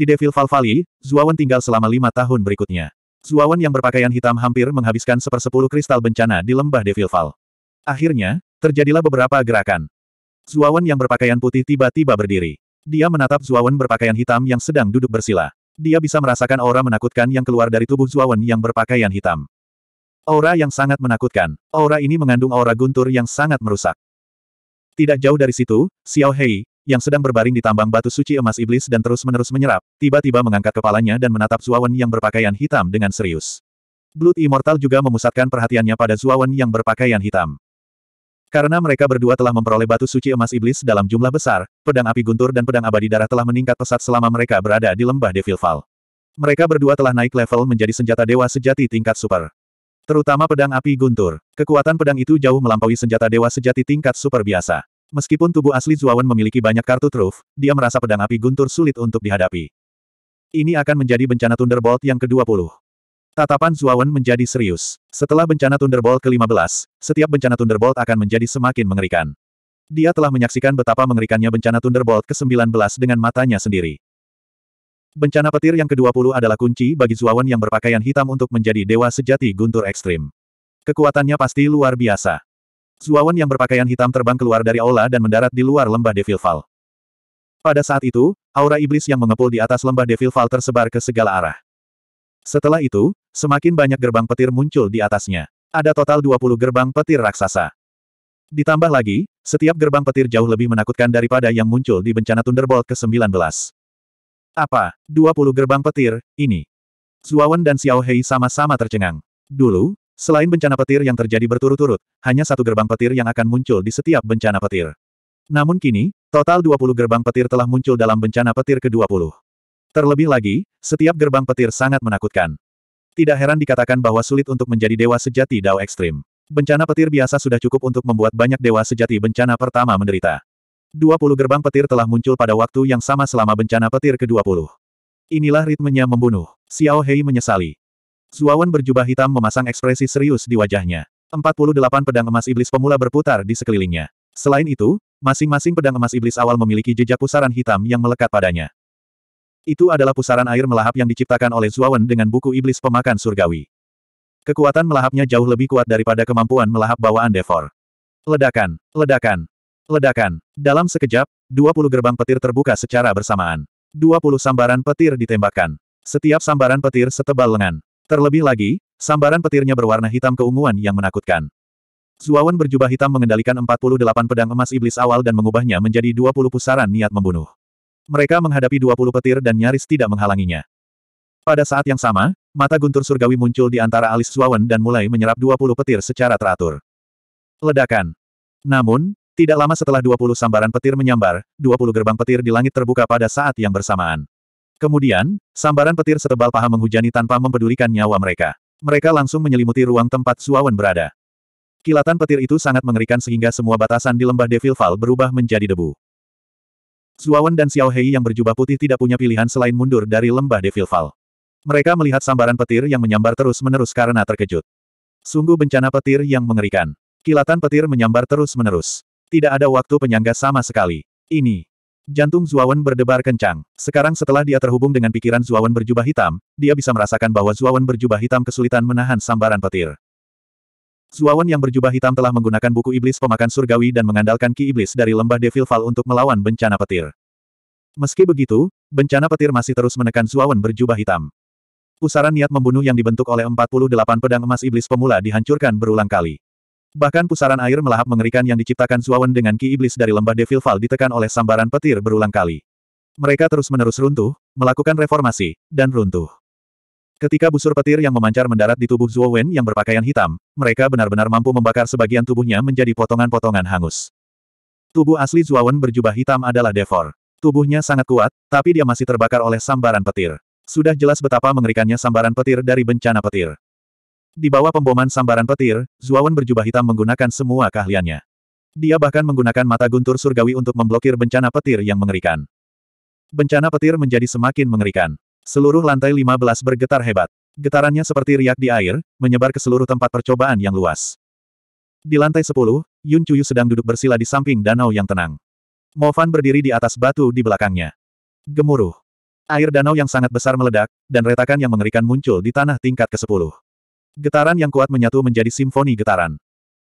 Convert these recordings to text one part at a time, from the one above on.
di Devil Fall Valley, Zuawan tinggal selama lima tahun berikutnya. Zuawan yang berpakaian hitam hampir menghabiskan sepersepuluh kristal bencana di lembah Devil Fall. Akhirnya, terjadilah beberapa gerakan. Zuawan yang berpakaian putih tiba-tiba berdiri. Dia menatap Zuawan berpakaian hitam yang sedang duduk bersila. Dia bisa merasakan aura menakutkan yang keluar dari tubuh Zuawan yang berpakaian hitam. Aura yang sangat menakutkan. Aura ini mengandung aura guntur yang sangat merusak. Tidak jauh dari situ, Xiao Hei, yang sedang berbaring di tambang batu suci emas iblis dan terus-menerus menyerap, tiba-tiba mengangkat kepalanya dan menatap Zuawan yang berpakaian hitam dengan serius. Blood Immortal juga memusatkan perhatiannya pada Zuawan yang berpakaian hitam. Karena mereka berdua telah memperoleh batu suci emas iblis dalam jumlah besar, pedang api guntur dan pedang abadi darah telah meningkat pesat selama mereka berada di lembah Devil Fall. Mereka berdua telah naik level menjadi senjata dewa sejati tingkat super. Terutama pedang api guntur. Kekuatan pedang itu jauh melampaui senjata dewa sejati tingkat super biasa. Meskipun tubuh asli Zuawan memiliki banyak kartu truf, dia merasa pedang api guntur sulit untuk dihadapi. Ini akan menjadi bencana Thunderbolt yang ke-20. Tatapan Zuawan menjadi serius. Setelah bencana Thunderbolt ke-15, setiap bencana Thunderbolt akan menjadi semakin mengerikan. Dia telah menyaksikan betapa mengerikannya bencana Thunderbolt ke-19 dengan matanya sendiri. Bencana petir yang ke-20 adalah kunci bagi Zuawan yang berpakaian hitam untuk menjadi dewa sejati guntur ekstrim. Kekuatannya pasti luar biasa. Zuawan yang berpakaian hitam terbang keluar dari aula dan mendarat di luar lembah Fall. Pada saat itu, aura iblis yang mengepul di atas lembah Fall tersebar ke segala arah. Setelah itu, semakin banyak gerbang petir muncul di atasnya. Ada total 20 gerbang petir raksasa. Ditambah lagi, setiap gerbang petir jauh lebih menakutkan daripada yang muncul di bencana Thunderbolt ke-19. Apa, 20 gerbang petir, ini? Zuawan dan Xiao Hei sama-sama tercengang. Dulu, Selain bencana petir yang terjadi berturut-turut, hanya satu gerbang petir yang akan muncul di setiap bencana petir. Namun kini, total 20 gerbang petir telah muncul dalam bencana petir ke-20. Terlebih lagi, setiap gerbang petir sangat menakutkan. Tidak heran dikatakan bahwa sulit untuk menjadi dewa sejati Dao Ekstrim. Bencana petir biasa sudah cukup untuk membuat banyak dewa sejati bencana pertama menderita. 20 gerbang petir telah muncul pada waktu yang sama selama bencana petir ke-20. Inilah ritmenya membunuh. Xiao Hei menyesali. Zuawan berjubah hitam memasang ekspresi serius di wajahnya. 48 pedang emas iblis pemula berputar di sekelilingnya. Selain itu, masing-masing pedang emas iblis awal memiliki jejak pusaran hitam yang melekat padanya. Itu adalah pusaran air melahap yang diciptakan oleh Zuawan dengan buku iblis pemakan surgawi. Kekuatan melahapnya jauh lebih kuat daripada kemampuan melahap bawaan Devor. Ledakan, ledakan, ledakan. Dalam sekejap, 20 gerbang petir terbuka secara bersamaan. 20 sambaran petir ditembakkan. Setiap sambaran petir setebal lengan. Terlebih lagi, sambaran petirnya berwarna hitam keunguan yang menakutkan. Zuawan berjubah hitam mengendalikan 48 pedang emas iblis awal dan mengubahnya menjadi 20 pusaran niat membunuh. Mereka menghadapi 20 petir dan nyaris tidak menghalanginya. Pada saat yang sama, mata guntur surgawi muncul di antara alis Zuawan dan mulai menyerap 20 petir secara teratur. Ledakan. Namun, tidak lama setelah 20 sambaran petir menyambar, 20 gerbang petir di langit terbuka pada saat yang bersamaan. Kemudian, sambaran petir setebal paha menghujani tanpa mempedulikan nyawa mereka. Mereka langsung menyelimuti ruang tempat Suawan berada. Kilatan petir itu sangat mengerikan sehingga semua batasan di lembah Devil Fall berubah menjadi debu. Suawan dan Xiao Hei yang berjubah putih tidak punya pilihan selain mundur dari lembah Devil Fall. Mereka melihat sambaran petir yang menyambar terus-menerus karena terkejut. Sungguh bencana petir yang mengerikan. Kilatan petir menyambar terus-menerus. Tidak ada waktu penyangga sama sekali. Ini, Jantung Zuawan berdebar kencang. Sekarang setelah dia terhubung dengan pikiran Zuawan berjubah hitam, dia bisa merasakan bahwa Zuawan berjubah hitam kesulitan menahan sambaran petir. Zuawan yang berjubah hitam telah menggunakan buku iblis pemakan surgawi dan mengandalkan ki iblis dari lembah Devil Fall untuk melawan bencana petir. Meski begitu, bencana petir masih terus menekan Zuawan berjubah hitam. Pusaran niat membunuh yang dibentuk oleh 48 pedang emas iblis pemula dihancurkan berulang kali. Bahkan pusaran air melahap mengerikan yang diciptakan Zuawan dengan ki iblis dari lembah Devil Fall ditekan oleh sambaran petir berulang kali. Mereka terus-menerus runtuh, melakukan reformasi, dan runtuh. Ketika busur petir yang memancar mendarat di tubuh Zuo yang berpakaian hitam, mereka benar-benar mampu membakar sebagian tubuhnya menjadi potongan-potongan hangus. Tubuh asli Zuo berjubah hitam adalah Devor. Tubuhnya sangat kuat, tapi dia masih terbakar oleh sambaran petir. Sudah jelas betapa mengerikannya sambaran petir dari bencana petir. Di bawah pemboman sambaran petir, Zuawan berjubah hitam menggunakan semua keahliannya. Dia bahkan menggunakan mata guntur surgawi untuk memblokir bencana petir yang mengerikan. Bencana petir menjadi semakin mengerikan. Seluruh lantai 15 bergetar hebat. Getarannya seperti riak di air, menyebar ke seluruh tempat percobaan yang luas. Di lantai 10, Yun Chuyu sedang duduk bersila di samping danau yang tenang. Mo Fan berdiri di atas batu di belakangnya. Gemuruh. Air danau yang sangat besar meledak, dan retakan yang mengerikan muncul di tanah tingkat ke-10. Getaran yang kuat menyatu menjadi simfoni getaran.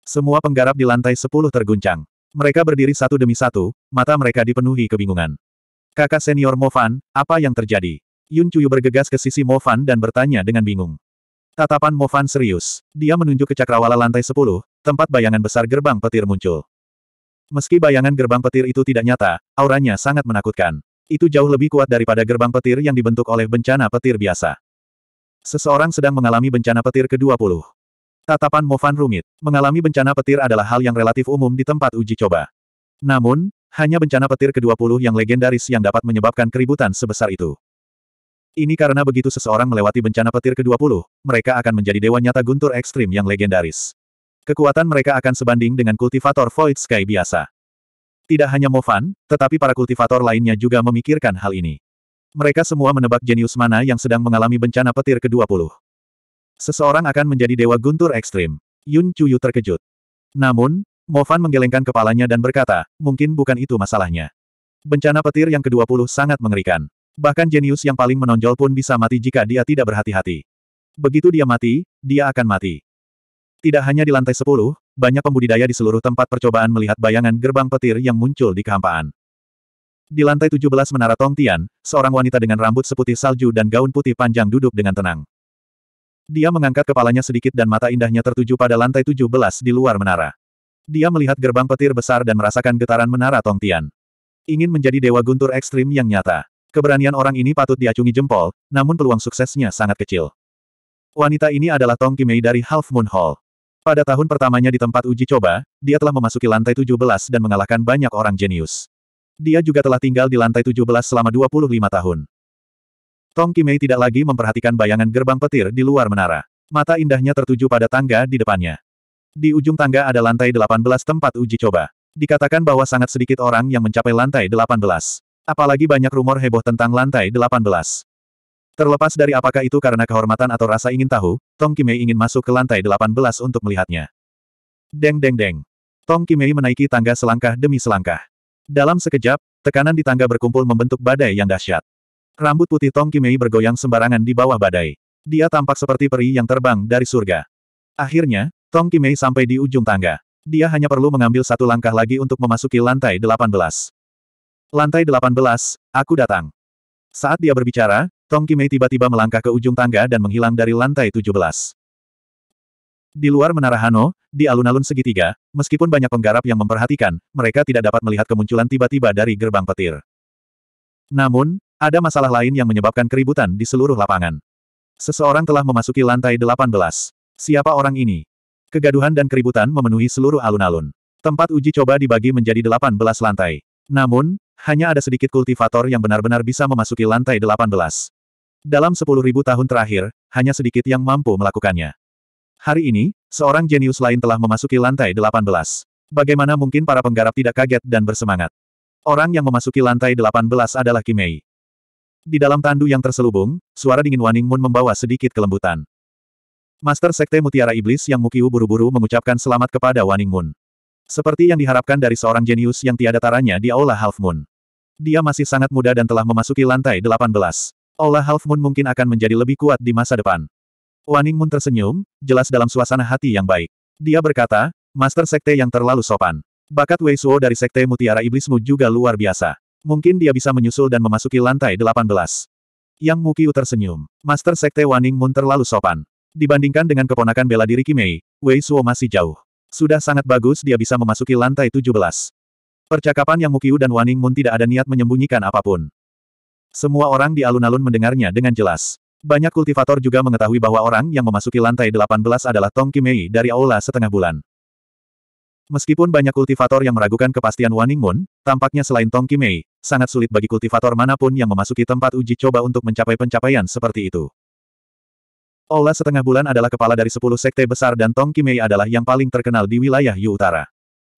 Semua penggarap di lantai sepuluh terguncang. Mereka berdiri satu demi satu, mata mereka dipenuhi kebingungan. Kakak senior Mo Fan, apa yang terjadi? Yun Chuyu bergegas ke sisi Mo Fan dan bertanya dengan bingung. Tatapan Mo Fan serius. Dia menunjuk ke cakrawala lantai sepuluh, tempat bayangan besar gerbang petir muncul. Meski bayangan gerbang petir itu tidak nyata, auranya sangat menakutkan. Itu jauh lebih kuat daripada gerbang petir yang dibentuk oleh bencana petir biasa. Seseorang sedang mengalami bencana petir ke-20. Tatapan Mofan rumit. Mengalami bencana petir adalah hal yang relatif umum di tempat uji coba. Namun, hanya bencana petir ke-20 yang legendaris yang dapat menyebabkan keributan sebesar itu. Ini karena begitu seseorang melewati bencana petir ke-20, mereka akan menjadi dewa nyata guntur ekstrim yang legendaris. Kekuatan mereka akan sebanding dengan kultivator Void Sky biasa. Tidak hanya Mofan, tetapi para kultivator lainnya juga memikirkan hal ini. Mereka semua menebak jenius mana yang sedang mengalami bencana petir ke-20. Seseorang akan menjadi dewa guntur ekstrim. Yun Chuyu terkejut. Namun, Mo Fan menggelengkan kepalanya dan berkata, mungkin bukan itu masalahnya. Bencana petir yang ke-20 sangat mengerikan. Bahkan jenius yang paling menonjol pun bisa mati jika dia tidak berhati-hati. Begitu dia mati, dia akan mati. Tidak hanya di lantai 10, banyak pembudidaya di seluruh tempat percobaan melihat bayangan gerbang petir yang muncul di kehampaan. Di lantai 17 Menara Tongtian, seorang wanita dengan rambut seputih salju dan gaun putih panjang duduk dengan tenang. Dia mengangkat kepalanya sedikit dan mata indahnya tertuju pada lantai 17 di luar menara. Dia melihat gerbang petir besar dan merasakan getaran Menara Tongtian. Ingin menjadi dewa guntur ekstrim yang nyata. Keberanian orang ini patut diacungi jempol, namun peluang suksesnya sangat kecil. Wanita ini adalah Tong Kimei dari Half Moon Hall. Pada tahun pertamanya di tempat uji coba, dia telah memasuki lantai 17 dan mengalahkan banyak orang jenius dia juga telah tinggal di lantai 17 selama 25 tahun. Tong Kimei tidak lagi memperhatikan bayangan gerbang petir di luar menara. Mata indahnya tertuju pada tangga di depannya. Di ujung tangga ada lantai 18 tempat uji coba. Dikatakan bahwa sangat sedikit orang yang mencapai lantai 18. Apalagi banyak rumor heboh tentang lantai 18. Terlepas dari apakah itu karena kehormatan atau rasa ingin tahu, Tong Kimei ingin masuk ke lantai 18 untuk melihatnya. Deng deng deng. Tong Kimei menaiki tangga selangkah demi selangkah. Dalam sekejap, tekanan di tangga berkumpul membentuk badai yang dahsyat. Rambut putih Tong Kimei bergoyang sembarangan di bawah badai. Dia tampak seperti peri yang terbang dari surga. Akhirnya, Tong Kimei sampai di ujung tangga. Dia hanya perlu mengambil satu langkah lagi untuk memasuki lantai 18. Lantai 18, aku datang. Saat dia berbicara, Tong Kimei tiba-tiba melangkah ke ujung tangga dan menghilang dari lantai 17. Di luar menara Hano, di alun-alun segitiga, meskipun banyak penggarap yang memperhatikan, mereka tidak dapat melihat kemunculan tiba-tiba dari gerbang petir. Namun, ada masalah lain yang menyebabkan keributan di seluruh lapangan. Seseorang telah memasuki lantai 18. Siapa orang ini? Kegaduhan dan keributan memenuhi seluruh alun-alun. Tempat uji coba dibagi menjadi 18 lantai. Namun, hanya ada sedikit kultivator yang benar-benar bisa memasuki lantai 18. Dalam 10.000 tahun terakhir, hanya sedikit yang mampu melakukannya. Hari ini, seorang jenius lain telah memasuki lantai 18. Bagaimana mungkin para penggarap tidak kaget dan bersemangat? Orang yang memasuki lantai 18 adalah Kimei. Di dalam tandu yang terselubung, suara dingin Waning Moon membawa sedikit kelembutan. Master Sekte Mutiara Iblis yang Mukiu buru-buru mengucapkan selamat kepada Waning Moon. Seperti yang diharapkan dari seorang jenius yang tiada taranya di Aula Half Moon. Dia masih sangat muda dan telah memasuki lantai 18. Aula Half Moon mungkin akan menjadi lebih kuat di masa depan. Waning Mun tersenyum, jelas dalam suasana hati yang baik. Dia berkata, Master Sekte yang terlalu sopan. Bakat Wei Suo dari Sekte Mutiara Iblismu juga luar biasa. Mungkin dia bisa menyusul dan memasuki lantai 18. Yang Mukiu tersenyum. Master Sekte Waning Mun terlalu sopan. Dibandingkan dengan keponakan bela diri Kimei, Wei Suo masih jauh. Sudah sangat bagus dia bisa memasuki lantai 17. Percakapan Yang Mukiu dan Waning Mun tidak ada niat menyembunyikan apapun. Semua orang di alun-alun mendengarnya dengan jelas. Banyak kultivator juga mengetahui bahwa orang yang memasuki lantai 18 adalah Tong Mei dari Aula Setengah Bulan. Meskipun banyak kultivator yang meragukan kepastian Moon, tampaknya selain Tong Mei, sangat sulit bagi kultivator manapun yang memasuki tempat uji coba untuk mencapai pencapaian seperti itu. Aula Setengah Bulan adalah kepala dari 10 sekte besar dan Tong Mei adalah yang paling terkenal di wilayah Yu Utara.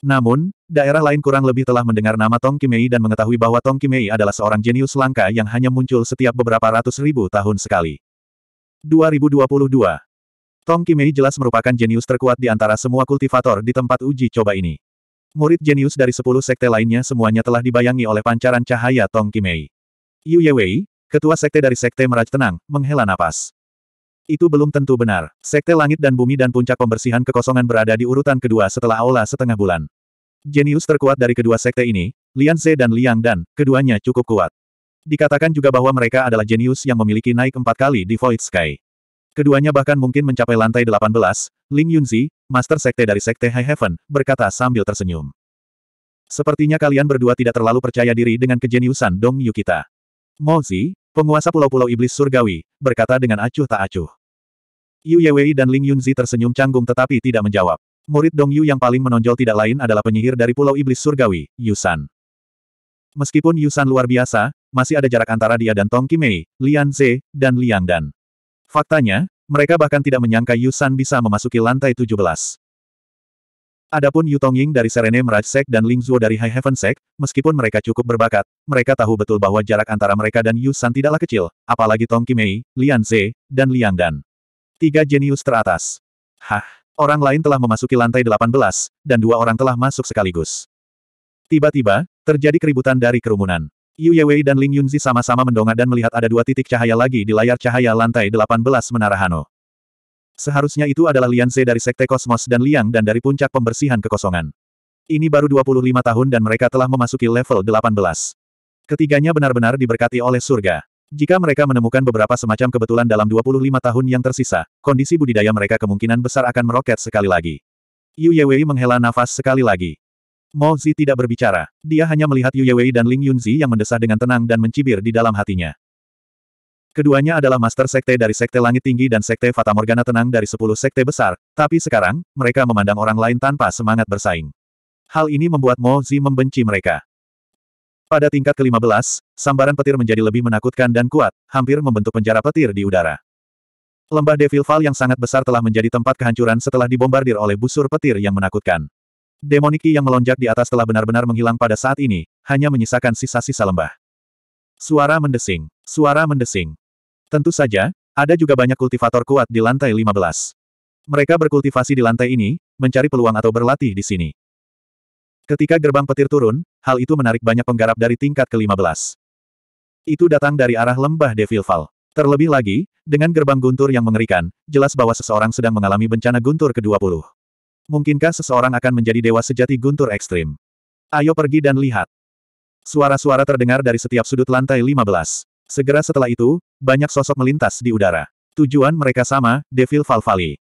Namun, daerah lain kurang lebih telah mendengar nama Tong Kimei dan mengetahui bahwa Tong Kimei adalah seorang jenius langka yang hanya muncul setiap beberapa ratus ribu tahun sekali. 2022 Tong Kimei jelas merupakan jenius terkuat di antara semua kultivator di tempat uji coba ini. Murid jenius dari sepuluh sekte lainnya semuanya telah dibayangi oleh pancaran cahaya Tong Kimei. Yu Yewei, ketua sekte dari sekte Meraj Tenang, menghela napas itu belum tentu benar. Sekte Langit dan Bumi dan Puncak Pembersihan Kekosongan berada di urutan kedua setelah Aula setengah bulan. Jenius terkuat dari kedua sekte ini, Lian Ze dan Liang Dan, keduanya cukup kuat. Dikatakan juga bahwa mereka adalah jenius yang memiliki naik empat kali di Void Sky. Keduanya bahkan mungkin mencapai lantai 18, Ling Yunzi, Master Sekte dari Sekte High Heaven, berkata sambil tersenyum. Sepertinya kalian berdua tidak terlalu percaya diri dengan kejeniusan Dong Yu kita. Mozi, penguasa pulau-pulau iblis surgawi, berkata dengan acuh tak acuh. Yu Yewei dan Ling Yunzi tersenyum canggung tetapi tidak menjawab. Murid Dong Yu yang paling menonjol tidak lain adalah penyihir dari Pulau Iblis Surgawi, Yusan. Meskipun Yusan luar biasa, masih ada jarak antara dia dan Tong Kimei, Lian Ze, dan Liang Dan. Faktanya, mereka bahkan tidak menyangka Yusan bisa memasuki lantai 17. Adapun Yu Tongying dari Serene Mirage Sect dan Ling Zhuo dari High Heaven Sect, meskipun mereka cukup berbakat, mereka tahu betul bahwa jarak antara mereka dan Yusan tidaklah kecil, apalagi Tong Kimei, Lian Ze, dan Liang Dan. Tiga jenius teratas. Hah, orang lain telah memasuki lantai 18, dan dua orang telah masuk sekaligus. Tiba-tiba, terjadi keributan dari kerumunan. Yu Yewei dan Ling Yunzi sama-sama mendongak dan melihat ada dua titik cahaya lagi di layar cahaya lantai 18 Menara Hano. Seharusnya itu adalah Lian Ze dari Sekte Kosmos dan Liang dan dari puncak pembersihan kekosongan. Ini baru 25 tahun dan mereka telah memasuki level 18. Ketiganya benar-benar diberkati oleh surga. Jika mereka menemukan beberapa semacam kebetulan dalam 25 tahun yang tersisa, kondisi budidaya mereka kemungkinan besar akan meroket sekali lagi. Yu Yewei menghela nafas sekali lagi. Mo Zi tidak berbicara. Dia hanya melihat Yu Yewei dan Ling Yunzi yang mendesah dengan tenang dan mencibir di dalam hatinya. Keduanya adalah master sekte dari sekte langit tinggi dan sekte Fata Morgana tenang dari sepuluh sekte besar, tapi sekarang, mereka memandang orang lain tanpa semangat bersaing. Hal ini membuat Mo Zi membenci mereka. Pada tingkat ke-15, sambaran petir menjadi lebih menakutkan dan kuat, hampir membentuk penjara petir di udara. Lembah Devil Fall yang sangat besar telah menjadi tempat kehancuran setelah dibombardir oleh busur petir yang menakutkan. Demoniki yang melonjak di atas telah benar-benar menghilang pada saat ini, hanya menyisakan sisa-sisa lembah. Suara mendesing. Suara mendesing. Tentu saja, ada juga banyak kultivator kuat di lantai 15. Mereka berkultivasi di lantai ini, mencari peluang atau berlatih di sini. Ketika gerbang petir turun, hal itu menarik banyak penggarap dari tingkat ke-15. Itu datang dari arah lembah Devil Fall. Terlebih lagi, dengan gerbang guntur yang mengerikan, jelas bahwa seseorang sedang mengalami bencana guntur ke-20. Mungkinkah seseorang akan menjadi dewa sejati guntur ekstrim? Ayo pergi dan lihat. Suara-suara terdengar dari setiap sudut lantai 15. Segera setelah itu, banyak sosok melintas di udara. Tujuan mereka sama, Devil Fall Valley.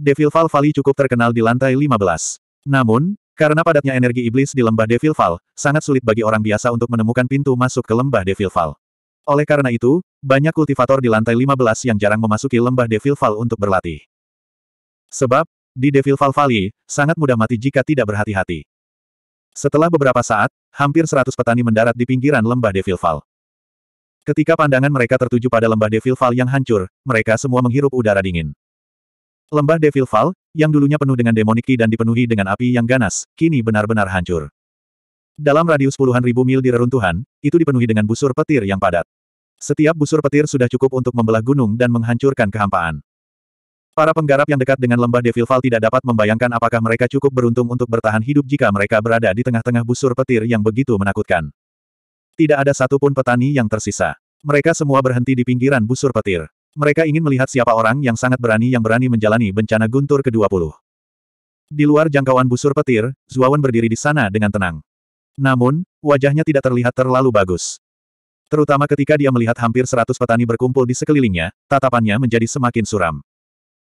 Devil Fall Valley cukup terkenal di lantai 15. Namun, karena padatnya energi iblis di lembah Devil Fall, sangat sulit bagi orang biasa untuk menemukan pintu masuk ke lembah Devil Fall. Oleh karena itu, banyak kultivator di lantai 15 yang jarang memasuki lembah Devil Fall untuk berlatih. Sebab, di Devil Fall Valley, sangat mudah mati jika tidak berhati-hati. Setelah beberapa saat, hampir 100 petani mendarat di pinggiran lembah Devil Fall. Ketika pandangan mereka tertuju pada lembah Devil Fall yang hancur, mereka semua menghirup udara dingin. Lembah Devil Fall, yang dulunya penuh dengan demoniki dan dipenuhi dengan api yang ganas, kini benar-benar hancur. Dalam radius puluhan ribu mil di reruntuhan, itu dipenuhi dengan busur petir yang padat. Setiap busur petir sudah cukup untuk membelah gunung dan menghancurkan kehampaan. Para penggarap yang dekat dengan lembah Devil Fall tidak dapat membayangkan apakah mereka cukup beruntung untuk bertahan hidup jika mereka berada di tengah-tengah busur petir yang begitu menakutkan. Tidak ada satupun petani yang tersisa. Mereka semua berhenti di pinggiran busur petir. Mereka ingin melihat siapa orang yang sangat berani yang berani menjalani bencana guntur ke-20. Di luar jangkauan busur petir, Zuawan berdiri di sana dengan tenang. Namun, wajahnya tidak terlihat terlalu bagus. Terutama ketika dia melihat hampir seratus petani berkumpul di sekelilingnya, tatapannya menjadi semakin suram.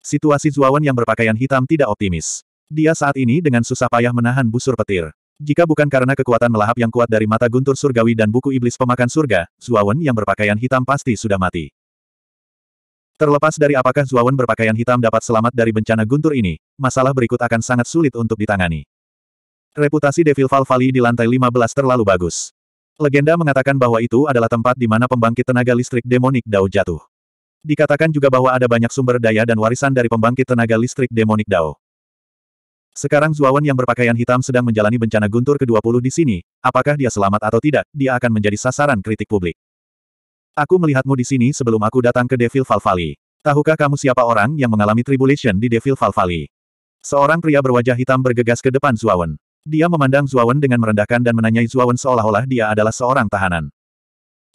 Situasi Zuawan yang berpakaian hitam tidak optimis. Dia saat ini dengan susah payah menahan busur petir. Jika bukan karena kekuatan melahap yang kuat dari mata guntur surgawi dan buku iblis pemakan surga, Zuawan yang berpakaian hitam pasti sudah mati. Terlepas dari apakah Zuawan berpakaian hitam dapat selamat dari bencana guntur ini, masalah berikut akan sangat sulit untuk ditangani. Reputasi Devil Val Valley di lantai 15 terlalu bagus. Legenda mengatakan bahwa itu adalah tempat di mana pembangkit tenaga listrik demonik Dao jatuh. Dikatakan juga bahwa ada banyak sumber daya dan warisan dari pembangkit tenaga listrik demonik Dao. Sekarang Zuawan yang berpakaian hitam sedang menjalani bencana guntur ke-20 di sini, apakah dia selamat atau tidak, dia akan menjadi sasaran kritik publik. Aku melihatmu di sini sebelum aku datang ke Devil Fall Valley. Tahukah kamu siapa orang yang mengalami tribulation di Devil Fall Valley? Seorang pria berwajah hitam bergegas ke depan Zuawan. Dia memandang Zuawan dengan merendahkan dan menanyai Zuawan seolah-olah dia adalah seorang tahanan.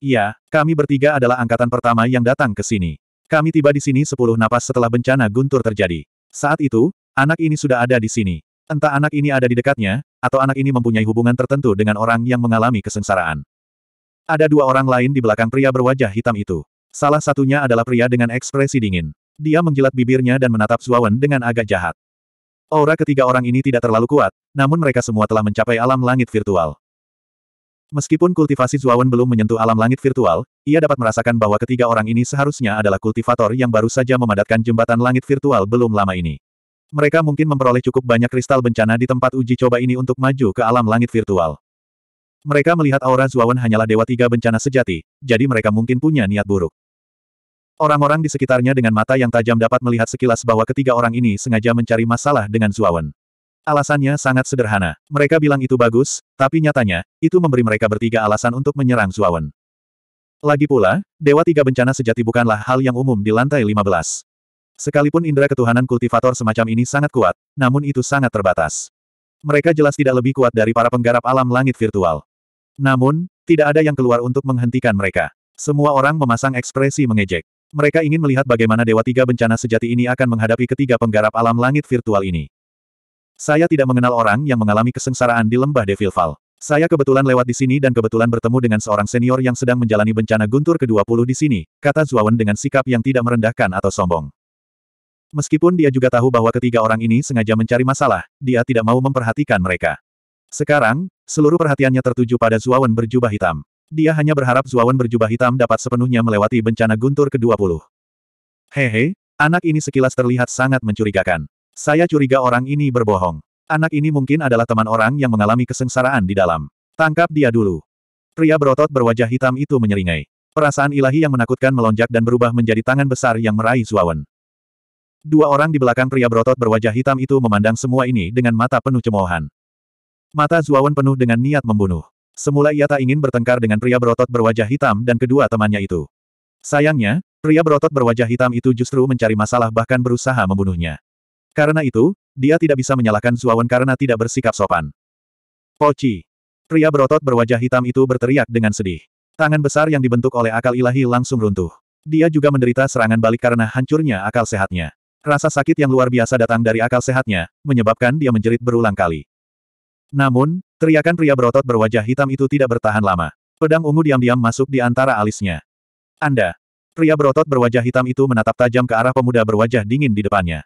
Iya, kami bertiga adalah angkatan pertama yang datang ke sini. Kami tiba di sini sepuluh napas setelah bencana guntur terjadi. Saat itu, anak ini sudah ada di sini. Entah anak ini ada di dekatnya, atau anak ini mempunyai hubungan tertentu dengan orang yang mengalami kesengsaraan. Ada dua orang lain di belakang pria berwajah hitam itu. Salah satunya adalah pria dengan ekspresi dingin. Dia menjilat bibirnya dan menatap Zuawan dengan agak jahat. Aura ketiga orang ini tidak terlalu kuat, namun mereka semua telah mencapai alam langit virtual. Meskipun kultivasi Zuawan belum menyentuh alam langit virtual, ia dapat merasakan bahwa ketiga orang ini seharusnya adalah kultivator yang baru saja memadatkan jembatan langit virtual belum lama ini. Mereka mungkin memperoleh cukup banyak kristal bencana di tempat uji coba ini untuk maju ke alam langit virtual. Mereka melihat aura Zuawan hanyalah dewa tiga bencana sejati, jadi mereka mungkin punya niat buruk. Orang-orang di sekitarnya dengan mata yang tajam dapat melihat sekilas bahwa ketiga orang ini sengaja mencari masalah dengan Zuawan. Alasannya sangat sederhana. Mereka bilang itu bagus, tapi nyatanya, itu memberi mereka bertiga alasan untuk menyerang Zuawan. Lagi pula, Dewa Tiga Bencana sejati bukanlah hal yang umum di lantai 15. Sekalipun indera ketuhanan kultivator semacam ini sangat kuat, namun itu sangat terbatas. Mereka jelas tidak lebih kuat dari para penggarap alam langit virtual. Namun, tidak ada yang keluar untuk menghentikan mereka. Semua orang memasang ekspresi mengejek. Mereka ingin melihat bagaimana Dewa Tiga Bencana Sejati ini akan menghadapi ketiga penggarap alam langit virtual ini. Saya tidak mengenal orang yang mengalami kesengsaraan di lembah Devil Fall. Saya kebetulan lewat di sini dan kebetulan bertemu dengan seorang senior yang sedang menjalani bencana guntur ke-20 di sini, kata Zuawan dengan sikap yang tidak merendahkan atau sombong. Meskipun dia juga tahu bahwa ketiga orang ini sengaja mencari masalah, dia tidak mau memperhatikan mereka. Sekarang, Seluruh perhatiannya tertuju pada Zuawan berjubah hitam. Dia hanya berharap Zuawan berjubah hitam dapat sepenuhnya melewati bencana guntur ke-20. Hehe, anak ini sekilas terlihat sangat mencurigakan. Saya curiga orang ini berbohong. Anak ini mungkin adalah teman orang yang mengalami kesengsaraan di dalam. Tangkap dia dulu. Pria berotot berwajah hitam itu menyeringai. Perasaan ilahi yang menakutkan melonjak dan berubah menjadi tangan besar yang meraih Zuawan. Dua orang di belakang pria berotot berwajah hitam itu memandang semua ini dengan mata penuh cemoohan. Mata Zuawan penuh dengan niat membunuh. Semula ia tak ingin bertengkar dengan pria berotot berwajah hitam dan kedua temannya itu. Sayangnya, pria berotot berwajah hitam itu justru mencari masalah bahkan berusaha membunuhnya. Karena itu, dia tidak bisa menyalahkan Zuawan karena tidak bersikap sopan. Poci. Pria berotot berwajah hitam itu berteriak dengan sedih. Tangan besar yang dibentuk oleh akal ilahi langsung runtuh. Dia juga menderita serangan balik karena hancurnya akal sehatnya. Rasa sakit yang luar biasa datang dari akal sehatnya, menyebabkan dia menjerit berulang kali. Namun, teriakan pria berotot berwajah hitam itu tidak bertahan lama. Pedang ungu diam-diam masuk di antara alisnya. Anda! Pria berotot berwajah hitam itu menatap tajam ke arah pemuda berwajah dingin di depannya.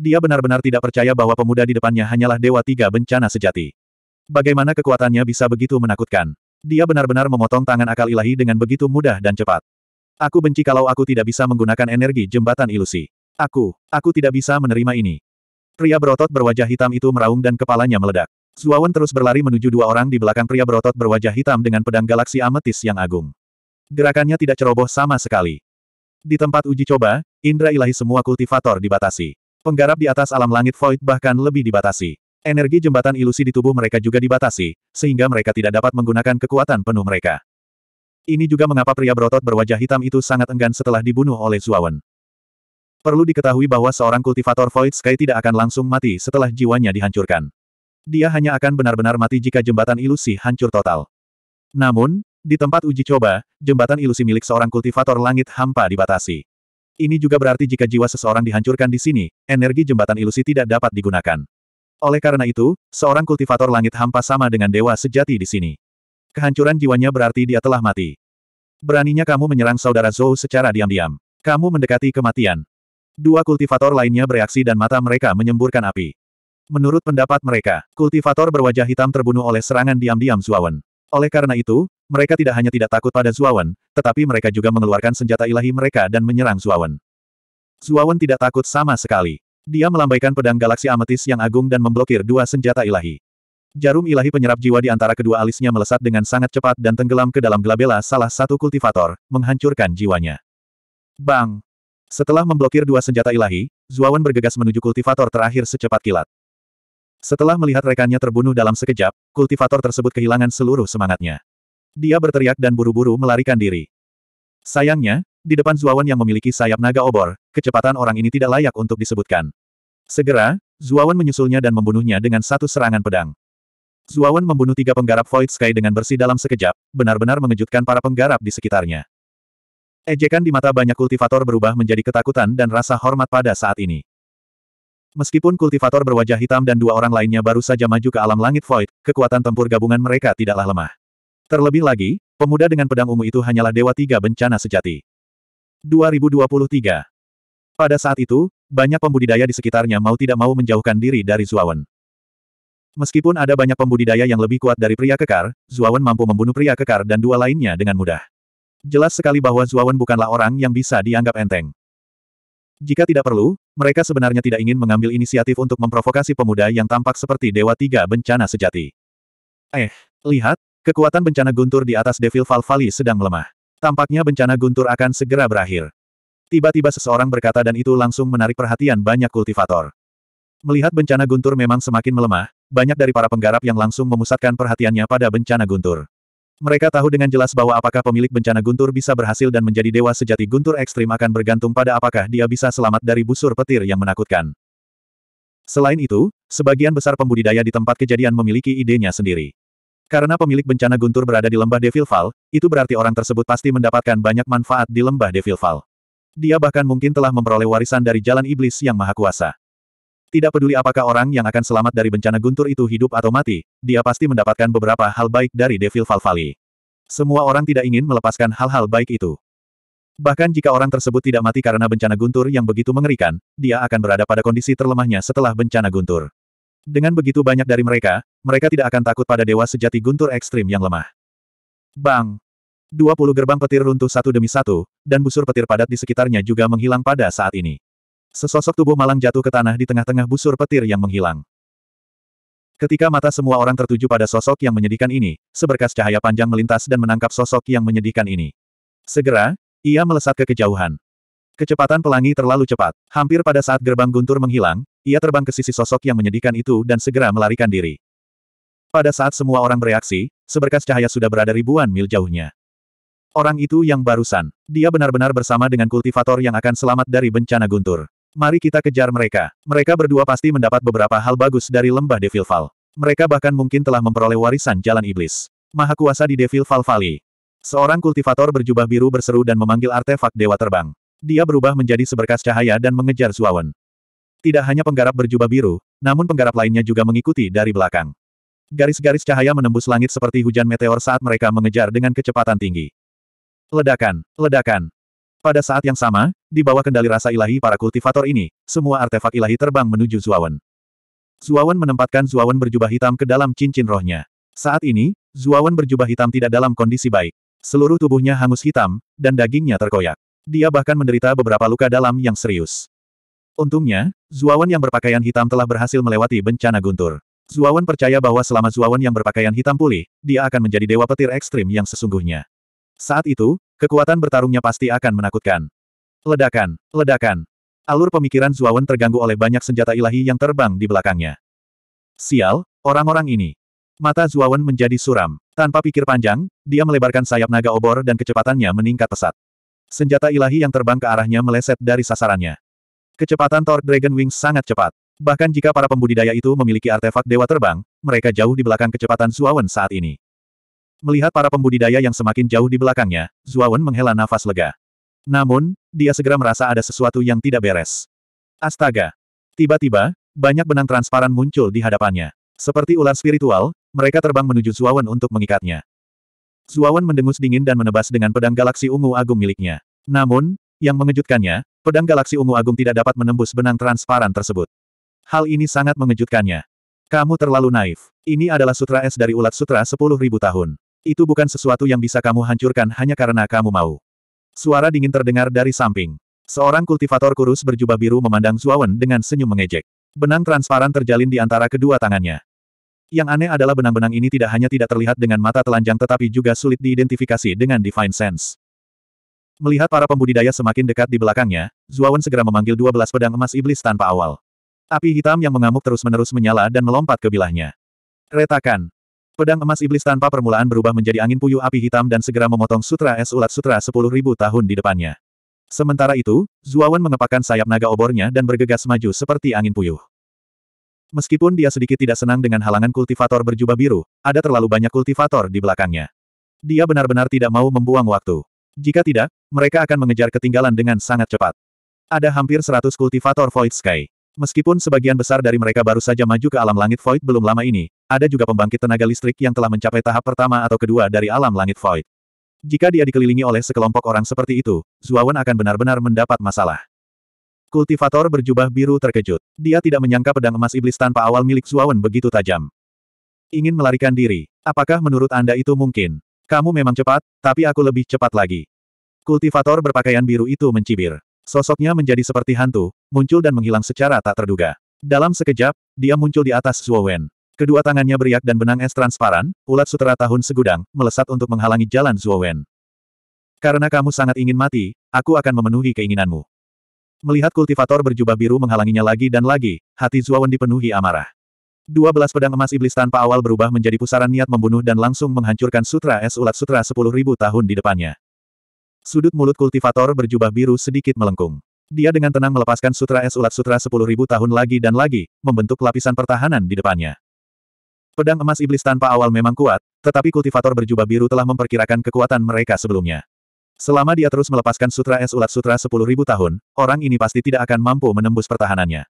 Dia benar-benar tidak percaya bahwa pemuda di depannya hanyalah Dewa Tiga Bencana Sejati. Bagaimana kekuatannya bisa begitu menakutkan? Dia benar-benar memotong tangan akal ilahi dengan begitu mudah dan cepat. Aku benci kalau aku tidak bisa menggunakan energi jembatan ilusi. Aku, aku tidak bisa menerima ini. Pria berotot berwajah hitam itu meraung dan kepalanya meledak. Zuawan terus berlari menuju dua orang di belakang pria berotot berwajah hitam dengan pedang galaksi ametis yang agung. Gerakannya tidak ceroboh sama sekali. Di tempat uji coba, indra ilahi semua kultivator dibatasi. Penggarap di atas alam langit void bahkan lebih dibatasi. Energi jembatan ilusi di tubuh mereka juga dibatasi, sehingga mereka tidak dapat menggunakan kekuatan penuh mereka. Ini juga mengapa pria berotot berwajah hitam itu sangat enggan setelah dibunuh oleh Zuawan. Perlu diketahui bahwa seorang kultivator Void Sky tidak akan langsung mati setelah jiwanya dihancurkan. Dia hanya akan benar-benar mati jika jembatan ilusi hancur total. Namun, di tempat uji coba, jembatan ilusi milik seorang kultivator langit hampa dibatasi. Ini juga berarti jika jiwa seseorang dihancurkan di sini, energi jembatan ilusi tidak dapat digunakan. Oleh karena itu, seorang kultivator langit hampa sama dengan dewa sejati di sini. Kehancuran jiwanya berarti dia telah mati. Beraninya kamu menyerang saudara Zhou secara diam-diam. Kamu mendekati kematian. Dua kultivator lainnya bereaksi dan mata mereka menyemburkan api. Menurut pendapat mereka, kultivator berwajah hitam terbunuh oleh serangan diam-diam Zuawan. Oleh karena itu, mereka tidak hanya tidak takut pada Zuawan, tetapi mereka juga mengeluarkan senjata ilahi mereka dan menyerang Zuawan. Zuawan tidak takut sama sekali. Dia melambaikan pedang galaksi ametis yang agung dan memblokir dua senjata ilahi. Jarum ilahi penyerap jiwa di antara kedua alisnya melesat dengan sangat cepat dan tenggelam ke dalam gelabela salah satu kultivator, menghancurkan jiwanya. Bang! Setelah memblokir dua senjata ilahi, Zuawan bergegas menuju kultivator terakhir secepat kilat. Setelah melihat rekannya terbunuh dalam sekejap, kultivator tersebut kehilangan seluruh semangatnya. Dia berteriak dan buru-buru melarikan diri. Sayangnya, di depan Zuawan yang memiliki sayap naga obor, kecepatan orang ini tidak layak untuk disebutkan. Segera, Zuawan menyusulnya dan membunuhnya dengan satu serangan pedang. Zuawan membunuh tiga penggarap Void Sky dengan bersih dalam sekejap, benar-benar mengejutkan para penggarap di sekitarnya. Ejekan di mata banyak kultivator berubah menjadi ketakutan dan rasa hormat pada saat ini. Meskipun kultivator berwajah hitam dan dua orang lainnya baru saja maju ke alam langit void, kekuatan tempur gabungan mereka tidaklah lemah. Terlebih lagi, pemuda dengan pedang ungu itu hanyalah dewa tiga bencana sejati. 2023 Pada saat itu, banyak pembudidaya di sekitarnya mau tidak mau menjauhkan diri dari Zuawan. Meskipun ada banyak pembudidaya yang lebih kuat dari pria kekar, Zuawan mampu membunuh pria kekar dan dua lainnya dengan mudah. Jelas sekali bahwa Zuawan bukanlah orang yang bisa dianggap enteng. Jika tidak perlu, mereka sebenarnya tidak ingin mengambil inisiatif untuk memprovokasi pemuda yang tampak seperti Dewa Tiga Bencana Sejati. Eh, lihat, kekuatan bencana guntur di atas Devil Valvali sedang melemah. Tampaknya bencana guntur akan segera berakhir. Tiba-tiba seseorang berkata dan itu langsung menarik perhatian banyak kultivator. Melihat bencana guntur memang semakin melemah, banyak dari para penggarap yang langsung memusatkan perhatiannya pada bencana guntur. Mereka tahu dengan jelas bahwa apakah pemilik bencana guntur bisa berhasil dan menjadi dewa sejati guntur ekstrim akan bergantung pada apakah dia bisa selamat dari busur petir yang menakutkan. Selain itu, sebagian besar pembudidaya di tempat kejadian memiliki idenya sendiri. Karena pemilik bencana guntur berada di lembah Devil Fall, itu berarti orang tersebut pasti mendapatkan banyak manfaat di lembah Devil Fall. Dia bahkan mungkin telah memperoleh warisan dari jalan iblis yang maha kuasa. Tidak peduli apakah orang yang akan selamat dari bencana guntur itu hidup atau mati, dia pasti mendapatkan beberapa hal baik dari Devil Valvali. Semua orang tidak ingin melepaskan hal-hal baik itu. Bahkan jika orang tersebut tidak mati karena bencana guntur yang begitu mengerikan, dia akan berada pada kondisi terlemahnya setelah bencana guntur. Dengan begitu banyak dari mereka, mereka tidak akan takut pada dewa sejati guntur ekstrim yang lemah. Bang! 20 gerbang petir runtuh satu demi satu, dan busur petir padat di sekitarnya juga menghilang pada saat ini. Sesosok tubuh malang jatuh ke tanah di tengah-tengah busur petir yang menghilang. Ketika mata semua orang tertuju pada sosok yang menyedihkan ini, seberkas cahaya panjang melintas dan menangkap sosok yang menyedihkan ini. Segera, ia melesat ke kejauhan. Kecepatan pelangi terlalu cepat. Hampir pada saat gerbang guntur menghilang, ia terbang ke sisi sosok yang menyedihkan itu dan segera melarikan diri. Pada saat semua orang bereaksi, seberkas cahaya sudah berada ribuan mil jauhnya. Orang itu yang barusan. Dia benar-benar bersama dengan kultivator yang akan selamat dari bencana guntur. Mari kita kejar mereka. Mereka berdua pasti mendapat beberapa hal bagus dari lembah Devil Fall. Mereka bahkan mungkin telah memperoleh warisan jalan iblis. Maha kuasa di Devil Fall Valley. Seorang kultivator berjubah biru berseru dan memanggil artefak dewa terbang. Dia berubah menjadi seberkas cahaya dan mengejar Zuawan. Tidak hanya penggarap berjubah biru, namun penggarap lainnya juga mengikuti dari belakang. Garis-garis cahaya menembus langit seperti hujan meteor saat mereka mengejar dengan kecepatan tinggi. Ledakan, ledakan. Pada saat yang sama, di bawah kendali rasa ilahi para kultivator ini, semua artefak ilahi terbang menuju Zuawan. Zuawan menempatkan Zuawan berjubah hitam ke dalam cincin rohnya. Saat ini, Zuawan berjubah hitam tidak dalam kondisi baik. Seluruh tubuhnya hangus hitam, dan dagingnya terkoyak. Dia bahkan menderita beberapa luka dalam yang serius. Untungnya, Zuawan yang berpakaian hitam telah berhasil melewati bencana guntur. Zuawan percaya bahwa selama Zuawan yang berpakaian hitam pulih, dia akan menjadi dewa petir ekstrim yang sesungguhnya. Saat itu, kekuatan bertarungnya pasti akan menakutkan. Ledakan, ledakan. Alur pemikiran Zuawan terganggu oleh banyak senjata ilahi yang terbang di belakangnya. Sial, orang-orang ini. Mata Zuawan menjadi suram. Tanpa pikir panjang, dia melebarkan sayap naga obor dan kecepatannya meningkat pesat. Senjata ilahi yang terbang ke arahnya meleset dari sasarannya. Kecepatan Thor Dragon Wings sangat cepat. Bahkan jika para pembudidaya itu memiliki artefak dewa terbang, mereka jauh di belakang kecepatan Zuawan saat ini. Melihat para pembudidaya yang semakin jauh di belakangnya, Zuawan menghela nafas lega. Namun, dia segera merasa ada sesuatu yang tidak beres. Astaga! Tiba-tiba, banyak benang transparan muncul di hadapannya. Seperti ular spiritual, mereka terbang menuju Zuawan untuk mengikatnya. Zuawan mendengus dingin dan menebas dengan pedang galaksi ungu agung miliknya. Namun, yang mengejutkannya, pedang galaksi ungu agung tidak dapat menembus benang transparan tersebut. Hal ini sangat mengejutkannya. Kamu terlalu naif. Ini adalah sutra es dari ulat sutra 10.000 tahun. Itu bukan sesuatu yang bisa kamu hancurkan hanya karena kamu mau. Suara dingin terdengar dari samping. Seorang kultivator kurus berjubah biru memandang Zuawan dengan senyum mengejek. Benang transparan terjalin di antara kedua tangannya. Yang aneh adalah benang-benang ini tidak hanya tidak terlihat dengan mata telanjang tetapi juga sulit diidentifikasi dengan Divine Sense. Melihat para pembudidaya semakin dekat di belakangnya, Zuawan segera memanggil 12 pedang emas iblis tanpa awal. Api hitam yang mengamuk terus-menerus menyala dan melompat ke bilahnya. Retakan. Pedang emas iblis tanpa permulaan berubah menjadi angin puyuh api hitam dan segera memotong sutra es ulat sutra sepuluh ribu tahun di depannya. Sementara itu, Zuawan mengepakkan sayap naga obornya dan bergegas maju seperti angin puyuh. Meskipun dia sedikit tidak senang dengan halangan kultivator berjubah biru, ada terlalu banyak kultivator di belakangnya. Dia benar-benar tidak mau membuang waktu. Jika tidak, mereka akan mengejar ketinggalan dengan sangat cepat. Ada hampir seratus kultivator Void Sky. Meskipun sebagian besar dari mereka baru saja maju ke alam langit void belum lama ini, ada juga pembangkit tenaga listrik yang telah mencapai tahap pertama atau kedua dari alam langit void. Jika dia dikelilingi oleh sekelompok orang seperti itu, Zuawan akan benar-benar mendapat masalah. Kultivator berjubah biru terkejut. Dia tidak menyangka pedang emas iblis tanpa awal milik Zuawan begitu tajam. Ingin melarikan diri. Apakah menurut Anda itu mungkin? Kamu memang cepat, tapi aku lebih cepat lagi. Kultivator berpakaian biru itu mencibir. Sosoknya menjadi seperti hantu, muncul dan menghilang secara tak terduga. Dalam sekejap, dia muncul di atas Zuo Wen. Kedua tangannya beriak dan benang es transparan, ulat sutera tahun segudang, melesat untuk menghalangi jalan Zuo Wen. Karena kamu sangat ingin mati, aku akan memenuhi keinginanmu. Melihat kultivator berjubah biru menghalanginya lagi dan lagi, hati Zuo Wen dipenuhi amarah. Dua belas pedang emas iblis tanpa awal berubah menjadi pusaran niat membunuh dan langsung menghancurkan sutra es ulat sutra sepuluh ribu tahun di depannya. Sudut mulut kultivator berjubah biru sedikit melengkung. Dia dengan tenang melepaskan sutra es ulat sutra sepuluh ribu tahun lagi dan lagi, membentuk lapisan pertahanan di depannya. Pedang emas iblis tanpa awal memang kuat, tetapi kultivator berjubah biru telah memperkirakan kekuatan mereka sebelumnya. Selama dia terus melepaskan sutra es ulat sutra sepuluh ribu tahun, orang ini pasti tidak akan mampu menembus pertahanannya.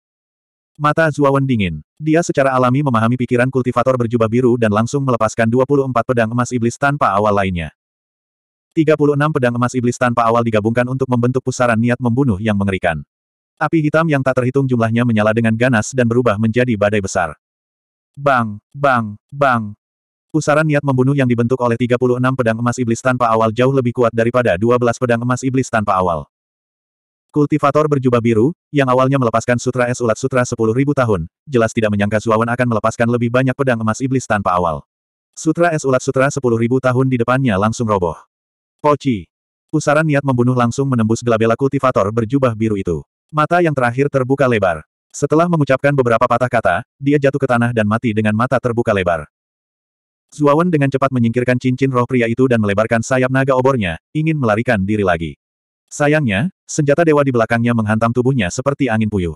Mata Zuawan dingin. Dia secara alami memahami pikiran kultivator berjubah biru dan langsung melepaskan 24 pedang emas iblis tanpa awal lainnya. 36 pedang emas iblis tanpa awal digabungkan untuk membentuk pusaran niat membunuh yang mengerikan. Api hitam yang tak terhitung jumlahnya menyala dengan ganas dan berubah menjadi badai besar. Bang, bang, bang. Pusaran niat membunuh yang dibentuk oleh 36 pedang emas iblis tanpa awal jauh lebih kuat daripada 12 pedang emas iblis tanpa awal. Kultivator berjubah biru, yang awalnya melepaskan sutra es ulat sutra 10.000 tahun, jelas tidak menyangka Zuawan akan melepaskan lebih banyak pedang emas iblis tanpa awal. Sutra es ulat sutra 10.000 tahun di depannya langsung roboh. Poci. Pusaran niat membunuh langsung menembus gelabela kultivator berjubah biru itu. Mata yang terakhir terbuka lebar. Setelah mengucapkan beberapa patah kata, dia jatuh ke tanah dan mati dengan mata terbuka lebar. Zuawan dengan cepat menyingkirkan cincin roh pria itu dan melebarkan sayap naga obornya, ingin melarikan diri lagi. Sayangnya, senjata dewa di belakangnya menghantam tubuhnya seperti angin puyuh.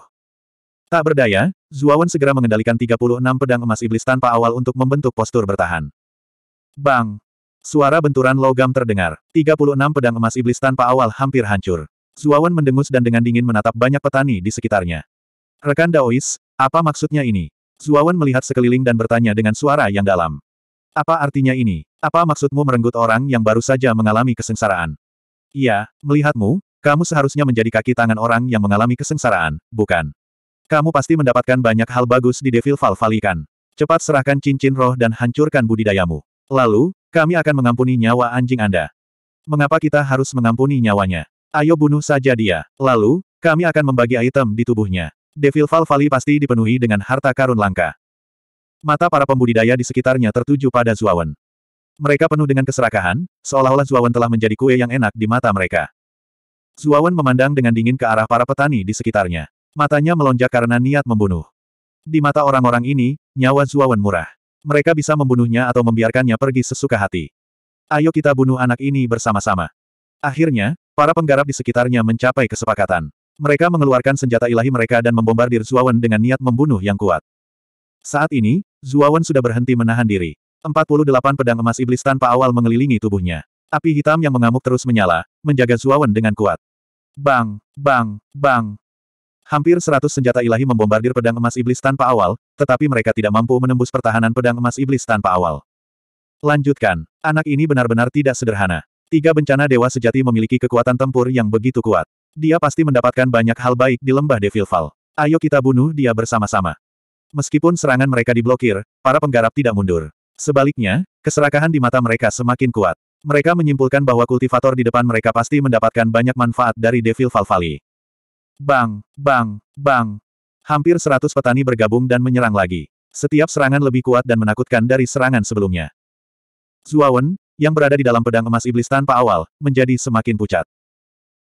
Tak berdaya, Zuawan segera mengendalikan 36 pedang emas iblis tanpa awal untuk membentuk postur bertahan. Bang! Suara benturan logam terdengar. 36 pedang emas iblis tanpa awal hampir hancur. Zuawan mendengus dan dengan dingin menatap banyak petani di sekitarnya. Rekan Daois, apa maksudnya ini? Zuawan melihat sekeliling dan bertanya dengan suara yang dalam. Apa artinya ini? Apa maksudmu merenggut orang yang baru saja mengalami kesengsaraan? Iya, melihatmu, kamu seharusnya menjadi kaki tangan orang yang mengalami kesengsaraan, bukan? Kamu pasti mendapatkan banyak hal bagus di Devil Valley kan? Cepat serahkan cincin roh dan hancurkan budidayamu. Lalu, kami akan mengampuni nyawa anjing Anda. Mengapa kita harus mengampuni nyawanya? Ayo bunuh saja dia. Lalu, kami akan membagi item di tubuhnya. Devil Falvali pasti dipenuhi dengan harta karun langka. Mata para pembudidaya di sekitarnya tertuju pada Zuawan. Mereka penuh dengan keserakahan, seolah-olah Zuawan telah menjadi kue yang enak di mata mereka. Zuawan memandang dengan dingin ke arah para petani di sekitarnya. Matanya melonjak karena niat membunuh. Di mata orang-orang ini, nyawa Zuawan murah. Mereka bisa membunuhnya atau membiarkannya pergi sesuka hati. Ayo kita bunuh anak ini bersama-sama. Akhirnya, para penggarap di sekitarnya mencapai kesepakatan. Mereka mengeluarkan senjata ilahi mereka dan membombardir Zuawan dengan niat membunuh yang kuat. Saat ini, Zuawan sudah berhenti menahan diri. 48 pedang emas iblis tanpa awal mengelilingi tubuhnya. Api hitam yang mengamuk terus menyala, menjaga Zuawan dengan kuat. Bang, bang, bang, Hampir seratus senjata ilahi membombardir pedang emas iblis tanpa awal, tetapi mereka tidak mampu menembus pertahanan pedang emas iblis tanpa awal. Lanjutkan, anak ini benar-benar tidak sederhana. Tiga bencana dewa sejati memiliki kekuatan tempur yang begitu kuat. Dia pasti mendapatkan banyak hal baik di lembah Devil Fall. Ayo kita bunuh dia bersama-sama. Meskipun serangan mereka diblokir, para penggarap tidak mundur. Sebaliknya, keserakahan di mata mereka semakin kuat. Mereka menyimpulkan bahwa kultivator di depan mereka pasti mendapatkan banyak manfaat dari Devil Fall Valley. Bang, bang, bang. Hampir seratus petani bergabung dan menyerang lagi. Setiap serangan lebih kuat dan menakutkan dari serangan sebelumnya. Zuawan, yang berada di dalam pedang emas iblis tanpa awal, menjadi semakin pucat.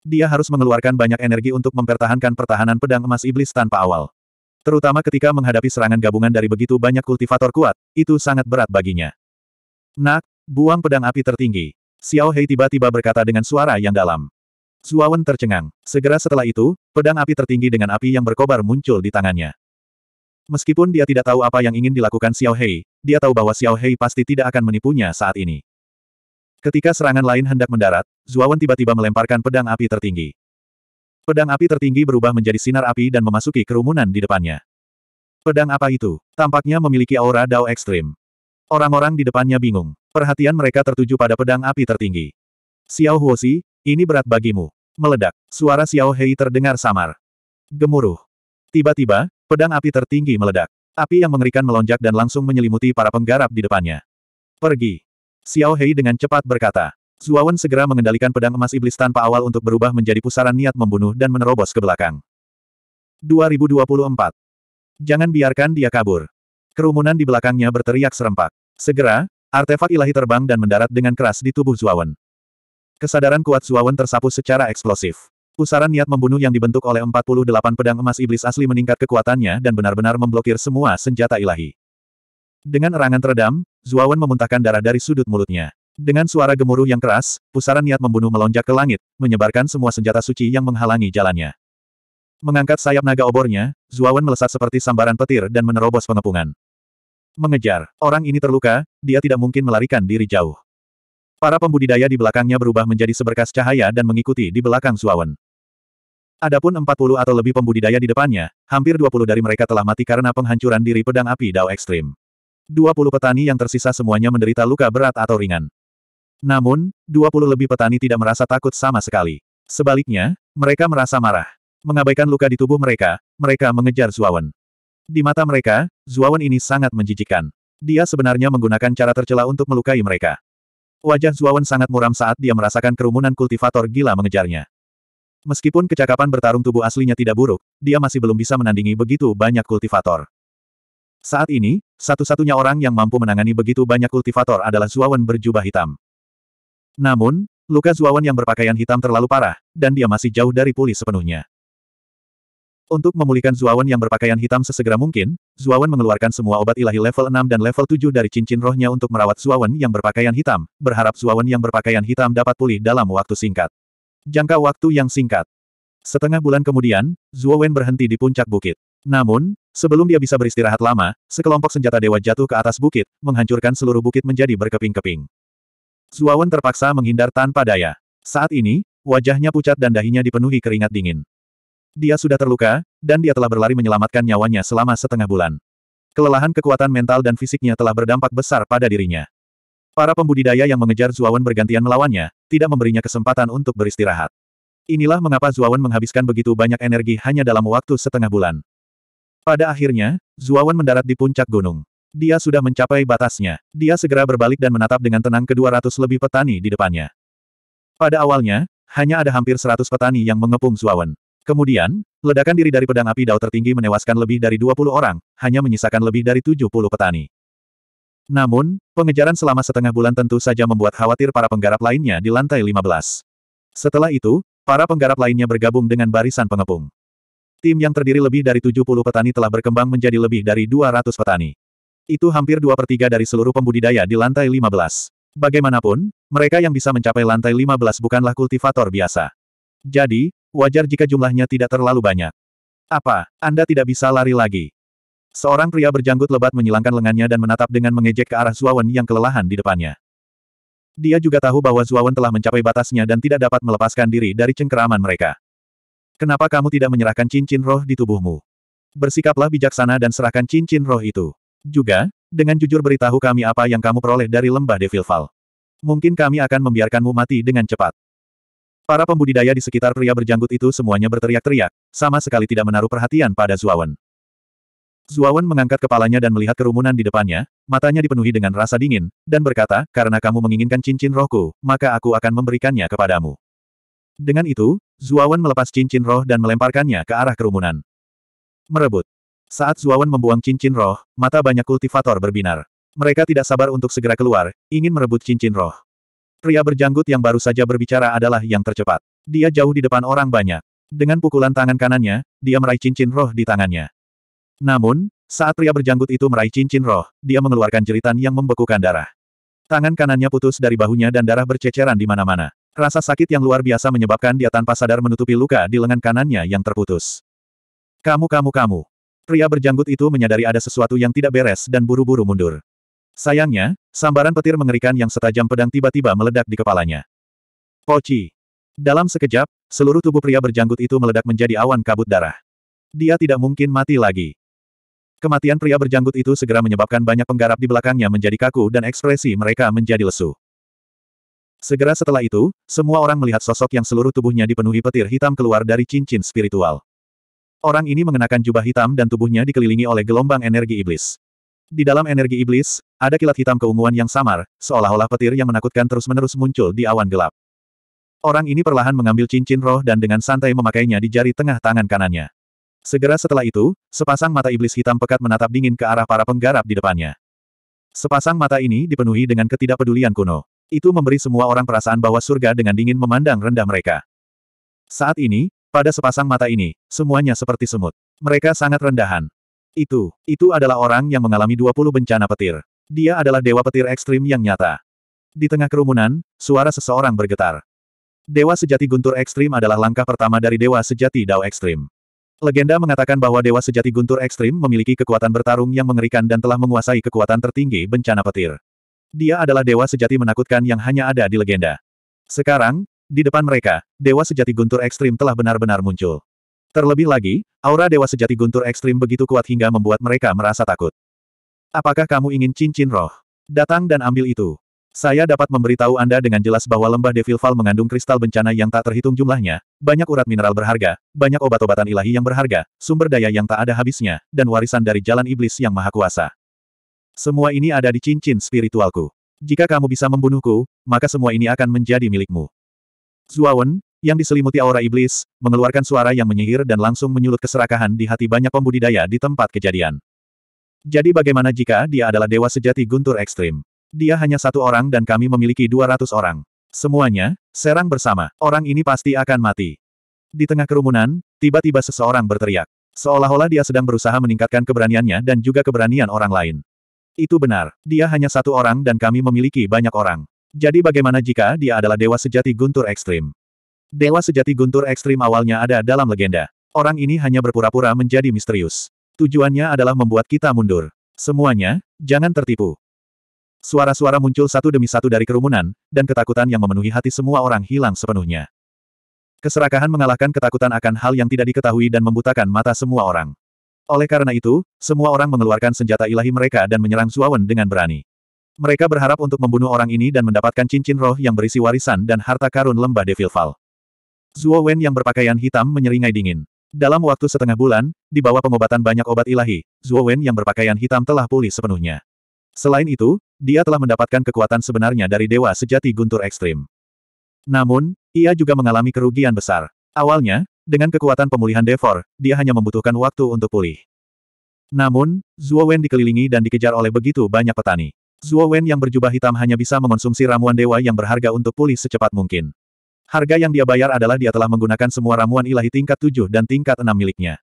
Dia harus mengeluarkan banyak energi untuk mempertahankan pertahanan pedang emas iblis tanpa awal. Terutama ketika menghadapi serangan gabungan dari begitu banyak kultivator kuat, itu sangat berat baginya. Nak, buang pedang api tertinggi. Xiao Hei tiba-tiba berkata dengan suara yang dalam. Suawan tercengang. Segera setelah itu, pedang api tertinggi dengan api yang berkobar muncul di tangannya. Meskipun dia tidak tahu apa yang ingin dilakukan Xiao Hei, dia tahu bahwa Xiao Hei pasti tidak akan menipunya saat ini. Ketika serangan lain hendak mendarat, Zuawan tiba-tiba melemparkan pedang api tertinggi. Pedang api tertinggi berubah menjadi sinar api dan memasuki kerumunan di depannya. Pedang apa itu? Tampaknya memiliki aura dao ekstrim. Orang-orang di depannya bingung. Perhatian mereka tertuju pada pedang api tertinggi. Xiao Huosi, ini berat bagimu. Meledak. Suara Xiao Hei terdengar samar. Gemuruh. Tiba-tiba, pedang api tertinggi meledak. Api yang mengerikan melonjak dan langsung menyelimuti para penggarap di depannya. Pergi. Xiao Hei dengan cepat berkata. Zuawan segera mengendalikan pedang emas iblis tanpa awal untuk berubah menjadi pusaran niat membunuh dan menerobos ke belakang. 2024. Jangan biarkan dia kabur. Kerumunan di belakangnya berteriak serempak. Segera, artefak ilahi terbang dan mendarat dengan keras di tubuh Zuawan. Kesadaran kuat Zuawan tersapu secara eksplosif. Pusaran niat membunuh yang dibentuk oleh 48 pedang emas iblis asli meningkat kekuatannya dan benar-benar memblokir semua senjata ilahi. Dengan erangan teredam, Zuawan memuntahkan darah dari sudut mulutnya. Dengan suara gemuruh yang keras, pusaran niat membunuh melonjak ke langit, menyebarkan semua senjata suci yang menghalangi jalannya. Mengangkat sayap naga obornya, Zuawan melesat seperti sambaran petir dan menerobos pengepungan. Mengejar, orang ini terluka, dia tidak mungkin melarikan diri jauh. Para pembudidaya di belakangnya berubah menjadi seberkas cahaya dan mengikuti di belakang Suawen. Adapun 40 atau lebih pembudidaya di depannya, hampir 20 dari mereka telah mati karena penghancuran diri pedang api Dao Ekstrim. 20 petani yang tersisa semuanya menderita luka berat atau ringan. Namun, 20 lebih petani tidak merasa takut sama sekali. Sebaliknya, mereka merasa marah. Mengabaikan luka di tubuh mereka, mereka mengejar Zuawan. Di mata mereka, Zuawan ini sangat menjijikkan. Dia sebenarnya menggunakan cara tercela untuk melukai mereka. Wajah Zuawan sangat muram saat dia merasakan kerumunan kultivator gila mengejarnya. Meskipun kecakapan bertarung tubuh aslinya tidak buruk, dia masih belum bisa menandingi begitu banyak kultivator. Saat ini, satu-satunya orang yang mampu menangani begitu banyak kultivator adalah Zuawan berjubah hitam. Namun, luka Zuawan yang berpakaian hitam terlalu parah, dan dia masih jauh dari pulih sepenuhnya. Untuk memulihkan Zuawan yang berpakaian hitam sesegera mungkin, Zuawan mengeluarkan semua obat ilahi level 6 dan level 7 dari cincin rohnya untuk merawat Zuawan yang berpakaian hitam, berharap Zuawan yang berpakaian hitam dapat pulih dalam waktu singkat. Jangka waktu yang singkat. Setengah bulan kemudian, Zuawan berhenti di puncak bukit. Namun, sebelum dia bisa beristirahat lama, sekelompok senjata dewa jatuh ke atas bukit, menghancurkan seluruh bukit menjadi berkeping-keping. Zuawan terpaksa menghindar tanpa daya. Saat ini, wajahnya pucat dan dahinya dipenuhi keringat dingin. Dia sudah terluka, dan dia telah berlari menyelamatkan nyawanya selama setengah bulan. Kelelahan kekuatan mental dan fisiknya telah berdampak besar pada dirinya. Para pembudidaya yang mengejar Zuawan bergantian melawannya, tidak memberinya kesempatan untuk beristirahat. Inilah mengapa Zuawan menghabiskan begitu banyak energi hanya dalam waktu setengah bulan. Pada akhirnya, Zuawan mendarat di puncak gunung. Dia sudah mencapai batasnya. Dia segera berbalik dan menatap dengan tenang ke 200 lebih petani di depannya. Pada awalnya, hanya ada hampir 100 petani yang mengepung Zuawan. Kemudian, ledakan diri dari pedang api dao tertinggi menewaskan lebih dari 20 orang, hanya menyisakan lebih dari 70 petani. Namun, pengejaran selama setengah bulan tentu saja membuat khawatir para penggarap lainnya di lantai 15. Setelah itu, para penggarap lainnya bergabung dengan barisan pengepung. Tim yang terdiri lebih dari 70 petani telah berkembang menjadi lebih dari 200 petani. Itu hampir dua per 3 dari seluruh pembudidaya di lantai 15. Bagaimanapun, mereka yang bisa mencapai lantai 15 bukanlah kultivator biasa. Jadi, wajar jika jumlahnya tidak terlalu banyak. Apa, Anda tidak bisa lari lagi? Seorang pria berjanggut lebat menyilangkan lengannya dan menatap dengan mengejek ke arah Zuawan yang kelelahan di depannya. Dia juga tahu bahwa Zuawan telah mencapai batasnya dan tidak dapat melepaskan diri dari cengkeraman mereka. Kenapa kamu tidak menyerahkan cincin roh di tubuhmu? Bersikaplah bijaksana dan serahkan cincin roh itu. Juga, dengan jujur beritahu kami apa yang kamu peroleh dari lembah Devilval. Mungkin kami akan membiarkanmu mati dengan cepat. Para pembudidaya di sekitar pria berjanggut itu semuanya berteriak-teriak, sama sekali tidak menaruh perhatian pada Zuawan. Zuawan mengangkat kepalanya dan melihat kerumunan di depannya, matanya dipenuhi dengan rasa dingin, dan berkata, karena kamu menginginkan cincin rohku, maka aku akan memberikannya kepadamu. Dengan itu, Zuawan melepas cincin roh dan melemparkannya ke arah kerumunan. Merebut. Saat Zuawan membuang cincin roh, mata banyak kultivator berbinar. Mereka tidak sabar untuk segera keluar, ingin merebut cincin roh. Pria berjanggut yang baru saja berbicara adalah yang tercepat. Dia jauh di depan orang banyak. Dengan pukulan tangan kanannya, dia meraih cincin roh di tangannya. Namun, saat pria berjanggut itu meraih cincin roh, dia mengeluarkan jeritan yang membekukan darah. Tangan kanannya putus dari bahunya dan darah berceceran di mana-mana. Rasa sakit yang luar biasa menyebabkan dia tanpa sadar menutupi luka di lengan kanannya yang terputus. Kamu kamu kamu. Pria berjanggut itu menyadari ada sesuatu yang tidak beres dan buru-buru mundur. Sayangnya, sambaran petir mengerikan yang setajam pedang tiba-tiba meledak di kepalanya. Poci. Dalam sekejap, seluruh tubuh pria berjanggut itu meledak menjadi awan kabut darah. Dia tidak mungkin mati lagi. Kematian pria berjanggut itu segera menyebabkan banyak penggarap di belakangnya menjadi kaku dan ekspresi mereka menjadi lesu. Segera setelah itu, semua orang melihat sosok yang seluruh tubuhnya dipenuhi petir hitam keluar dari cincin spiritual. Orang ini mengenakan jubah hitam dan tubuhnya dikelilingi oleh gelombang energi iblis. Di dalam energi iblis, ada kilat hitam keunguan yang samar, seolah-olah petir yang menakutkan terus-menerus muncul di awan gelap. Orang ini perlahan mengambil cincin roh dan dengan santai memakainya di jari tengah tangan kanannya. Segera setelah itu, sepasang mata iblis hitam pekat menatap dingin ke arah para penggarap di depannya. Sepasang mata ini dipenuhi dengan ketidakpedulian kuno. Itu memberi semua orang perasaan bahwa surga dengan dingin memandang rendah mereka. Saat ini, pada sepasang mata ini, semuanya seperti semut. Mereka sangat rendahan. Itu, itu adalah orang yang mengalami 20 bencana petir. Dia adalah dewa petir ekstrim yang nyata. Di tengah kerumunan, suara seseorang bergetar. Dewa sejati guntur ekstrim adalah langkah pertama dari dewa sejati Dao ekstrim. Legenda mengatakan bahwa dewa sejati guntur ekstrim memiliki kekuatan bertarung yang mengerikan dan telah menguasai kekuatan tertinggi bencana petir. Dia adalah dewa sejati menakutkan yang hanya ada di legenda. Sekarang, di depan mereka, dewa sejati guntur ekstrim telah benar-benar muncul. Terlebih lagi, aura Dewa Sejati Guntur Ekstrim begitu kuat hingga membuat mereka merasa takut. Apakah kamu ingin cincin roh? Datang dan ambil itu. Saya dapat memberitahu Anda dengan jelas bahwa lembah Devilval mengandung kristal bencana yang tak terhitung jumlahnya, banyak urat mineral berharga, banyak obat-obatan ilahi yang berharga, sumber daya yang tak ada habisnya, dan warisan dari jalan iblis yang maha kuasa. Semua ini ada di cincin spiritualku. Jika kamu bisa membunuhku, maka semua ini akan menjadi milikmu. Zuawan, yang diselimuti aura iblis, mengeluarkan suara yang menyihir dan langsung menyulut keserakahan di hati banyak pembudidaya di tempat kejadian. Jadi bagaimana jika dia adalah dewa sejati guntur ekstrim? Dia hanya satu orang dan kami memiliki 200 orang. Semuanya, serang bersama. Orang ini pasti akan mati. Di tengah kerumunan, tiba-tiba seseorang berteriak. Seolah-olah dia sedang berusaha meningkatkan keberaniannya dan juga keberanian orang lain. Itu benar, dia hanya satu orang dan kami memiliki banyak orang. Jadi bagaimana jika dia adalah dewa sejati guntur ekstrim? Dewa sejati Guntur Ekstrim awalnya ada dalam legenda. Orang ini hanya berpura-pura menjadi misterius. Tujuannya adalah membuat kita mundur. Semuanya, jangan tertipu. Suara-suara muncul satu demi satu dari kerumunan, dan ketakutan yang memenuhi hati semua orang hilang sepenuhnya. Keserakahan mengalahkan ketakutan akan hal yang tidak diketahui dan membutakan mata semua orang. Oleh karena itu, semua orang mengeluarkan senjata ilahi mereka dan menyerang Zuawan dengan berani. Mereka berharap untuk membunuh orang ini dan mendapatkan cincin roh yang berisi warisan dan harta karun lembah Fall. Zuo Wen yang berpakaian hitam menyeringai dingin. Dalam waktu setengah bulan, di bawah pengobatan banyak obat ilahi, Zuo Wen yang berpakaian hitam telah pulih sepenuhnya. Selain itu, dia telah mendapatkan kekuatan sebenarnya dari Dewa Sejati Guntur Ekstrim. Namun, ia juga mengalami kerugian besar. Awalnya, dengan kekuatan pemulihan Devor, dia hanya membutuhkan waktu untuk pulih. Namun, Zuo Wen dikelilingi dan dikejar oleh begitu banyak petani. Zuo Wen yang berjubah hitam hanya bisa mengonsumsi ramuan dewa yang berharga untuk pulih secepat mungkin. Harga yang dia bayar adalah dia telah menggunakan semua ramuan ilahi tingkat 7 dan tingkat 6 miliknya.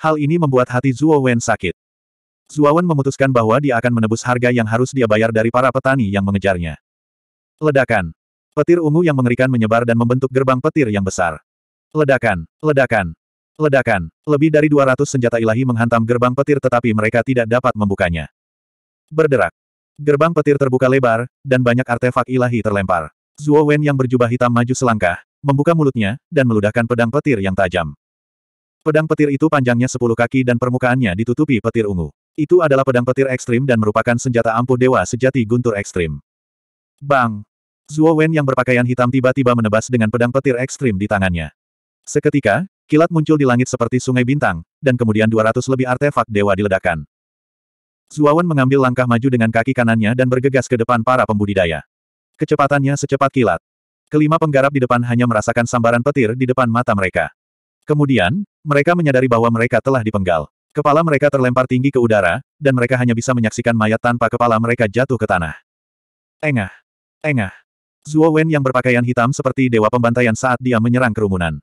Hal ini membuat hati Zuo Wen sakit. Zuo Wen memutuskan bahwa dia akan menebus harga yang harus dia bayar dari para petani yang mengejarnya. Ledakan. Petir ungu yang mengerikan menyebar dan membentuk gerbang petir yang besar. Ledakan, ledakan, ledakan. Lebih dari 200 senjata ilahi menghantam gerbang petir tetapi mereka tidak dapat membukanya. Berderak. Gerbang petir terbuka lebar, dan banyak artefak ilahi terlempar. Zuo Wen yang berjubah hitam maju selangkah, membuka mulutnya, dan meludahkan pedang petir yang tajam. Pedang petir itu panjangnya 10 kaki dan permukaannya ditutupi petir ungu. Itu adalah pedang petir ekstrim dan merupakan senjata ampuh dewa sejati guntur ekstrim. Bang! Zuo Wen yang berpakaian hitam tiba-tiba menebas dengan pedang petir ekstrim di tangannya. Seketika, kilat muncul di langit seperti sungai bintang, dan kemudian 200 lebih artefak dewa diledakkan. Wen mengambil langkah maju dengan kaki kanannya dan bergegas ke depan para pembudidaya. Kecepatannya secepat kilat. Kelima penggarap di depan hanya merasakan sambaran petir di depan mata mereka. Kemudian, mereka menyadari bahwa mereka telah dipenggal. Kepala mereka terlempar tinggi ke udara, dan mereka hanya bisa menyaksikan mayat tanpa kepala mereka jatuh ke tanah. Engah. Engah. Zuo Wen yang berpakaian hitam seperti dewa pembantaian saat dia menyerang kerumunan.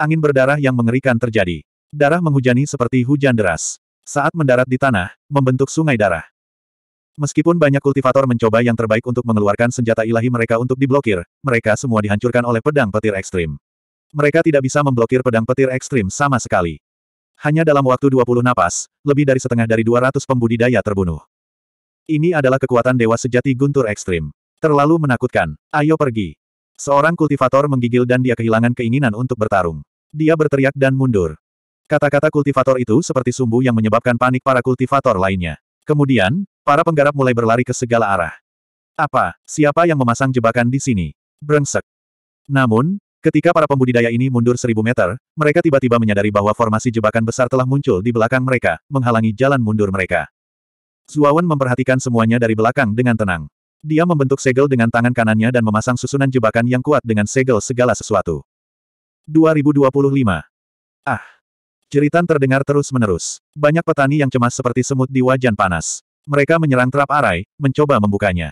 Angin berdarah yang mengerikan terjadi. Darah menghujani seperti hujan deras. Saat mendarat di tanah, membentuk sungai darah. Meskipun banyak kultivator mencoba yang terbaik untuk mengeluarkan senjata ilahi mereka untuk diblokir, mereka semua dihancurkan oleh pedang petir ekstrim. Mereka tidak bisa memblokir pedang petir ekstrim sama sekali. Hanya dalam waktu 20 napas, lebih dari setengah dari 200 pembudidaya terbunuh. Ini adalah kekuatan dewa sejati guntur ekstrim. Terlalu menakutkan. Ayo pergi. Seorang kultivator menggigil dan dia kehilangan keinginan untuk bertarung. Dia berteriak dan mundur. Kata-kata kultivator itu seperti sumbu yang menyebabkan panik para kultivator lainnya. Kemudian, Para penggarap mulai berlari ke segala arah. Apa, siapa yang memasang jebakan di sini? Brengsek. Namun, ketika para pembudidaya ini mundur seribu meter, mereka tiba-tiba menyadari bahwa formasi jebakan besar telah muncul di belakang mereka, menghalangi jalan mundur mereka. Zuawan memperhatikan semuanya dari belakang dengan tenang. Dia membentuk segel dengan tangan kanannya dan memasang susunan jebakan yang kuat dengan segel segala sesuatu. 2025. Ah. Jeritan terdengar terus-menerus. Banyak petani yang cemas seperti semut di wajan panas. Mereka menyerang trap arai, mencoba membukanya.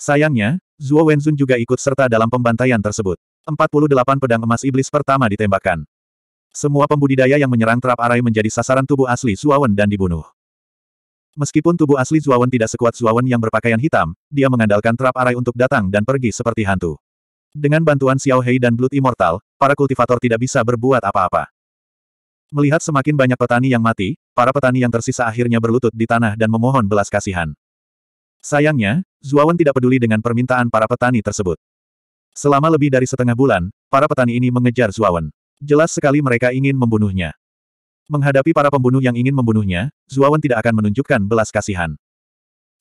Sayangnya, Zuo Wenzun juga ikut serta dalam pembantaian tersebut. 48 pedang emas iblis pertama ditembakkan. Semua pembudidaya yang menyerang trap arai menjadi sasaran tubuh asli Zuawan dan dibunuh. Meskipun tubuh asli Zuawan tidak sekuat Zuawan yang berpakaian hitam, dia mengandalkan trap arai untuk datang dan pergi seperti hantu. Dengan bantuan Xiao Hei dan Blood Immortal, para kultivator tidak bisa berbuat apa-apa. Melihat semakin banyak petani yang mati, para petani yang tersisa akhirnya berlutut di tanah dan memohon belas kasihan. Sayangnya, Zuawan tidak peduli dengan permintaan para petani tersebut. Selama lebih dari setengah bulan, para petani ini mengejar Zuawan. Jelas sekali mereka ingin membunuhnya. Menghadapi para pembunuh yang ingin membunuhnya, Zuawan tidak akan menunjukkan belas kasihan.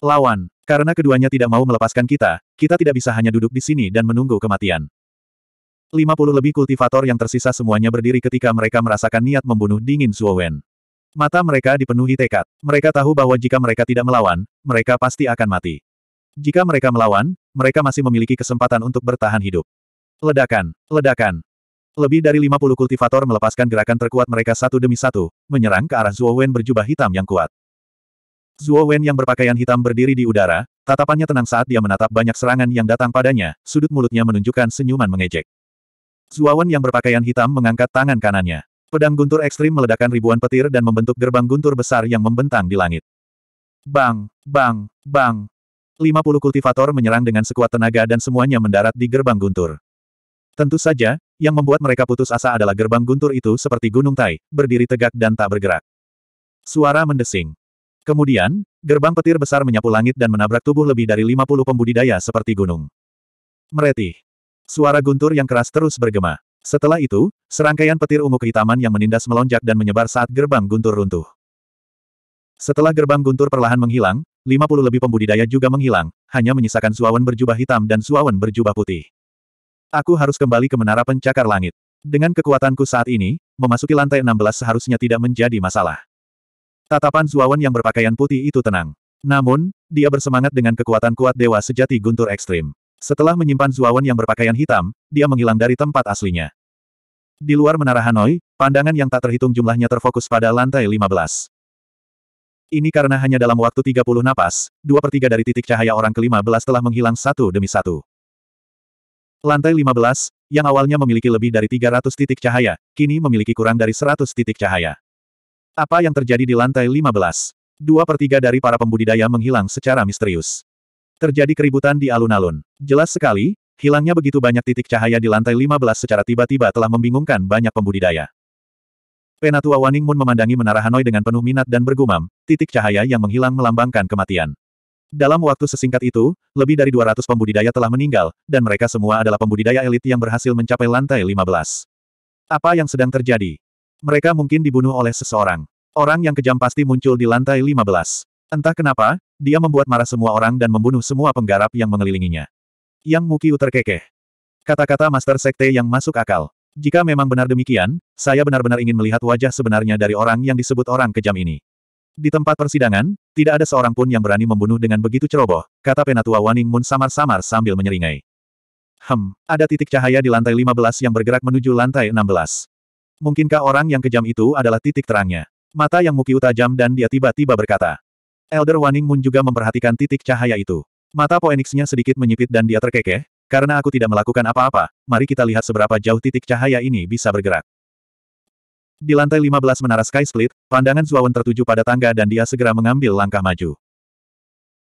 Lawan, karena keduanya tidak mau melepaskan kita, kita tidak bisa hanya duduk di sini dan menunggu kematian. 50 lebih kultivator yang tersisa semuanya berdiri ketika mereka merasakan niat membunuh dingin Zuowen. Mata mereka dipenuhi tekad. Mereka tahu bahwa jika mereka tidak melawan, mereka pasti akan mati. Jika mereka melawan, mereka masih memiliki kesempatan untuk bertahan hidup. Ledakan, ledakan. Lebih dari 50 kultivator melepaskan gerakan terkuat mereka satu demi satu, menyerang ke arah Zuowen berjubah hitam yang kuat. Zuowen yang berpakaian hitam berdiri di udara, tatapannya tenang saat dia menatap banyak serangan yang datang padanya, sudut mulutnya menunjukkan senyuman mengejek. Zuawan yang berpakaian hitam mengangkat tangan kanannya. Pedang guntur ekstrim meledakkan ribuan petir dan membentuk gerbang guntur besar yang membentang di langit. Bang, bang, bang. 50 kultivator menyerang dengan sekuat tenaga dan semuanya mendarat di gerbang guntur. Tentu saja, yang membuat mereka putus asa adalah gerbang guntur itu seperti gunung tai, berdiri tegak dan tak bergerak. Suara mendesing. Kemudian, gerbang petir besar menyapu langit dan menabrak tubuh lebih dari 50 pembudidaya seperti gunung. Meretih. Suara guntur yang keras terus bergema. Setelah itu, serangkaian petir ungu kehitaman yang menindas melonjak dan menyebar saat gerbang guntur runtuh. Setelah gerbang guntur perlahan menghilang, 50 lebih pembudidaya juga menghilang, hanya menyisakan suawan berjubah hitam dan suawan berjubah putih. Aku harus kembali ke menara pencakar langit. Dengan kekuatanku saat ini, memasuki lantai 16 seharusnya tidak menjadi masalah. Tatapan suawan yang berpakaian putih itu tenang. Namun, dia bersemangat dengan kekuatan kuat dewa sejati guntur ekstrim. Setelah menyimpan Zuawan yang berpakaian hitam, dia menghilang dari tempat aslinya. Di luar menara Hanoi, pandangan yang tak terhitung jumlahnya terfokus pada lantai 15. Ini karena hanya dalam waktu 30 napas, dua per tiga dari titik cahaya orang ke-15 telah menghilang satu demi satu. Lantai 15, yang awalnya memiliki lebih dari 300 titik cahaya, kini memiliki kurang dari 100 titik cahaya. Apa yang terjadi di lantai 15? Dua per tiga dari para pembudidaya menghilang secara misterius. Terjadi keributan di alun-alun. Jelas sekali, hilangnya begitu banyak titik cahaya di lantai 15 secara tiba-tiba telah membingungkan banyak pembudidaya. Penatua Waning Moon memandangi menara Hanoi dengan penuh minat dan bergumam, titik cahaya yang menghilang melambangkan kematian. Dalam waktu sesingkat itu, lebih dari 200 pembudidaya telah meninggal, dan mereka semua adalah pembudidaya elit yang berhasil mencapai lantai 15. Apa yang sedang terjadi? Mereka mungkin dibunuh oleh seseorang. Orang yang kejam pasti muncul di lantai 15. Entah kenapa, dia membuat marah semua orang dan membunuh semua penggarap yang mengelilinginya. Yang Mukiu terkekeh. Kata-kata Master Sekte yang masuk akal. Jika memang benar demikian, saya benar-benar ingin melihat wajah sebenarnya dari orang yang disebut orang kejam ini. Di tempat persidangan, tidak ada seorang pun yang berani membunuh dengan begitu ceroboh, kata Penatua Waning Mun samar-samar sambil menyeringai. Hem, ada titik cahaya di lantai 15 yang bergerak menuju lantai 16. Mungkinkah orang yang kejam itu adalah titik terangnya? Mata yang Mukiu tajam dan dia tiba-tiba berkata. Elder Waning Moon juga memperhatikan titik cahaya itu. Mata Poenixnya sedikit menyipit dan dia terkekeh, karena aku tidak melakukan apa-apa, mari kita lihat seberapa jauh titik cahaya ini bisa bergerak. Di lantai 15 menara Sky Split, pandangan Zuawan tertuju pada tangga dan dia segera mengambil langkah maju.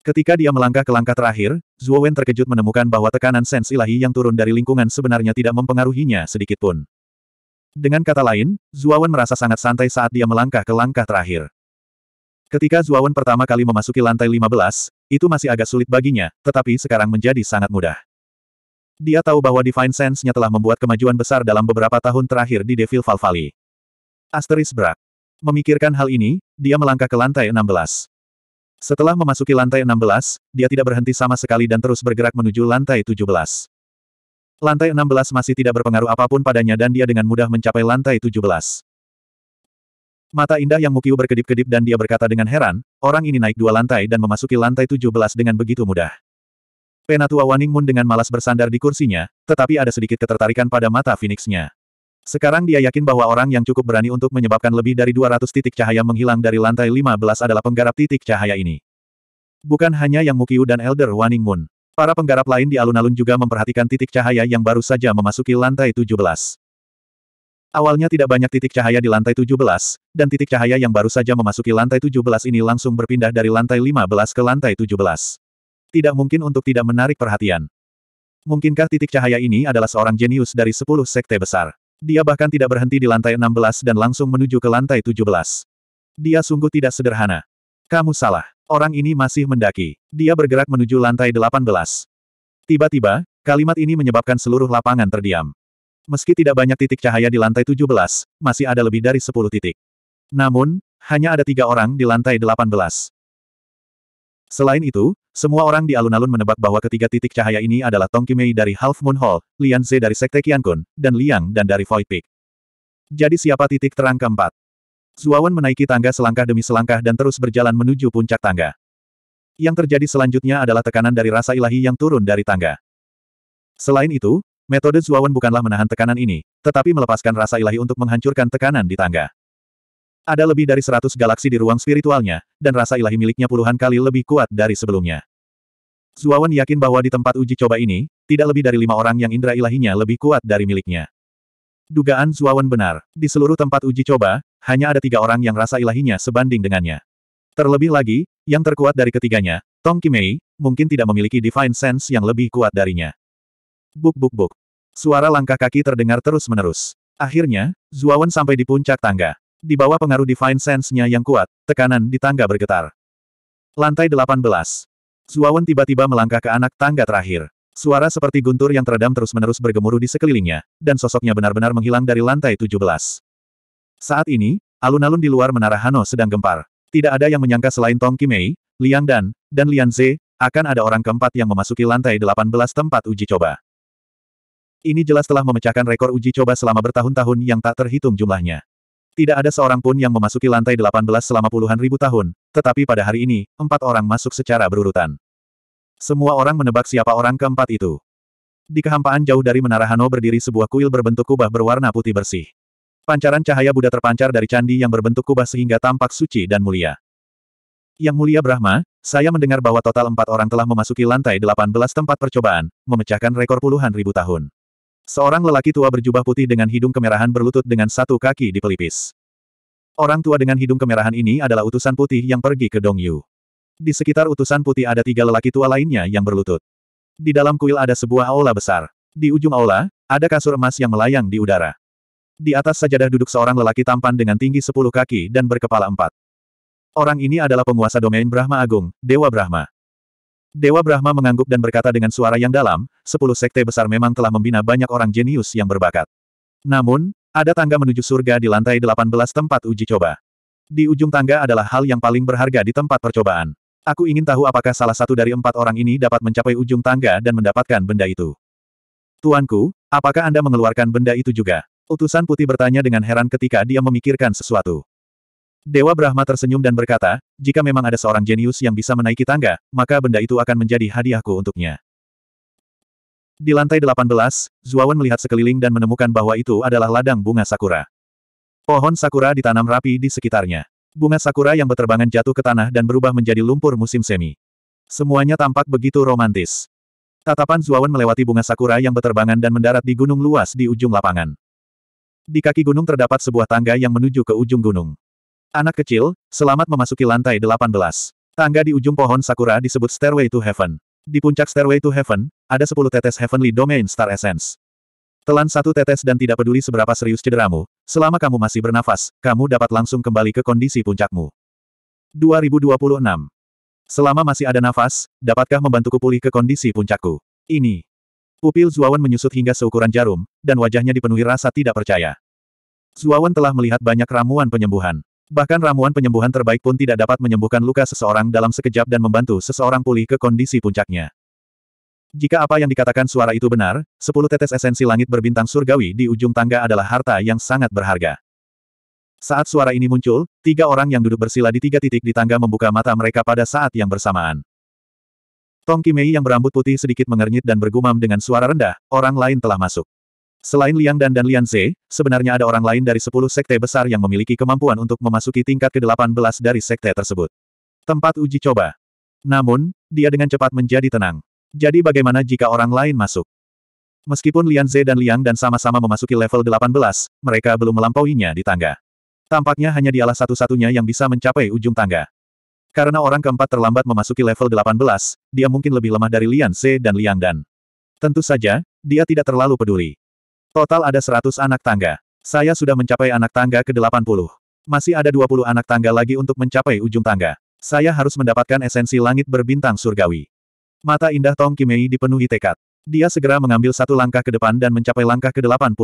Ketika dia melangkah ke langkah terakhir, Zuowen terkejut menemukan bahwa tekanan sens ilahi yang turun dari lingkungan sebenarnya tidak mempengaruhinya sedikitpun. Dengan kata lain, Zuawan merasa sangat santai saat dia melangkah ke langkah terakhir. Ketika Zuawan pertama kali memasuki lantai 15, itu masih agak sulit baginya, tetapi sekarang menjadi sangat mudah. Dia tahu bahwa Divine Sense-nya telah membuat kemajuan besar dalam beberapa tahun terakhir di Devil Fall Valley. Asteris Brak. Memikirkan hal ini, dia melangkah ke lantai 16. Setelah memasuki lantai 16, dia tidak berhenti sama sekali dan terus bergerak menuju lantai 17. Lantai 16 masih tidak berpengaruh apapun padanya dan dia dengan mudah mencapai lantai 17. Mata indah yang Mukiu berkedip-kedip dan dia berkata dengan heran, orang ini naik dua lantai dan memasuki lantai 17 dengan begitu mudah. Penatua Waning Moon dengan malas bersandar di kursinya, tetapi ada sedikit ketertarikan pada mata Phoenixnya. Sekarang dia yakin bahwa orang yang cukup berani untuk menyebabkan lebih dari 200 titik cahaya menghilang dari lantai 15 adalah penggarap titik cahaya ini. Bukan hanya yang Mukiu dan Elder Waning Moon. Para penggarap lain di alun-alun juga memperhatikan titik cahaya yang baru saja memasuki lantai 17. Awalnya tidak banyak titik cahaya di lantai 17, dan titik cahaya yang baru saja memasuki lantai 17 ini langsung berpindah dari lantai 15 ke lantai 17. Tidak mungkin untuk tidak menarik perhatian. Mungkinkah titik cahaya ini adalah seorang jenius dari 10 sekte besar? Dia bahkan tidak berhenti di lantai 16 dan langsung menuju ke lantai 17. Dia sungguh tidak sederhana. Kamu salah. Orang ini masih mendaki. Dia bergerak menuju lantai 18. Tiba-tiba, kalimat ini menyebabkan seluruh lapangan terdiam. Meski tidak banyak titik cahaya di lantai 17, masih ada lebih dari 10 titik. Namun, hanya ada tiga orang di lantai 18. Selain itu, semua orang di alun-alun menebak bahwa ketiga titik cahaya ini adalah Tong Kimei dari Half Moon Hall, Lian Ze dari Sekte Kun, dan Liang dan dari Void Peak. Jadi siapa titik terang keempat? Zuawan menaiki tangga selangkah demi selangkah dan terus berjalan menuju puncak tangga. Yang terjadi selanjutnya adalah tekanan dari rasa ilahi yang turun dari tangga. Selain itu, Metode Zuawan bukanlah menahan tekanan ini, tetapi melepaskan rasa ilahi untuk menghancurkan tekanan di tangga. Ada lebih dari seratus galaksi di ruang spiritualnya, dan rasa ilahi miliknya puluhan kali lebih kuat dari sebelumnya. Zuawan yakin bahwa di tempat uji coba ini, tidak lebih dari lima orang yang indera ilahinya lebih kuat dari miliknya. Dugaan Zuawan benar, di seluruh tempat uji coba, hanya ada tiga orang yang rasa ilahinya sebanding dengannya. Terlebih lagi, yang terkuat dari ketiganya, Tong Kimei, mungkin tidak memiliki divine sense yang lebih kuat darinya. Buk buk buk. Suara langkah kaki terdengar terus-menerus. Akhirnya, Zuawan sampai di puncak tangga. Di bawah pengaruh Divine Sense-nya yang kuat, tekanan di tangga bergetar. Lantai 18. Zuawan tiba-tiba melangkah ke anak tangga terakhir. Suara seperti guntur yang teredam terus-menerus bergemuruh di sekelilingnya, dan sosoknya benar-benar menghilang dari lantai 17. Saat ini, alun-alun di luar Menara Hano sedang gempar. Tidak ada yang menyangka selain Tong Kimei, Liang Dan, dan Lian Ze, akan ada orang keempat yang memasuki lantai 18 tempat uji coba. Ini jelas telah memecahkan rekor uji coba selama bertahun-tahun yang tak terhitung jumlahnya. Tidak ada seorang pun yang memasuki lantai 18 selama puluhan ribu tahun, tetapi pada hari ini, empat orang masuk secara berurutan. Semua orang menebak siapa orang keempat itu. Di kehampaan jauh dari menara Hano berdiri sebuah kuil berbentuk kubah berwarna putih bersih. Pancaran cahaya Buddha terpancar dari candi yang berbentuk kubah sehingga tampak suci dan mulia. Yang Mulia Brahma, saya mendengar bahwa total empat orang telah memasuki lantai 18 tempat percobaan, memecahkan rekor puluhan ribu tahun. Seorang lelaki tua berjubah putih dengan hidung kemerahan berlutut dengan satu kaki di pelipis. Orang tua dengan hidung kemerahan ini adalah utusan putih yang pergi ke Dongyu. Di sekitar utusan putih ada tiga lelaki tua lainnya yang berlutut. Di dalam kuil ada sebuah aula besar. Di ujung aula, ada kasur emas yang melayang di udara. Di atas sajadah duduk seorang lelaki tampan dengan tinggi sepuluh kaki dan berkepala empat. Orang ini adalah penguasa domain Brahma Agung, Dewa Brahma. Dewa Brahma mengangguk dan berkata dengan suara yang dalam, sepuluh sekte besar memang telah membina banyak orang jenius yang berbakat. Namun, ada tangga menuju surga di lantai 18 tempat uji coba. Di ujung tangga adalah hal yang paling berharga di tempat percobaan. Aku ingin tahu apakah salah satu dari empat orang ini dapat mencapai ujung tangga dan mendapatkan benda itu. Tuanku, apakah Anda mengeluarkan benda itu juga? Utusan putih bertanya dengan heran ketika dia memikirkan sesuatu. Dewa Brahma tersenyum dan berkata, jika memang ada seorang jenius yang bisa menaiki tangga, maka benda itu akan menjadi hadiahku untuknya. Di lantai 18, Zuawan melihat sekeliling dan menemukan bahwa itu adalah ladang bunga sakura. Pohon sakura ditanam rapi di sekitarnya. Bunga sakura yang berterbangan jatuh ke tanah dan berubah menjadi lumpur musim semi. Semuanya tampak begitu romantis. Tatapan Zuawan melewati bunga sakura yang berterbangan dan mendarat di gunung luas di ujung lapangan. Di kaki gunung terdapat sebuah tangga yang menuju ke ujung gunung. Anak kecil, selamat memasuki lantai 18. Tangga di ujung pohon Sakura disebut Stairway to Heaven. Di puncak Stairway to Heaven, ada 10 tetes Heavenly Domain Star Essence. Telan satu tetes dan tidak peduli seberapa serius cederamu, selama kamu masih bernafas, kamu dapat langsung kembali ke kondisi puncakmu. 2026. Selama masih ada nafas, dapatkah membantuku pulih ke kondisi puncakku? Ini. Pupil Zuawan menyusut hingga seukuran jarum, dan wajahnya dipenuhi rasa tidak percaya. Zuawan telah melihat banyak ramuan penyembuhan. Bahkan ramuan penyembuhan terbaik pun tidak dapat menyembuhkan luka seseorang dalam sekejap dan membantu seseorang pulih ke kondisi puncaknya. Jika apa yang dikatakan suara itu benar, sepuluh tetes esensi langit berbintang surgawi di ujung tangga adalah harta yang sangat berharga. Saat suara ini muncul, tiga orang yang duduk bersila di tiga titik di tangga membuka mata mereka pada saat yang bersamaan. Tong Kimei yang berambut putih sedikit mengernyit dan bergumam dengan suara rendah, orang lain telah masuk. Selain Liang Dan dan Lian Ze, sebenarnya ada orang lain dari sepuluh sekte besar yang memiliki kemampuan untuk memasuki tingkat ke-18 dari sekte tersebut. Tempat uji coba. Namun, dia dengan cepat menjadi tenang. Jadi bagaimana jika orang lain masuk? Meskipun Lian Ze dan Liang Dan sama-sama memasuki level 18, mereka belum melampauinya di tangga. Tampaknya hanya dialah satu-satunya yang bisa mencapai ujung tangga. Karena orang keempat terlambat memasuki level 18, dia mungkin lebih lemah dari Lian Ze dan Liang Dan. Tentu saja, dia tidak terlalu peduli. Total ada 100 anak tangga. Saya sudah mencapai anak tangga ke-80. Masih ada 20 anak tangga lagi untuk mencapai ujung tangga. Saya harus mendapatkan esensi langit berbintang surgawi. Mata indah Tong Kimei dipenuhi tekad. Dia segera mengambil satu langkah ke depan dan mencapai langkah ke-81.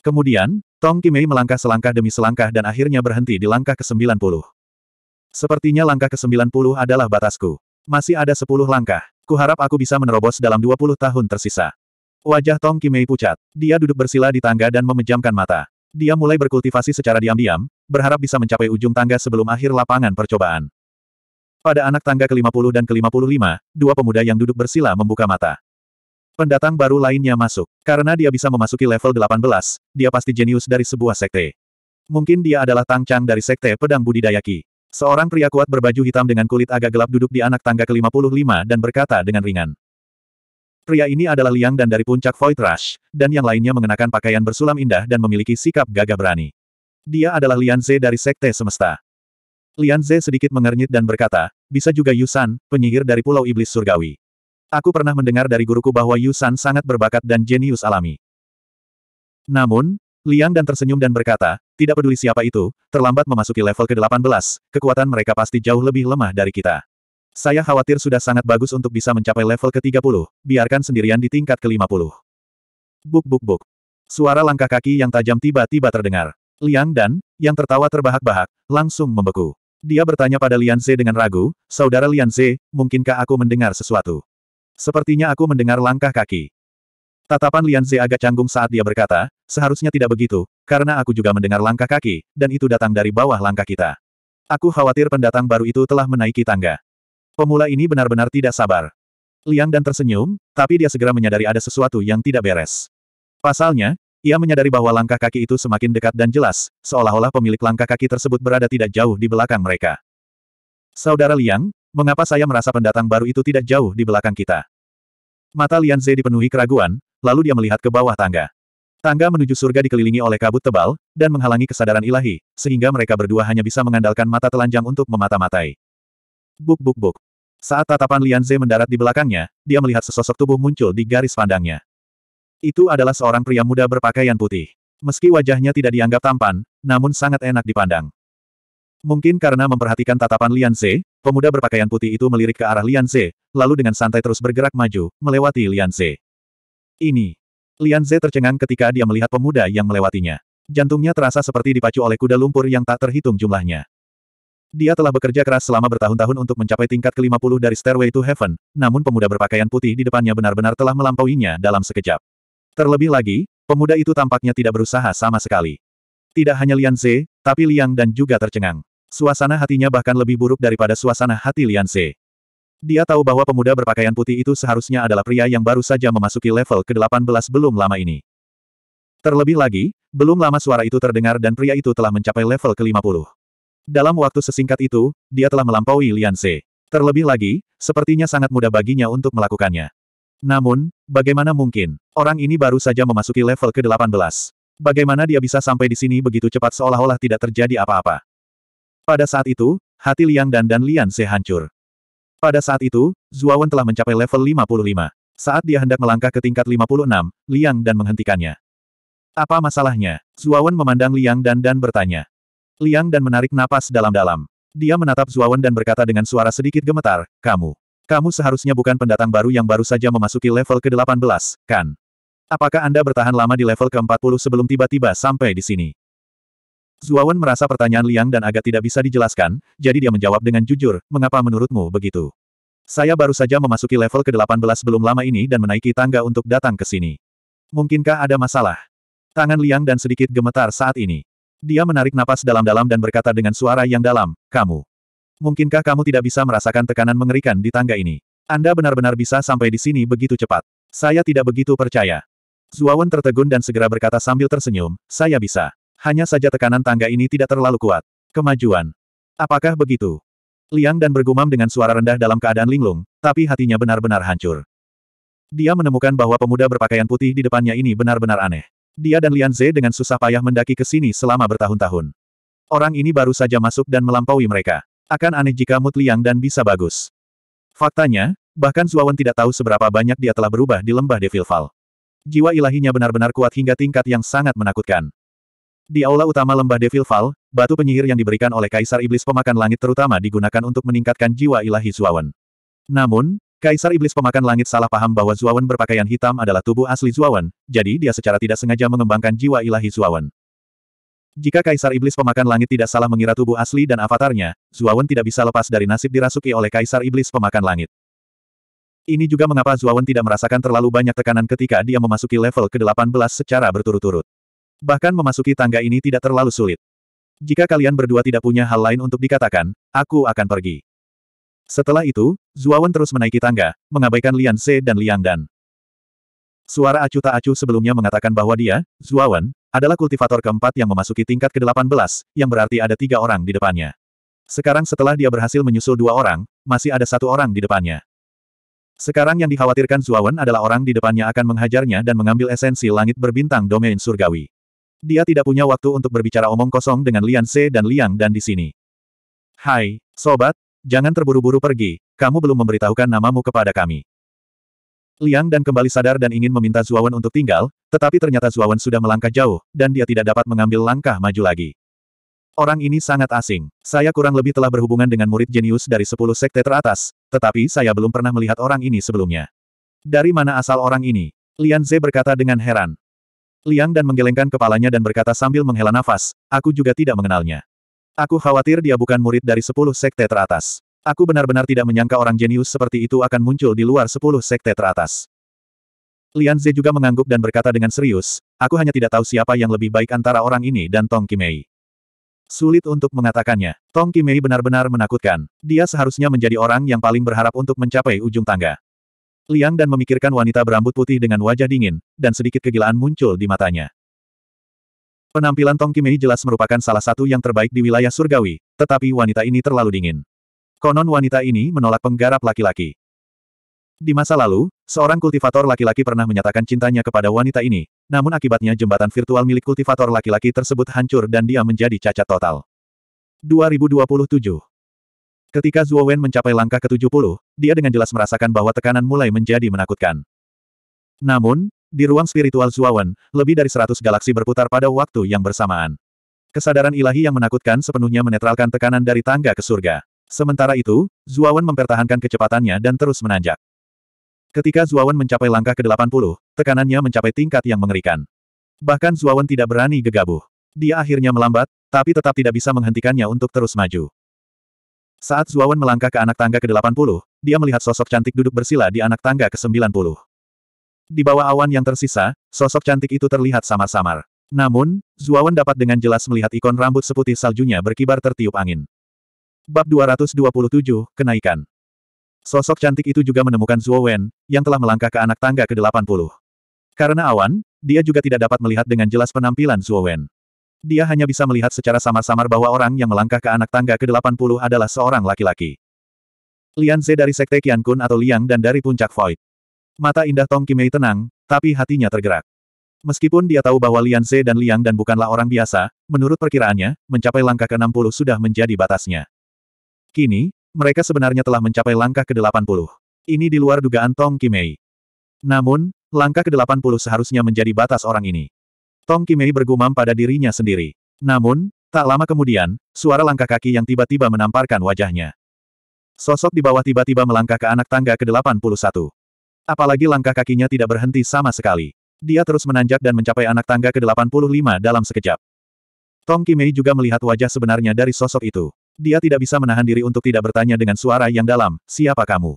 Kemudian, Tong Kimei melangkah selangkah demi selangkah dan akhirnya berhenti di langkah ke-90. Sepertinya langkah ke-90 adalah batasku. Masih ada 10 langkah. Kuharap aku bisa menerobos dalam 20 tahun tersisa. Wajah Tong Kimei pucat. Dia duduk bersila di tangga dan memejamkan mata. Dia mulai berkultivasi secara diam-diam, berharap bisa mencapai ujung tangga sebelum akhir lapangan percobaan. Pada anak tangga ke-50 dan ke-55, dua pemuda yang duduk bersila membuka mata. Pendatang baru lainnya masuk. Karena dia bisa memasuki level 18, dia pasti jenius dari sebuah sekte. Mungkin dia adalah Tang Chang dari sekte pedang budidaya Qi. Seorang pria kuat berbaju hitam dengan kulit agak gelap duduk di anak tangga ke-55 dan berkata dengan ringan. Pria ini adalah Liang dan dari puncak Void Rush, dan yang lainnya mengenakan pakaian bersulam indah dan memiliki sikap gagah berani. Dia adalah Lian Ze dari Sekte Semesta. Lian Ze sedikit mengernyit dan berkata, bisa juga Yusan, penyihir dari Pulau Iblis Surgawi. Aku pernah mendengar dari guruku bahwa Yusan sangat berbakat dan jenius alami. Namun, Liang dan tersenyum dan berkata, tidak peduli siapa itu, terlambat memasuki level ke-18, kekuatan mereka pasti jauh lebih lemah dari kita. Saya khawatir sudah sangat bagus untuk bisa mencapai level ke-30, biarkan sendirian di tingkat ke-50. Buk buk buk. Suara langkah kaki yang tajam tiba-tiba terdengar. Liang dan, yang tertawa terbahak-bahak, langsung membeku. Dia bertanya pada Lian Ze dengan ragu, Saudara Lian Ze, mungkinkah aku mendengar sesuatu? Sepertinya aku mendengar langkah kaki. Tatapan Lian Ze agak canggung saat dia berkata, seharusnya tidak begitu, karena aku juga mendengar langkah kaki, dan itu datang dari bawah langkah kita. Aku khawatir pendatang baru itu telah menaiki tangga. Pemula ini benar-benar tidak sabar. Liang dan tersenyum, tapi dia segera menyadari ada sesuatu yang tidak beres. Pasalnya, ia menyadari bahwa langkah kaki itu semakin dekat dan jelas, seolah-olah pemilik langkah kaki tersebut berada tidak jauh di belakang mereka. Saudara Liang, mengapa saya merasa pendatang baru itu tidak jauh di belakang kita? Mata Lian Ze dipenuhi keraguan, lalu dia melihat ke bawah tangga. Tangga menuju surga dikelilingi oleh kabut tebal, dan menghalangi kesadaran ilahi, sehingga mereka berdua hanya bisa mengandalkan mata telanjang untuk memata-matai. Buk buk buk. Saat tatapan Lian Ze mendarat di belakangnya, dia melihat sesosok tubuh muncul di garis pandangnya. Itu adalah seorang pria muda berpakaian putih. Meski wajahnya tidak dianggap tampan, namun sangat enak dipandang. Mungkin karena memperhatikan tatapan Lian Ze, pemuda berpakaian putih itu melirik ke arah Lian Ze, lalu dengan santai terus bergerak maju, melewati Lian Ze. Ini. Lian Ze tercengang ketika dia melihat pemuda yang melewatinya. Jantungnya terasa seperti dipacu oleh kuda lumpur yang tak terhitung jumlahnya. Dia telah bekerja keras selama bertahun-tahun untuk mencapai tingkat ke-50 dari Stairway to Heaven, namun pemuda berpakaian putih di depannya benar-benar telah melampauinya dalam sekejap. Terlebih lagi, pemuda itu tampaknya tidak berusaha sama sekali. Tidak hanya Lian Ze, tapi Liang dan juga tercengang. Suasana hatinya bahkan lebih buruk daripada suasana hati Lian Ze. Dia tahu bahwa pemuda berpakaian putih itu seharusnya adalah pria yang baru saja memasuki level ke-18 belum lama ini. Terlebih lagi, belum lama suara itu terdengar dan pria itu telah mencapai level ke-50. Dalam waktu sesingkat itu, dia telah melampaui Lian Se. Terlebih lagi, sepertinya sangat mudah baginya untuk melakukannya. Namun, bagaimana mungkin? Orang ini baru saja memasuki level ke-18. Bagaimana dia bisa sampai di sini begitu cepat seolah-olah tidak terjadi apa-apa? Pada saat itu, hati Liang Dan dan Lian Se hancur. Pada saat itu, Zuawan telah mencapai level 55. Saat dia hendak melangkah ke tingkat 56, Liang Dan menghentikannya. Apa masalahnya? Zuawan memandang Liang Dan dan bertanya. Liang dan menarik napas dalam-dalam. Dia menatap Zuawan dan berkata dengan suara sedikit gemetar, kamu. Kamu seharusnya bukan pendatang baru yang baru saja memasuki level ke-18, kan? Apakah Anda bertahan lama di level ke-40 sebelum tiba-tiba sampai di sini? Zuawan merasa pertanyaan Liang dan agak tidak bisa dijelaskan, jadi dia menjawab dengan jujur, mengapa menurutmu begitu? Saya baru saja memasuki level ke-18 belum lama ini dan menaiki tangga untuk datang ke sini. Mungkinkah ada masalah? Tangan Liang dan sedikit gemetar saat ini. Dia menarik napas dalam-dalam dan berkata dengan suara yang dalam, kamu. Mungkinkah kamu tidak bisa merasakan tekanan mengerikan di tangga ini? Anda benar-benar bisa sampai di sini begitu cepat. Saya tidak begitu percaya. Zuawan tertegun dan segera berkata sambil tersenyum, saya bisa. Hanya saja tekanan tangga ini tidak terlalu kuat. Kemajuan. Apakah begitu? Liang dan bergumam dengan suara rendah dalam keadaan linglung, tapi hatinya benar-benar hancur. Dia menemukan bahwa pemuda berpakaian putih di depannya ini benar-benar aneh. Dia dan Lian Ze dengan susah payah mendaki ke sini selama bertahun-tahun. Orang ini baru saja masuk dan melampaui mereka. Akan aneh jika Mut Liang dan bisa bagus. Faktanya, bahkan Zuawan tidak tahu seberapa banyak dia telah berubah di lembah Devil Fall. Jiwa ilahinya benar-benar kuat hingga tingkat yang sangat menakutkan. Di aula utama lembah Devil Fall, batu penyihir yang diberikan oleh Kaisar Iblis Pemakan Langit terutama digunakan untuk meningkatkan jiwa ilahi Zuawan. Namun, Kaisar Iblis Pemakan Langit salah paham bahwa Zuawan berpakaian hitam adalah tubuh asli Zuawan, jadi dia secara tidak sengaja mengembangkan jiwa ilahi Zuawan. Jika Kaisar Iblis Pemakan Langit tidak salah mengira tubuh asli dan avatarnya, Zuawan tidak bisa lepas dari nasib dirasuki oleh Kaisar Iblis Pemakan Langit. Ini juga mengapa Zuawan tidak merasakan terlalu banyak tekanan ketika dia memasuki level ke-18 secara berturut-turut. Bahkan memasuki tangga ini tidak terlalu sulit. Jika kalian berdua tidak punya hal lain untuk dikatakan, aku akan pergi. Setelah itu, Zuawan terus menaiki tangga, mengabaikan Lian Se dan Liang Dan. Suara acu tak acuh sebelumnya mengatakan bahwa dia, Zuawan, adalah kultivator keempat yang memasuki tingkat ke-18, yang berarti ada tiga orang di depannya. Sekarang setelah dia berhasil menyusul dua orang, masih ada satu orang di depannya. Sekarang yang dikhawatirkan Zuawan adalah orang di depannya akan menghajarnya dan mengambil esensi langit berbintang domain surgawi. Dia tidak punya waktu untuk berbicara omong kosong dengan Lian Se dan Liang dan di sini. Hai, sobat, Jangan terburu-buru pergi, kamu belum memberitahukan namamu kepada kami. Liang dan kembali sadar dan ingin meminta Zuawan untuk tinggal, tetapi ternyata Zuawan sudah melangkah jauh, dan dia tidak dapat mengambil langkah maju lagi. Orang ini sangat asing. Saya kurang lebih telah berhubungan dengan murid jenius dari sepuluh sekte teratas, tetapi saya belum pernah melihat orang ini sebelumnya. Dari mana asal orang ini? Lian Ze berkata dengan heran. Liang dan menggelengkan kepalanya dan berkata sambil menghela nafas, aku juga tidak mengenalnya. Aku khawatir dia bukan murid dari sepuluh sekte teratas. Aku benar-benar tidak menyangka orang jenius seperti itu akan muncul di luar sepuluh sekte teratas. Lian Ze juga mengangguk dan berkata dengan serius, aku hanya tidak tahu siapa yang lebih baik antara orang ini dan Tong Kimei. Sulit untuk mengatakannya. Tong Kimei benar-benar menakutkan. Dia seharusnya menjadi orang yang paling berharap untuk mencapai ujung tangga. Liang dan memikirkan wanita berambut putih dengan wajah dingin, dan sedikit kegilaan muncul di matanya. Penampilan Tong Kimei jelas merupakan salah satu yang terbaik di wilayah surgawi, tetapi wanita ini terlalu dingin. Konon wanita ini menolak penggarap laki-laki. Di masa lalu, seorang kultivator laki-laki pernah menyatakan cintanya kepada wanita ini, namun akibatnya jembatan virtual milik kultivator laki-laki tersebut hancur dan dia menjadi cacat total. 2027 Ketika Zhuo Wen mencapai langkah ke-70, dia dengan jelas merasakan bahwa tekanan mulai menjadi menakutkan. Namun, di ruang spiritual Zuawan, lebih dari seratus galaksi berputar pada waktu yang bersamaan. Kesadaran ilahi yang menakutkan sepenuhnya menetralkan tekanan dari tangga ke surga. Sementara itu, Zuawan mempertahankan kecepatannya dan terus menanjak. Ketika Zuawan mencapai langkah ke-80, tekanannya mencapai tingkat yang mengerikan. Bahkan Zuawan tidak berani gegabah. Dia akhirnya melambat, tapi tetap tidak bisa menghentikannya untuk terus maju. Saat Zuawan melangkah ke anak tangga ke-80, dia melihat sosok cantik duduk bersila di anak tangga ke-90. Di bawah awan yang tersisa, sosok cantik itu terlihat samar-samar. Namun, Zuawan dapat dengan jelas melihat ikon rambut seputih saljunya berkibar tertiup angin. Bab 227, Kenaikan Sosok cantik itu juga menemukan Zuowen, yang telah melangkah ke anak tangga ke-80. Karena awan, dia juga tidak dapat melihat dengan jelas penampilan Zuowen. Dia hanya bisa melihat secara samar-samar bahwa orang yang melangkah ke anak tangga ke-80 adalah seorang laki-laki. Lian Ze dari Sekte Qian Kun atau Liang dan dari Puncak Void. Mata indah Tong Kimei tenang, tapi hatinya tergerak. Meskipun dia tahu bahwa Lian Ze dan Liang dan bukanlah orang biasa, menurut perkiraannya, mencapai langkah ke-60 sudah menjadi batasnya. Kini, mereka sebenarnya telah mencapai langkah ke-80. Ini di luar dugaan Tong Kimei. Namun, langkah ke-80 seharusnya menjadi batas orang ini. Tong Kimei bergumam pada dirinya sendiri. Namun, tak lama kemudian, suara langkah kaki yang tiba-tiba menamparkan wajahnya. Sosok di bawah tiba-tiba melangkah ke anak tangga ke-81. Apalagi langkah kakinya tidak berhenti sama sekali. Dia terus menanjak dan mencapai anak tangga ke-85 dalam sekejap. Tong Kimei juga melihat wajah sebenarnya dari sosok itu. Dia tidak bisa menahan diri untuk tidak bertanya dengan suara yang dalam, siapa kamu?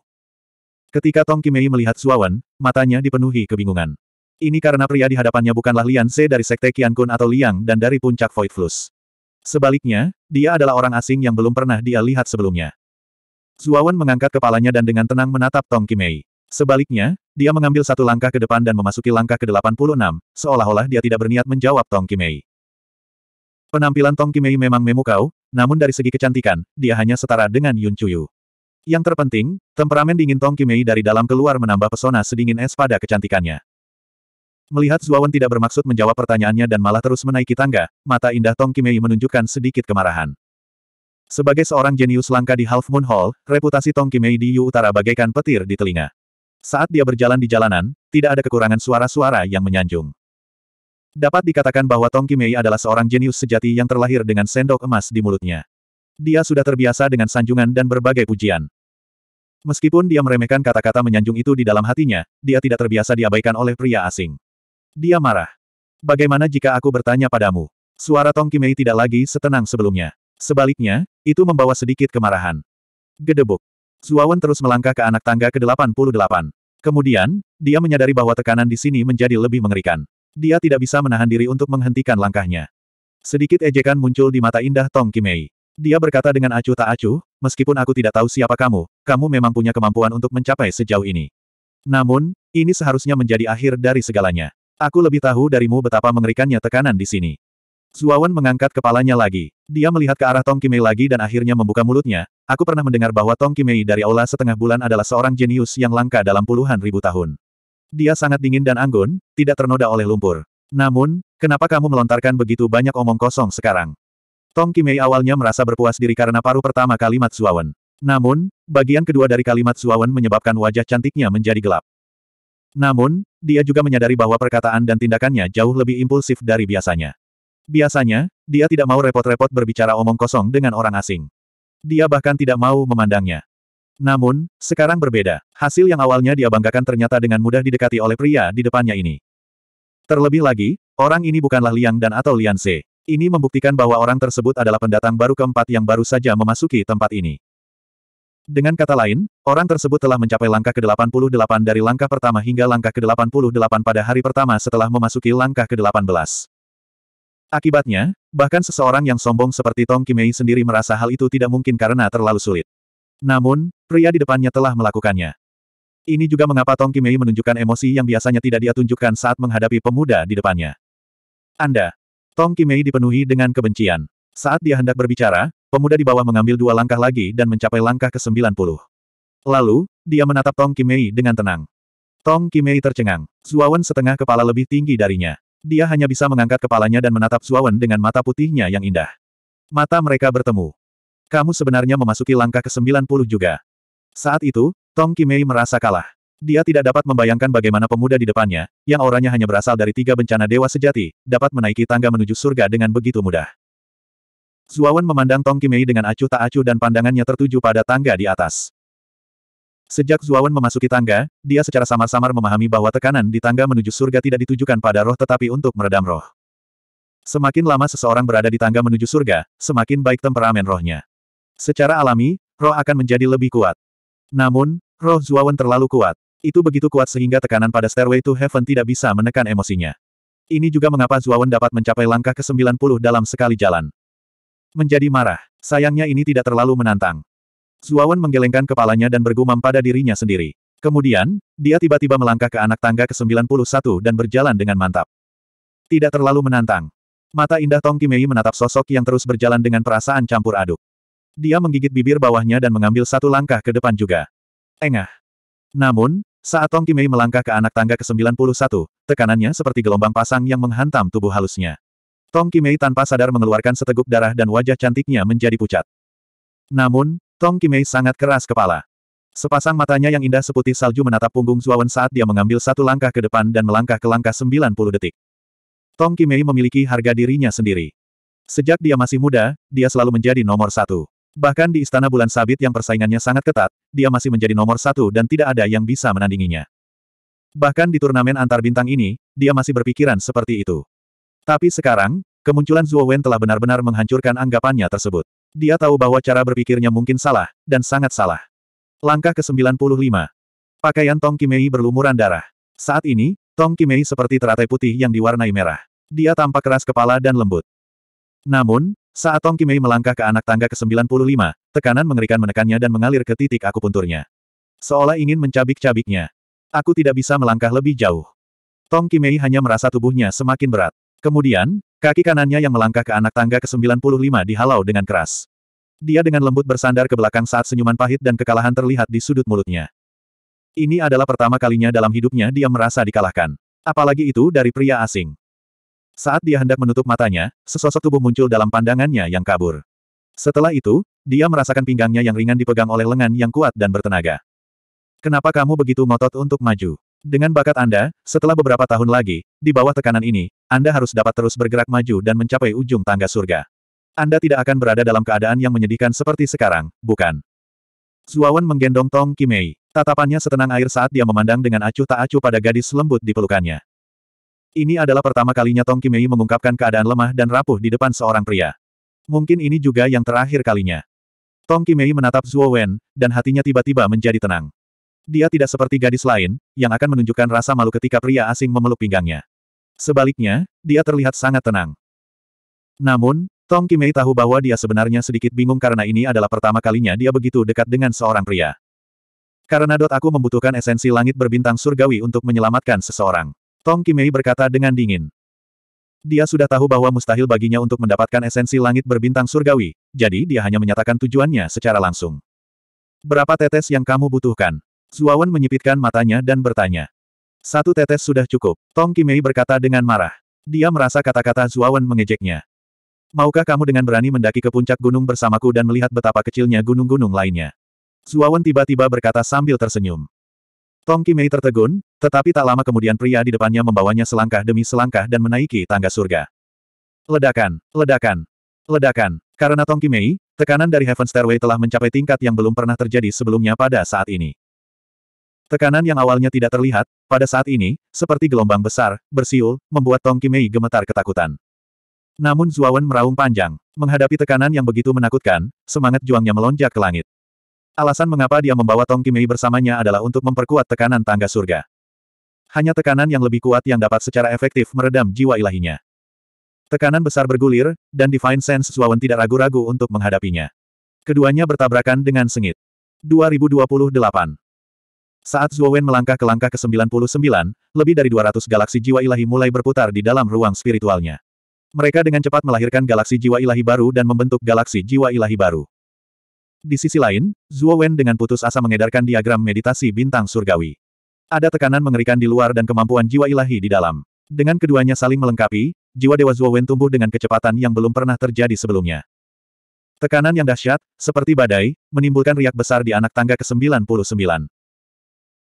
Ketika Tong Kimei melihat Suawan, matanya dipenuhi kebingungan. Ini karena pria di hadapannya bukanlah Lian Se dari Sekte Kun atau Liang dan dari puncak Void Flus. Sebaliknya, dia adalah orang asing yang belum pernah dia lihat sebelumnya. Zuawan mengangkat kepalanya dan dengan tenang menatap Tong Kimei. Sebaliknya, dia mengambil satu langkah ke depan dan memasuki langkah ke-86, seolah-olah dia tidak berniat menjawab Tong Kimei. Penampilan Tong Kimei memang memukau, namun dari segi kecantikan, dia hanya setara dengan Yun Chuyu. Yang terpenting, temperamen dingin Tong Kimei dari dalam keluar menambah pesona sedingin es pada kecantikannya. Melihat Zuawan tidak bermaksud menjawab pertanyaannya dan malah terus menaiki tangga, mata indah Tong Kimei menunjukkan sedikit kemarahan. Sebagai seorang jenius langka di Half Moon Hall, reputasi Tong Kimei di Yu Utara bagaikan petir di telinga. Saat dia berjalan di jalanan, tidak ada kekurangan suara-suara yang menyanjung. Dapat dikatakan bahwa Tong Kimei adalah seorang jenius sejati yang terlahir dengan sendok emas di mulutnya. Dia sudah terbiasa dengan sanjungan dan berbagai pujian. Meskipun dia meremehkan kata-kata menyanjung itu di dalam hatinya, dia tidak terbiasa diabaikan oleh pria asing. Dia marah. Bagaimana jika aku bertanya padamu? Suara Tong Kimei tidak lagi setenang sebelumnya. Sebaliknya, itu membawa sedikit kemarahan. Gedebuk. Zuawan terus melangkah ke anak tangga ke-88. Kemudian, dia menyadari bahwa tekanan di sini menjadi lebih mengerikan. Dia tidak bisa menahan diri untuk menghentikan langkahnya. Sedikit ejekan muncul di mata indah Tong Kimei. Dia berkata dengan acuh tak acuh, meskipun aku tidak tahu siapa kamu, kamu memang punya kemampuan untuk mencapai sejauh ini. Namun, ini seharusnya menjadi akhir dari segalanya. Aku lebih tahu darimu betapa mengerikannya tekanan di sini. Zuawan mengangkat kepalanya lagi. Dia melihat ke arah Tong Kimei lagi dan akhirnya membuka mulutnya. Aku pernah mendengar bahwa Tong Kimei dari Aula Setengah Bulan adalah seorang jenius yang langka dalam puluhan ribu tahun. Dia sangat dingin dan anggun, tidak ternoda oleh lumpur. Namun, kenapa kamu melontarkan begitu banyak omong kosong sekarang? Tong Kimei awalnya merasa berpuas diri karena paruh pertama kalimat Zuawan. Namun, bagian kedua dari kalimat Zuawan menyebabkan wajah cantiknya menjadi gelap. Namun, dia juga menyadari bahwa perkataan dan tindakannya jauh lebih impulsif dari biasanya. Biasanya, dia tidak mau repot-repot berbicara omong kosong dengan orang asing. Dia bahkan tidak mau memandangnya. Namun, sekarang berbeda. Hasil yang awalnya dia banggakan ternyata dengan mudah didekati oleh pria di depannya ini. Terlebih lagi, orang ini bukanlah Liang dan atau Lian Se. Ini membuktikan bahwa orang tersebut adalah pendatang baru keempat yang baru saja memasuki tempat ini. Dengan kata lain, orang tersebut telah mencapai langkah ke-88 dari langkah pertama hingga langkah ke-88 pada hari pertama setelah memasuki langkah ke-18. Akibatnya, bahkan seseorang yang sombong seperti Tong Kimei sendiri merasa hal itu tidak mungkin karena terlalu sulit. Namun, pria di depannya telah melakukannya. Ini juga mengapa Tong Kimei menunjukkan emosi yang biasanya tidak dia tunjukkan saat menghadapi pemuda di depannya. Anda. Tong Kimei dipenuhi dengan kebencian. Saat dia hendak berbicara, pemuda di bawah mengambil dua langkah lagi dan mencapai langkah ke-90. Lalu, dia menatap Tong Kimei dengan tenang. Tong Kimei tercengang. Zuawan setengah kepala lebih tinggi darinya. Dia hanya bisa mengangkat kepalanya dan menatap Zuawan dengan mata putihnya yang indah. Mata mereka bertemu. Kamu sebenarnya memasuki langkah ke-90 juga. Saat itu, Tong Kimei merasa kalah. Dia tidak dapat membayangkan bagaimana pemuda di depannya, yang auranya hanya berasal dari tiga bencana dewa sejati, dapat menaiki tangga menuju surga dengan begitu mudah. Zuawan memandang Tong Kimei dengan acuh tak acuh dan pandangannya tertuju pada tangga di atas. Sejak Zuawan memasuki tangga, dia secara samar-samar memahami bahwa tekanan di tangga menuju surga tidak ditujukan pada roh tetapi untuk meredam roh. Semakin lama seseorang berada di tangga menuju surga, semakin baik temperamen rohnya. Secara alami, roh akan menjadi lebih kuat. Namun, roh Zuawan terlalu kuat. Itu begitu kuat sehingga tekanan pada Stairway to Heaven tidak bisa menekan emosinya. Ini juga mengapa Zuawan dapat mencapai langkah ke-90 dalam sekali jalan. Menjadi marah. Sayangnya ini tidak terlalu menantang. Zuawan menggelengkan kepalanya dan bergumam pada dirinya sendiri. Kemudian, dia tiba-tiba melangkah ke anak tangga ke-91 dan berjalan dengan mantap. Tidak terlalu menantang. Mata indah Tong Kimei menatap sosok yang terus berjalan dengan perasaan campur aduk. Dia menggigit bibir bawahnya dan mengambil satu langkah ke depan juga. Engah. Namun, saat Tong Kimei melangkah ke anak tangga ke-91, tekanannya seperti gelombang pasang yang menghantam tubuh halusnya. Tong Kimei tanpa sadar mengeluarkan seteguk darah dan wajah cantiknya menjadi pucat. Namun, Tong Kimei sangat keras kepala. Sepasang matanya yang indah seputih salju menatap punggung Zuawan saat dia mengambil satu langkah ke depan dan melangkah ke langkah 90 detik. Tong Kimei memiliki harga dirinya sendiri. Sejak dia masih muda, dia selalu menjadi nomor satu. Bahkan di Istana Bulan Sabit yang persaingannya sangat ketat, dia masih menjadi nomor satu dan tidak ada yang bisa menandinginya. Bahkan di turnamen antar bintang ini, dia masih berpikiran seperti itu. Tapi sekarang, kemunculan Zuo Wen telah benar-benar menghancurkan anggapannya tersebut. Dia tahu bahwa cara berpikirnya mungkin salah, dan sangat salah. Langkah ke-95. Pakaian Tong Kimei berlumuran darah. Saat ini, Tong Kimei seperti teratai putih yang diwarnai merah. Dia tampak keras kepala dan lembut. Namun, saat Tong Kimei melangkah ke anak tangga ke-95, tekanan mengerikan menekannya dan mengalir ke titik akupunturnya. Seolah ingin mencabik-cabiknya. Aku tidak bisa melangkah lebih jauh. Tong Kimei hanya merasa tubuhnya semakin berat. Kemudian, Kaki kanannya yang melangkah ke anak tangga ke-95 dihalau dengan keras. Dia dengan lembut bersandar ke belakang saat senyuman pahit dan kekalahan terlihat di sudut mulutnya. Ini adalah pertama kalinya dalam hidupnya dia merasa dikalahkan. Apalagi itu dari pria asing. Saat dia hendak menutup matanya, sesosok tubuh muncul dalam pandangannya yang kabur. Setelah itu, dia merasakan pinggangnya yang ringan dipegang oleh lengan yang kuat dan bertenaga. Kenapa kamu begitu ngotot untuk maju? Dengan bakat Anda, setelah beberapa tahun lagi, di bawah tekanan ini, Anda harus dapat terus bergerak maju dan mencapai ujung tangga surga. Anda tidak akan berada dalam keadaan yang menyedihkan seperti sekarang, bukan? Zuawan menggendong Tong Kimei. Tatapannya setenang air saat dia memandang dengan acuh tak acuh pada gadis lembut di pelukannya. Ini adalah pertama kalinya Tong Kimei mengungkapkan keadaan lemah dan rapuh di depan seorang pria. Mungkin ini juga yang terakhir kalinya. Tong Kimei menatap Zuo Wen, dan hatinya tiba-tiba menjadi tenang. Dia tidak seperti gadis lain, yang akan menunjukkan rasa malu ketika pria asing memeluk pinggangnya. Sebaliknya, dia terlihat sangat tenang. Namun, Tong Kimei tahu bahwa dia sebenarnya sedikit bingung karena ini adalah pertama kalinya dia begitu dekat dengan seorang pria. Karena dot aku membutuhkan esensi langit berbintang surgawi untuk menyelamatkan seseorang. Tong Kimei berkata dengan dingin. Dia sudah tahu bahwa mustahil baginya untuk mendapatkan esensi langit berbintang surgawi, jadi dia hanya menyatakan tujuannya secara langsung. Berapa tetes yang kamu butuhkan? Zuawan menyipitkan matanya dan bertanya. Satu tetes sudah cukup, Tong Kimei berkata dengan marah. Dia merasa kata-kata Zuawan mengejeknya. Maukah kamu dengan berani mendaki ke puncak gunung bersamaku dan melihat betapa kecilnya gunung-gunung lainnya? Zuawan tiba-tiba berkata sambil tersenyum. Tong Kimei tertegun, tetapi tak lama kemudian pria di depannya membawanya selangkah demi selangkah dan menaiki tangga surga. Ledakan, ledakan, ledakan. Karena Tong Kimei, tekanan dari Heaven Stairway telah mencapai tingkat yang belum pernah terjadi sebelumnya pada saat ini. Tekanan yang awalnya tidak terlihat, pada saat ini, seperti gelombang besar, bersiul, membuat Tong Kimei gemetar ketakutan. Namun Zuawan meraung panjang. Menghadapi tekanan yang begitu menakutkan, semangat juangnya melonjak ke langit. Alasan mengapa dia membawa Tong Kimei bersamanya adalah untuk memperkuat tekanan tangga surga. Hanya tekanan yang lebih kuat yang dapat secara efektif meredam jiwa ilahinya. Tekanan besar bergulir, dan Divine Sense Zuawan tidak ragu-ragu untuk menghadapinya. Keduanya bertabrakan dengan sengit. 2028 saat Zhuowen melangkah ke langkah ke-99, lebih dari 200 galaksi jiwa ilahi mulai berputar di dalam ruang spiritualnya. Mereka dengan cepat melahirkan galaksi jiwa ilahi baru dan membentuk galaksi jiwa ilahi baru. Di sisi lain, Zhuowen dengan putus asa mengedarkan diagram meditasi bintang surgawi. Ada tekanan mengerikan di luar dan kemampuan jiwa ilahi di dalam. Dengan keduanya saling melengkapi, jiwa Dewa Zhuowen tumbuh dengan kecepatan yang belum pernah terjadi sebelumnya. Tekanan yang dahsyat, seperti badai, menimbulkan riak besar di anak tangga ke-99.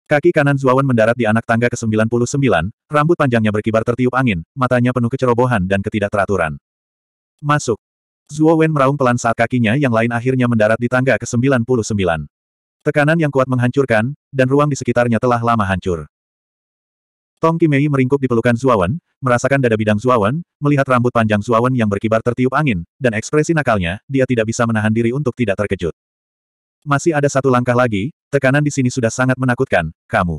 Kaki kanan Zuawan mendarat di anak tangga ke-99, rambut panjangnya berkibar tertiup angin, matanya penuh kecerobohan dan ketidakteraturan. Masuk. Zuo meraung pelan saat kakinya yang lain akhirnya mendarat di tangga ke-99. Tekanan yang kuat menghancurkan, dan ruang di sekitarnya telah lama hancur. Tong Kimei meringkuk di pelukan Zuawan, merasakan dada bidang Zuawan, melihat rambut panjang Zuawan yang berkibar tertiup angin, dan ekspresi nakalnya, dia tidak bisa menahan diri untuk tidak terkejut. Masih ada satu langkah lagi, Tekanan di sini sudah sangat menakutkan, kamu.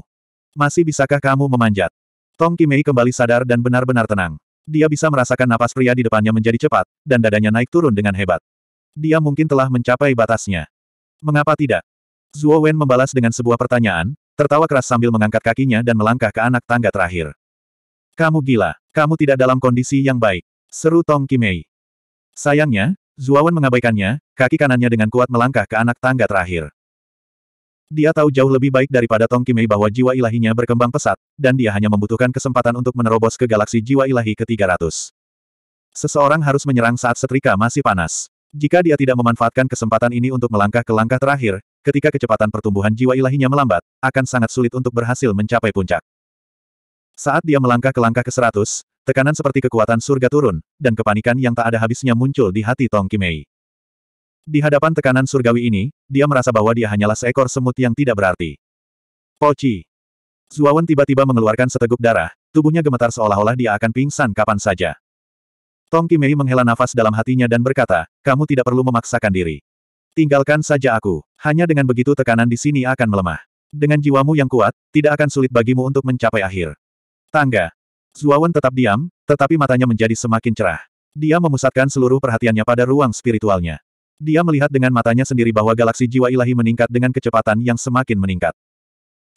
Masih bisakah kamu memanjat? Tong Kimei kembali sadar dan benar-benar tenang. Dia bisa merasakan napas pria di depannya menjadi cepat, dan dadanya naik turun dengan hebat. Dia mungkin telah mencapai batasnya. Mengapa tidak? Zuo Wen membalas dengan sebuah pertanyaan, tertawa keras sambil mengangkat kakinya dan melangkah ke anak tangga terakhir. Kamu gila, kamu tidak dalam kondisi yang baik. Seru Tong Kimei. Sayangnya, Zuo Wen mengabaikannya, kaki kanannya dengan kuat melangkah ke anak tangga terakhir. Dia tahu jauh lebih baik daripada Tong Kimei bahwa jiwa ilahinya berkembang pesat, dan dia hanya membutuhkan kesempatan untuk menerobos ke galaksi jiwa ilahi ke-300. Seseorang harus menyerang saat setrika masih panas. Jika dia tidak memanfaatkan kesempatan ini untuk melangkah ke langkah terakhir, ketika kecepatan pertumbuhan jiwa ilahinya melambat, akan sangat sulit untuk berhasil mencapai puncak. Saat dia melangkah ke langkah ke-100, tekanan seperti kekuatan surga turun, dan kepanikan yang tak ada habisnya muncul di hati Tong Kimei. Di hadapan tekanan surgawi ini, dia merasa bahwa dia hanyalah seekor semut yang tidak berarti. Poci. Zuawan tiba-tiba mengeluarkan seteguk darah, tubuhnya gemetar seolah-olah dia akan pingsan kapan saja. Tong Kimei menghela nafas dalam hatinya dan berkata, kamu tidak perlu memaksakan diri. Tinggalkan saja aku, hanya dengan begitu tekanan di sini akan melemah. Dengan jiwamu yang kuat, tidak akan sulit bagimu untuk mencapai akhir. Tangga. Zuawan tetap diam, tetapi matanya menjadi semakin cerah. Dia memusatkan seluruh perhatiannya pada ruang spiritualnya. Dia melihat dengan matanya sendiri bahwa galaksi jiwa ilahi meningkat dengan kecepatan yang semakin meningkat.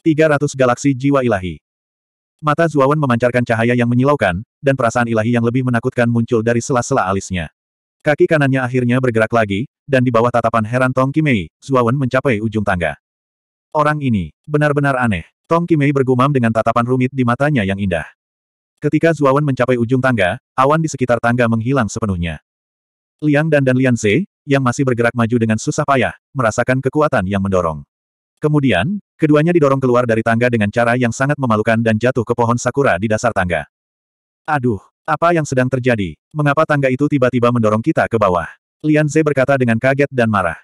300 galaksi jiwa ilahi. Mata Zuawan memancarkan cahaya yang menyilaukan, dan perasaan ilahi yang lebih menakutkan muncul dari sela-sela alisnya. Kaki kanannya akhirnya bergerak lagi, dan di bawah tatapan heran Tong Kimei, Zuawan mencapai ujung tangga. Orang ini, benar-benar aneh. Tong Kimei bergumam dengan tatapan rumit di matanya yang indah. Ketika Zuawan mencapai ujung tangga, awan di sekitar tangga menghilang sepenuhnya. Liang Dan dan Lian Ze, yang masih bergerak maju dengan susah payah, merasakan kekuatan yang mendorong. Kemudian, keduanya didorong keluar dari tangga dengan cara yang sangat memalukan dan jatuh ke pohon sakura di dasar tangga. Aduh, apa yang sedang terjadi? Mengapa tangga itu tiba-tiba mendorong kita ke bawah? Lian Ze berkata dengan kaget dan marah.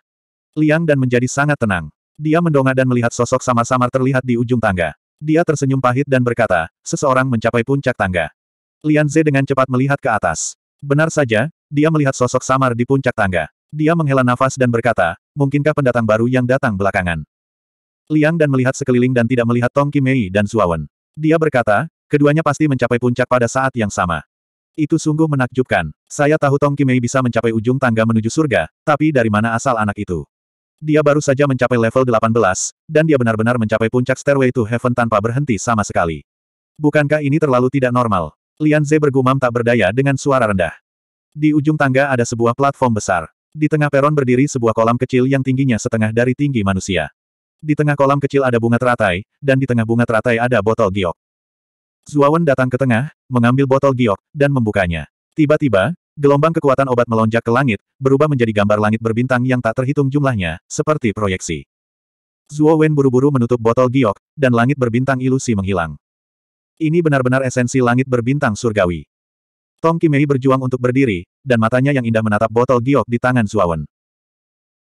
Liang dan menjadi sangat tenang. Dia mendongak dan melihat sosok samar-samar terlihat di ujung tangga. Dia tersenyum pahit dan berkata, seseorang mencapai puncak tangga. Lian Ze dengan cepat melihat ke atas. Benar saja, dia melihat sosok samar di puncak tangga. Dia menghela nafas dan berkata, mungkinkah pendatang baru yang datang belakangan? Liang dan melihat sekeliling dan tidak melihat Tong Kimei dan Zuawan. Dia berkata, keduanya pasti mencapai puncak pada saat yang sama. Itu sungguh menakjubkan. Saya tahu Tong Kimei bisa mencapai ujung tangga menuju surga, tapi dari mana asal anak itu? Dia baru saja mencapai level 18, dan dia benar-benar mencapai puncak Stairway to Heaven tanpa berhenti sama sekali. Bukankah ini terlalu tidak normal? Lian Ze bergumam tak berdaya dengan suara rendah. Di ujung tangga ada sebuah platform besar. Di tengah peron berdiri sebuah kolam kecil yang tingginya setengah dari tinggi manusia. Di tengah kolam kecil ada bunga teratai, dan di tengah bunga teratai ada botol giok. Zuawan datang ke tengah, mengambil botol giok, dan membukanya. Tiba-tiba, gelombang kekuatan obat melonjak ke langit, berubah menjadi gambar langit berbintang yang tak terhitung jumlahnya, seperti proyeksi. Zuo buru-buru menutup botol giok, dan langit berbintang ilusi menghilang. Ini benar-benar esensi langit berbintang surgawi. Tong Kimei berjuang untuk berdiri, dan matanya yang indah menatap botol giok di tangan Zuawan.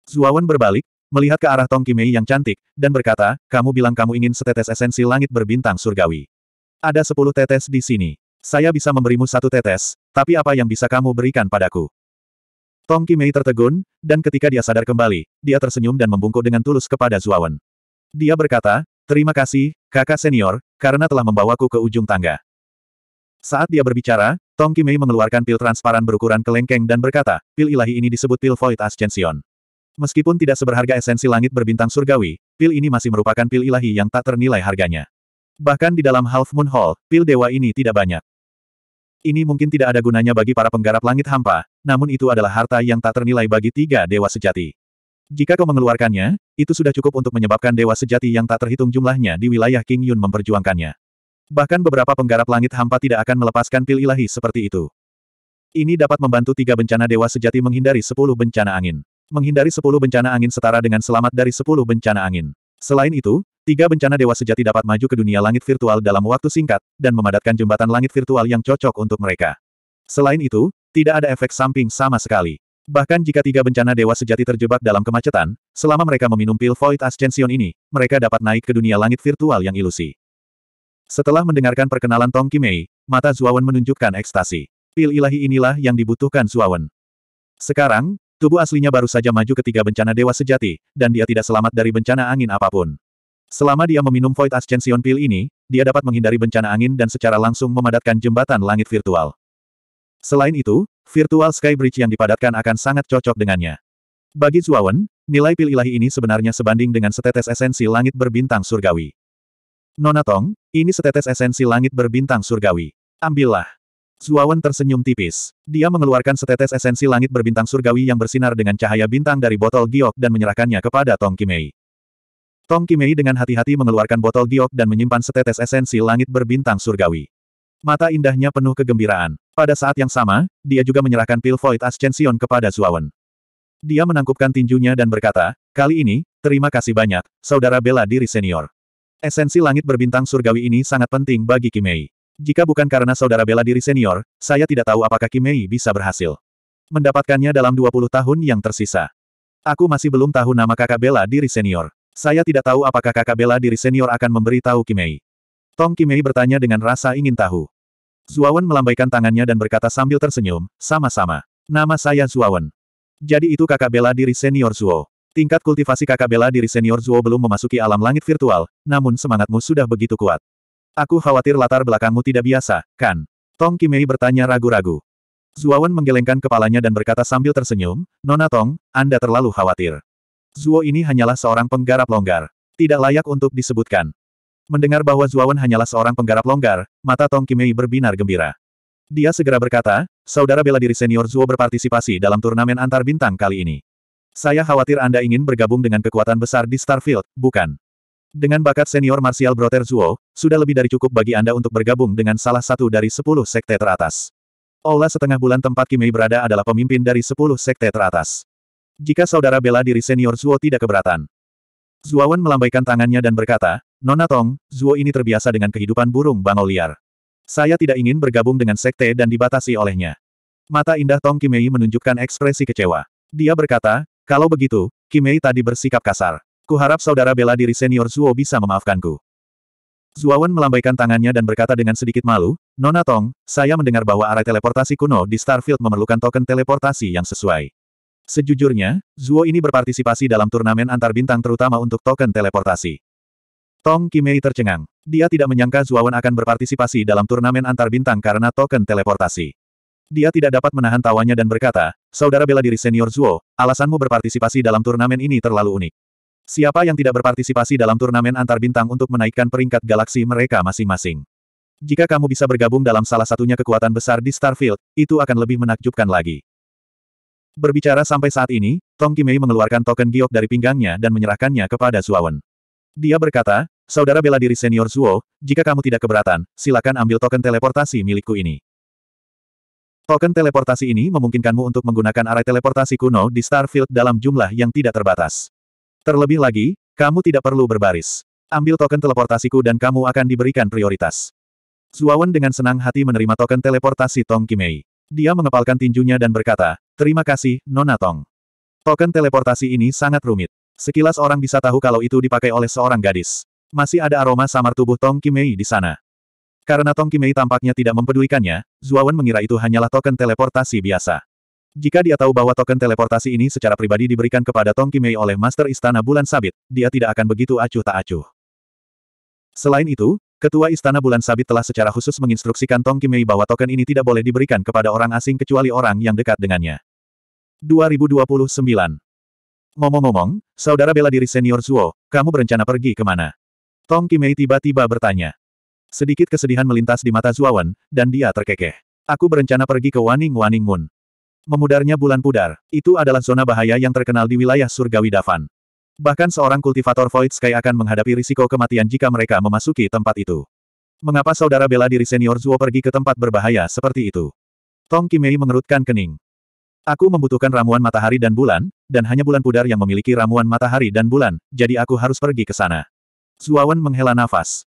Zuawan berbalik, melihat ke arah Tong Kimei yang cantik, dan berkata, kamu bilang kamu ingin setetes esensi langit berbintang surgawi. Ada sepuluh tetes di sini. Saya bisa memberimu satu tetes, tapi apa yang bisa kamu berikan padaku? Tong Kimei tertegun, dan ketika dia sadar kembali, dia tersenyum dan membungkuk dengan tulus kepada Zuawan. Dia berkata, terima kasih, kakak senior, karena telah membawaku ke ujung tangga. Saat dia berbicara, Tong Kimei mengeluarkan pil transparan berukuran kelengkeng dan berkata, pil ilahi ini disebut pil Void Ascension. Meskipun tidak seberharga esensi langit berbintang surgawi, pil ini masih merupakan pil ilahi yang tak ternilai harganya. Bahkan di dalam Half Moon Hall, pil dewa ini tidak banyak. Ini mungkin tidak ada gunanya bagi para penggarap langit hampa, namun itu adalah harta yang tak ternilai bagi tiga dewa sejati. Jika kau mengeluarkannya, itu sudah cukup untuk menyebabkan dewa sejati yang tak terhitung jumlahnya di wilayah King Yun memperjuangkannya. Bahkan beberapa penggarap langit hampa tidak akan melepaskan pil ilahi seperti itu. Ini dapat membantu tiga bencana dewa sejati menghindari sepuluh bencana angin. Menghindari sepuluh bencana angin setara dengan selamat dari sepuluh bencana angin. Selain itu, tiga bencana dewa sejati dapat maju ke dunia langit virtual dalam waktu singkat, dan memadatkan jembatan langit virtual yang cocok untuk mereka. Selain itu, tidak ada efek samping sama sekali. Bahkan jika tiga bencana dewa sejati terjebak dalam kemacetan, selama mereka meminum pil Void Ascension ini, mereka dapat naik ke dunia langit virtual yang ilusi. Setelah mendengarkan perkenalan Tong Kimei, mata Zuawan menunjukkan ekstasi. Pil ilahi inilah yang dibutuhkan Zuawan. Sekarang, tubuh aslinya baru saja maju ketiga bencana dewa sejati, dan dia tidak selamat dari bencana angin apapun. Selama dia meminum Void Ascension Pil ini, dia dapat menghindari bencana angin dan secara langsung memadatkan jembatan langit virtual. Selain itu, Virtual Sky Bridge yang dipadatkan akan sangat cocok dengannya. Bagi Zuawan, nilai pil ilahi ini sebenarnya sebanding dengan setetes esensi langit berbintang surgawi. Nona Tong, ini setetes esensi langit berbintang surgawi. Ambillah. Zuawan tersenyum tipis. Dia mengeluarkan setetes esensi langit berbintang surgawi yang bersinar dengan cahaya bintang dari botol giok dan menyerahkannya kepada Tong Kimei. Tong Kimei dengan hati-hati mengeluarkan botol giok dan menyimpan setetes esensi langit berbintang surgawi. Mata indahnya penuh kegembiraan. Pada saat yang sama, dia juga menyerahkan pil void ascension kepada Zuawan. Dia menangkupkan tinjunya dan berkata, kali ini, terima kasih banyak, saudara bela diri senior. Esensi langit berbintang surgawi ini sangat penting bagi Kimei. Jika bukan karena saudara bela diri senior, saya tidak tahu apakah Kimei bisa berhasil. Mendapatkannya dalam 20 tahun yang tersisa. Aku masih belum tahu nama kakak bela diri senior. Saya tidak tahu apakah kakak bela diri senior akan memberi tahu Kimei. Tong Kimei bertanya dengan rasa ingin tahu. Zuawan melambaikan tangannya dan berkata sambil tersenyum, sama-sama. Nama saya Zuawan. Jadi itu kakak bela diri senior Zuo. Tingkat kultivasi kakak bela diri senior Zuo belum memasuki alam langit virtual, namun semangatmu sudah begitu kuat. Aku khawatir latar belakangmu tidak biasa, kan? Tong Kimei bertanya ragu-ragu. Wen menggelengkan kepalanya dan berkata sambil tersenyum, Nona Tong, Anda terlalu khawatir. Zuo ini hanyalah seorang penggarap longgar. Tidak layak untuk disebutkan. Mendengar bahwa Wen hanyalah seorang penggarap longgar, mata Tong Kimei berbinar gembira. Dia segera berkata, saudara bela diri senior Zuo berpartisipasi dalam turnamen antar bintang kali ini. Saya khawatir Anda ingin bergabung dengan kekuatan besar di Starfield, bukan? Dengan bakat senior Martial Brother Zuo, sudah lebih dari cukup bagi Anda untuk bergabung dengan salah satu dari sepuluh sekte teratas. Olah setengah bulan tempat Kimei berada adalah pemimpin dari sepuluh sekte teratas. Jika saudara bela diri senior Zuo tidak keberatan. Zuawan melambaikan tangannya dan berkata, Nona Tong, Zuo ini terbiasa dengan kehidupan burung bangau liar. Saya tidak ingin bergabung dengan sekte dan dibatasi olehnya. Mata indah Tong Kimei menunjukkan ekspresi kecewa. Dia berkata, kalau begitu, Kimei tadi bersikap kasar. Kuharap saudara bela diri senior Zuo bisa memaafkanku. Zuawan melambaikan tangannya dan berkata dengan sedikit malu, Nona Tong, saya mendengar bahwa arah teleportasi kuno di Starfield memerlukan token teleportasi yang sesuai. Sejujurnya, Zuo ini berpartisipasi dalam turnamen antar bintang terutama untuk token teleportasi. Tong Kimei tercengang. Dia tidak menyangka Zuawan akan berpartisipasi dalam turnamen antar bintang karena token teleportasi. Dia tidak dapat menahan tawanya dan berkata, Saudara bela diri senior Zuo, alasanmu berpartisipasi dalam turnamen ini terlalu unik. Siapa yang tidak berpartisipasi dalam turnamen antar bintang untuk menaikkan peringkat galaksi mereka masing-masing? Jika kamu bisa bergabung dalam salah satunya kekuatan besar di Starfield, itu akan lebih menakjubkan lagi. Berbicara sampai saat ini, Tong Kimei mengeluarkan token giok dari pinggangnya dan menyerahkannya kepada Zuawan. Dia berkata, Saudara bela diri senior Zuo, jika kamu tidak keberatan, silakan ambil token teleportasi milikku ini. Token teleportasi ini memungkinkanmu untuk menggunakan arai teleportasi kuno di Starfield dalam jumlah yang tidak terbatas. Terlebih lagi, kamu tidak perlu berbaris. Ambil token teleportasiku dan kamu akan diberikan prioritas. Zuawan dengan senang hati menerima token teleportasi Tong Kimei. Dia mengepalkan tinjunya dan berkata, Terima kasih, Nona Tong. Token teleportasi ini sangat rumit. Sekilas orang bisa tahu kalau itu dipakai oleh seorang gadis. Masih ada aroma samar tubuh Tong Kimei di sana. Karena Tong Kimei tampaknya tidak mempedulikannya, Zuawan mengira itu hanyalah token teleportasi biasa. Jika dia tahu bahwa token teleportasi ini secara pribadi diberikan kepada Tong Kimei oleh Master Istana Bulan Sabit, dia tidak akan begitu acuh tak acuh. Selain itu, Ketua Istana Bulan Sabit telah secara khusus menginstruksikan Tong Kimei bahwa token ini tidak boleh diberikan kepada orang asing kecuali orang yang dekat dengannya. 2029 Ngomong-ngomong, saudara bela diri senior Zuo, kamu berencana pergi kemana? Tong Kimei tiba-tiba bertanya. Sedikit kesedihan melintas di mata Zuawan, dan dia terkekeh. Aku berencana pergi ke Waning Waning Moon. Memudarnya bulan pudar, itu adalah zona bahaya yang terkenal di wilayah surgawi Dafan. Bahkan seorang kultivator Void Sky akan menghadapi risiko kematian jika mereka memasuki tempat itu. Mengapa saudara bela diri senior Zuo pergi ke tempat berbahaya seperti itu? Tong Kimei mengerutkan kening. Aku membutuhkan ramuan matahari dan bulan, dan hanya bulan pudar yang memiliki ramuan matahari dan bulan, jadi aku harus pergi ke sana. Zuawan menghela nafas.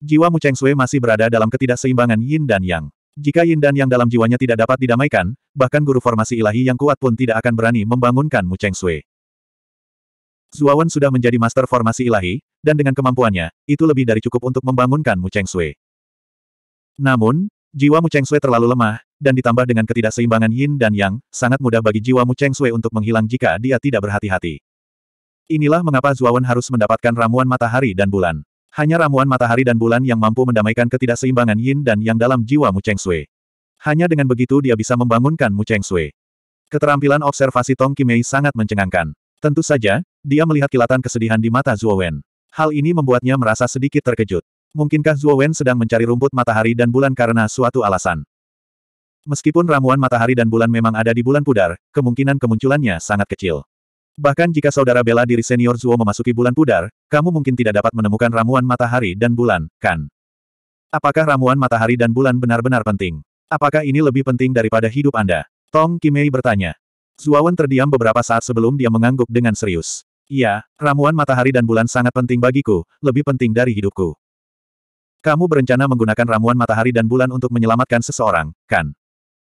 Jiwa Mu Cheng Sui masih berada dalam ketidakseimbangan yin dan yang. Jika yin dan yang dalam jiwanya tidak dapat didamaikan, bahkan guru formasi ilahi yang kuat pun tidak akan berani membangunkan Mu Cheng Sui. Zuawan sudah menjadi master formasi ilahi, dan dengan kemampuannya, itu lebih dari cukup untuk membangunkan Mu Cheng Sui. Namun, jiwa Mu Cheng Sui terlalu lemah, dan ditambah dengan ketidakseimbangan yin dan yang, sangat mudah bagi jiwa Mu Cheng Sui untuk menghilang jika dia tidak berhati-hati. Inilah mengapa Zuawan harus mendapatkan ramuan matahari dan bulan. Hanya ramuan matahari dan bulan yang mampu mendamaikan ketidakseimbangan yin dan yang dalam jiwa Mu Cheng Sui. Hanya dengan begitu dia bisa membangunkan Mu Cheng Sui. Keterampilan observasi Tong Kimei sangat mencengangkan. Tentu saja, dia melihat kilatan kesedihan di mata Zhuo Wen. Hal ini membuatnya merasa sedikit terkejut. Mungkinkah Zhuo Wen sedang mencari rumput matahari dan bulan karena suatu alasan? Meskipun ramuan matahari dan bulan memang ada di bulan pudar, kemungkinan kemunculannya sangat kecil. Bahkan jika saudara bela diri senior Zuo memasuki bulan pudar, kamu mungkin tidak dapat menemukan ramuan matahari dan bulan, kan? Apakah ramuan matahari dan bulan benar-benar penting? Apakah ini lebih penting daripada hidup Anda? Tong Kimei bertanya. Zuawan terdiam beberapa saat sebelum dia mengangguk dengan serius. Iya, ramuan matahari dan bulan sangat penting bagiku, lebih penting dari hidupku. Kamu berencana menggunakan ramuan matahari dan bulan untuk menyelamatkan seseorang, kan?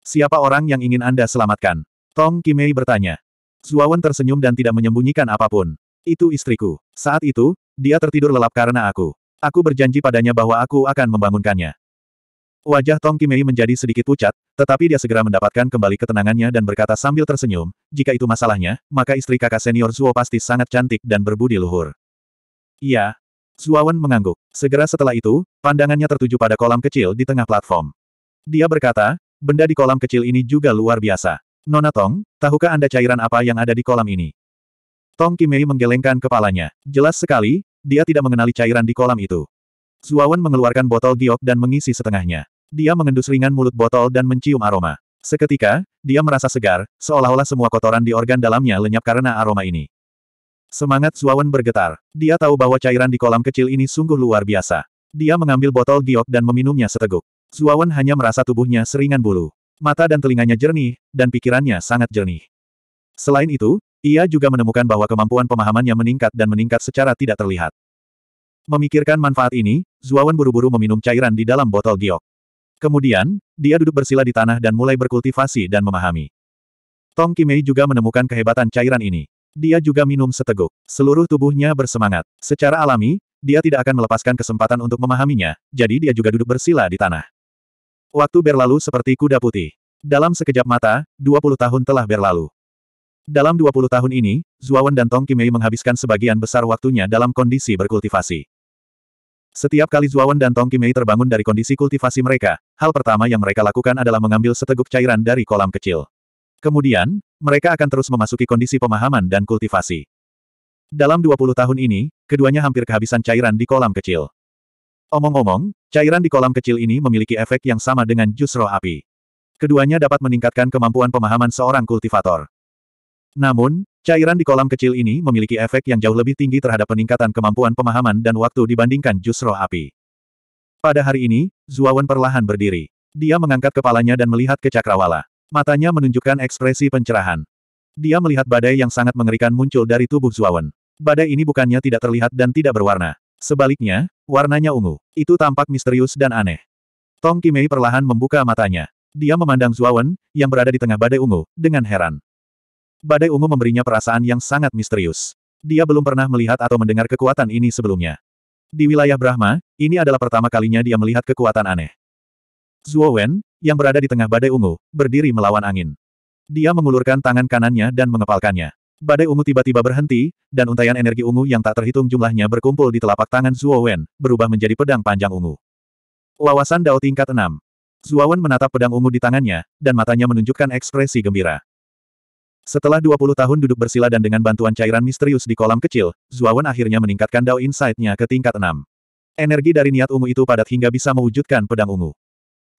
Siapa orang yang ingin Anda selamatkan? Tong Kimei bertanya. Zuawan tersenyum dan tidak menyembunyikan apapun. Itu istriku. Saat itu, dia tertidur lelap karena aku. Aku berjanji padanya bahwa aku akan membangunkannya. Wajah Tong Kimei menjadi sedikit pucat, tetapi dia segera mendapatkan kembali ketenangannya dan berkata sambil tersenyum, jika itu masalahnya, maka istri kakak senior Zuo pasti sangat cantik dan berbudi luhur. Iya. Zuawan mengangguk. Segera setelah itu, pandangannya tertuju pada kolam kecil di tengah platform. Dia berkata, benda di kolam kecil ini juga luar biasa. Nona Tong, tahukah Anda cairan apa yang ada di kolam ini? Tong Kimei menggelengkan kepalanya. Jelas sekali, dia tidak mengenali cairan di kolam itu. Zuawan mengeluarkan botol giok dan mengisi setengahnya. Dia mengendus ringan mulut botol dan mencium aroma. Seketika, dia merasa segar, seolah-olah semua kotoran di organ dalamnya lenyap karena aroma ini. Semangat Zuawan bergetar. Dia tahu bahwa cairan di kolam kecil ini sungguh luar biasa. Dia mengambil botol giok dan meminumnya seteguk. Zuawan hanya merasa tubuhnya seringan bulu. Mata dan telinganya jernih, dan pikirannya sangat jernih. Selain itu, ia juga menemukan bahwa kemampuan pemahamannya meningkat dan meningkat secara tidak terlihat. Memikirkan manfaat ini, Zuawan buru-buru meminum cairan di dalam botol giok. Kemudian, dia duduk bersila di tanah dan mulai berkultivasi dan memahami. Tong Kimei juga menemukan kehebatan cairan ini. Dia juga minum seteguk. Seluruh tubuhnya bersemangat. Secara alami, dia tidak akan melepaskan kesempatan untuk memahaminya, jadi dia juga duduk bersila di tanah. Waktu berlalu seperti kuda putih. Dalam sekejap mata, 20 tahun telah berlalu. Dalam 20 tahun ini, Zuawan dan Tong Kimei menghabiskan sebagian besar waktunya dalam kondisi berkultivasi. Setiap kali Zuawan dan Tong Kimei terbangun dari kondisi kultivasi mereka, hal pertama yang mereka lakukan adalah mengambil seteguk cairan dari kolam kecil. Kemudian, mereka akan terus memasuki kondisi pemahaman dan kultivasi. Dalam 20 tahun ini, keduanya hampir kehabisan cairan di kolam kecil. Omong-omong, cairan di kolam kecil ini memiliki efek yang sama dengan jus roh api. Keduanya dapat meningkatkan kemampuan pemahaman seorang kultivator. Namun, cairan di kolam kecil ini memiliki efek yang jauh lebih tinggi terhadap peningkatan kemampuan pemahaman dan waktu dibandingkan jus roh api. Pada hari ini, Zuawan perlahan berdiri. Dia mengangkat kepalanya dan melihat ke cakrawala. Matanya menunjukkan ekspresi pencerahan. Dia melihat badai yang sangat mengerikan muncul dari tubuh Zuawan. Badai ini bukannya tidak terlihat dan tidak berwarna. Sebaliknya, warnanya ungu. Itu tampak misterius dan aneh. Tong Kimei perlahan membuka matanya. Dia memandang Zuawan, yang berada di tengah badai ungu, dengan heran. Badai ungu memberinya perasaan yang sangat misterius. Dia belum pernah melihat atau mendengar kekuatan ini sebelumnya. Di wilayah Brahma, ini adalah pertama kalinya dia melihat kekuatan aneh. Zuowen, yang berada di tengah badai ungu, berdiri melawan angin. Dia mengulurkan tangan kanannya dan mengepalkannya. Badai ungu tiba-tiba berhenti, dan untaian energi ungu yang tak terhitung jumlahnya berkumpul di telapak tangan Zuo Wen, berubah menjadi pedang panjang ungu. Wawasan Dao tingkat 6. Zuo Wen menatap pedang ungu di tangannya, dan matanya menunjukkan ekspresi gembira. Setelah 20 tahun duduk bersila dan dengan bantuan cairan misterius di kolam kecil, Zuo Wen akhirnya meningkatkan Dao Insight-nya ke tingkat 6. Energi dari niat ungu itu padat hingga bisa mewujudkan pedang ungu.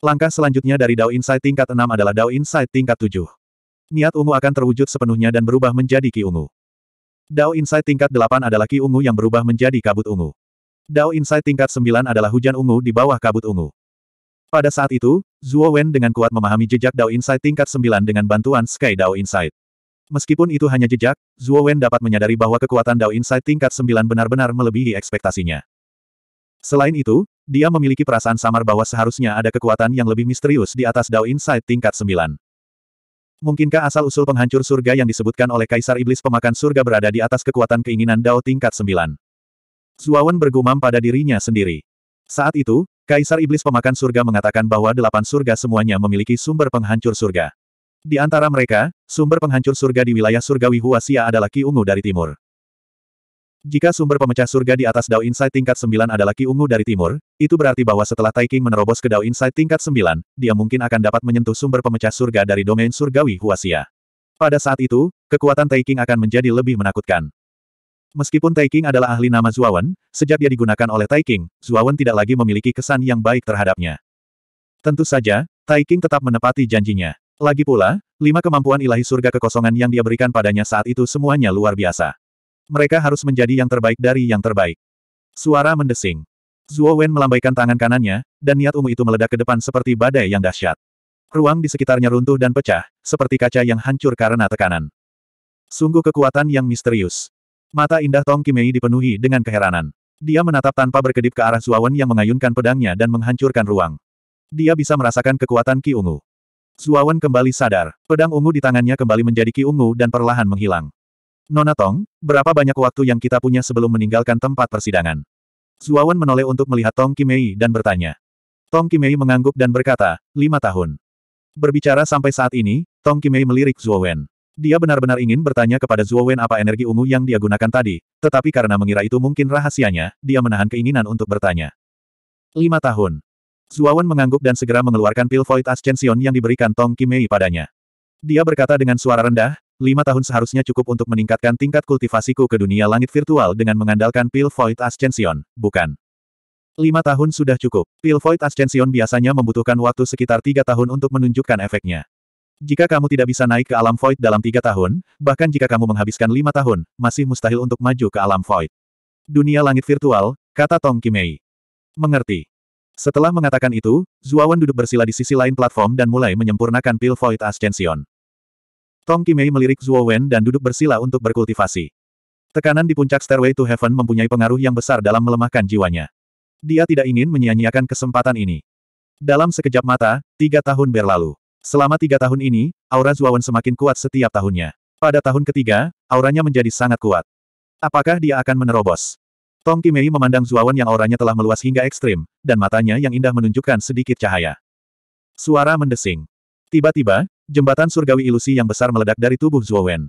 Langkah selanjutnya dari Dao Insight tingkat 6 adalah Dao Insight tingkat 7. Niat ungu akan terwujud sepenuhnya dan berubah menjadi ki ungu. Dao Insight tingkat 8 adalah ki ungu yang berubah menjadi kabut ungu. Dao Insight tingkat 9 adalah hujan ungu di bawah kabut ungu. Pada saat itu, Zhuo Wen dengan kuat memahami jejak Dao Insight tingkat 9 dengan bantuan Sky Dao Insight. Meskipun itu hanya jejak, Zhuo Wen dapat menyadari bahwa kekuatan Dao Insight tingkat 9 benar-benar melebihi ekspektasinya. Selain itu, dia memiliki perasaan samar bahwa seharusnya ada kekuatan yang lebih misterius di atas Dao Insight tingkat 9. Mungkinkah asal-usul penghancur surga yang disebutkan oleh Kaisar Iblis Pemakan Surga berada di atas kekuatan keinginan Dao tingkat 9? Zuawan bergumam pada dirinya sendiri. Saat itu, Kaisar Iblis Pemakan Surga mengatakan bahwa delapan surga semuanya memiliki sumber penghancur surga. Di antara mereka, sumber penghancur surga di wilayah surgawi Huasia adalah Ki Ungu dari timur. Jika sumber pemecah surga di atas Dao Insight tingkat 9 adalah Ki Ungu dari timur, itu berarti bahwa setelah Taiking menerobos ke Dao Insight tingkat 9, dia mungkin akan dapat menyentuh sumber pemecah surga dari domain surgawi Huasia. Pada saat itu, kekuatan Taiking akan menjadi lebih menakutkan. Meskipun Taiking adalah ahli nama Zuawan, sejak dia digunakan oleh Taiking, Zuawan tidak lagi memiliki kesan yang baik terhadapnya. Tentu saja, Taiking tetap menepati janjinya. Lagi pula, lima kemampuan ilahi surga kekosongan yang dia berikan padanya saat itu semuanya luar biasa. Mereka harus menjadi yang terbaik dari yang terbaik. Suara mendesing. Zuo Wen melambaikan tangan kanannya, dan niat ungu itu meledak ke depan seperti badai yang dahsyat. Ruang di sekitarnya runtuh dan pecah, seperti kaca yang hancur karena tekanan. Sungguh kekuatan yang misterius. Mata indah Tong Kimei dipenuhi dengan keheranan. Dia menatap tanpa berkedip ke arah Wen yang mengayunkan pedangnya dan menghancurkan ruang. Dia bisa merasakan kekuatan Ki Ungu. Wen kembali sadar, pedang ungu di tangannya kembali menjadi Ki Ungu dan perlahan menghilang. Nona Tong, berapa banyak waktu yang kita punya sebelum meninggalkan tempat persidangan? Zuawan menoleh untuk melihat Tong Kimei dan bertanya. Tong Kimei mengangguk dan berkata, lima tahun. Berbicara sampai saat ini, Tong Kimei melirik Zuowen. Dia benar-benar ingin bertanya kepada Zuowen apa energi ungu yang dia gunakan tadi, tetapi karena mengira itu mungkin rahasianya, dia menahan keinginan untuk bertanya. Lima tahun. Zuowen mengangguk dan segera mengeluarkan pil Void Ascension yang diberikan Tong Kimei padanya. Dia berkata dengan suara rendah, Lima tahun seharusnya cukup untuk meningkatkan tingkat kultivasiku ke dunia langit virtual dengan mengandalkan Pil Void Ascension, bukan? Lima tahun sudah cukup. Pil Void Ascension biasanya membutuhkan waktu sekitar tiga tahun untuk menunjukkan efeknya. Jika kamu tidak bisa naik ke alam void dalam tiga tahun, bahkan jika kamu menghabiskan lima tahun, masih mustahil untuk maju ke alam void. Dunia langit virtual, kata Tong Kimei. Mengerti. Setelah mengatakan itu, Zuawan duduk bersila di sisi lain platform dan mulai menyempurnakan Pil Void Ascension. Tong Kimei melirik Zhuo Wen dan duduk bersila untuk berkultivasi. Tekanan di puncak Stairway to Heaven mempunyai pengaruh yang besar dalam melemahkan jiwanya. Dia tidak ingin menyia-nyiakan kesempatan ini. Dalam sekejap mata, tiga tahun berlalu. Selama tiga tahun ini, aura Zhuo Wen semakin kuat setiap tahunnya. Pada tahun ketiga, auranya menjadi sangat kuat. Apakah dia akan menerobos? Tong Kimei memandang Wen yang auranya telah meluas hingga ekstrim, dan matanya yang indah menunjukkan sedikit cahaya. Suara mendesing. Tiba-tiba, jembatan surgawi ilusi yang besar meledak dari tubuh Zhuowen.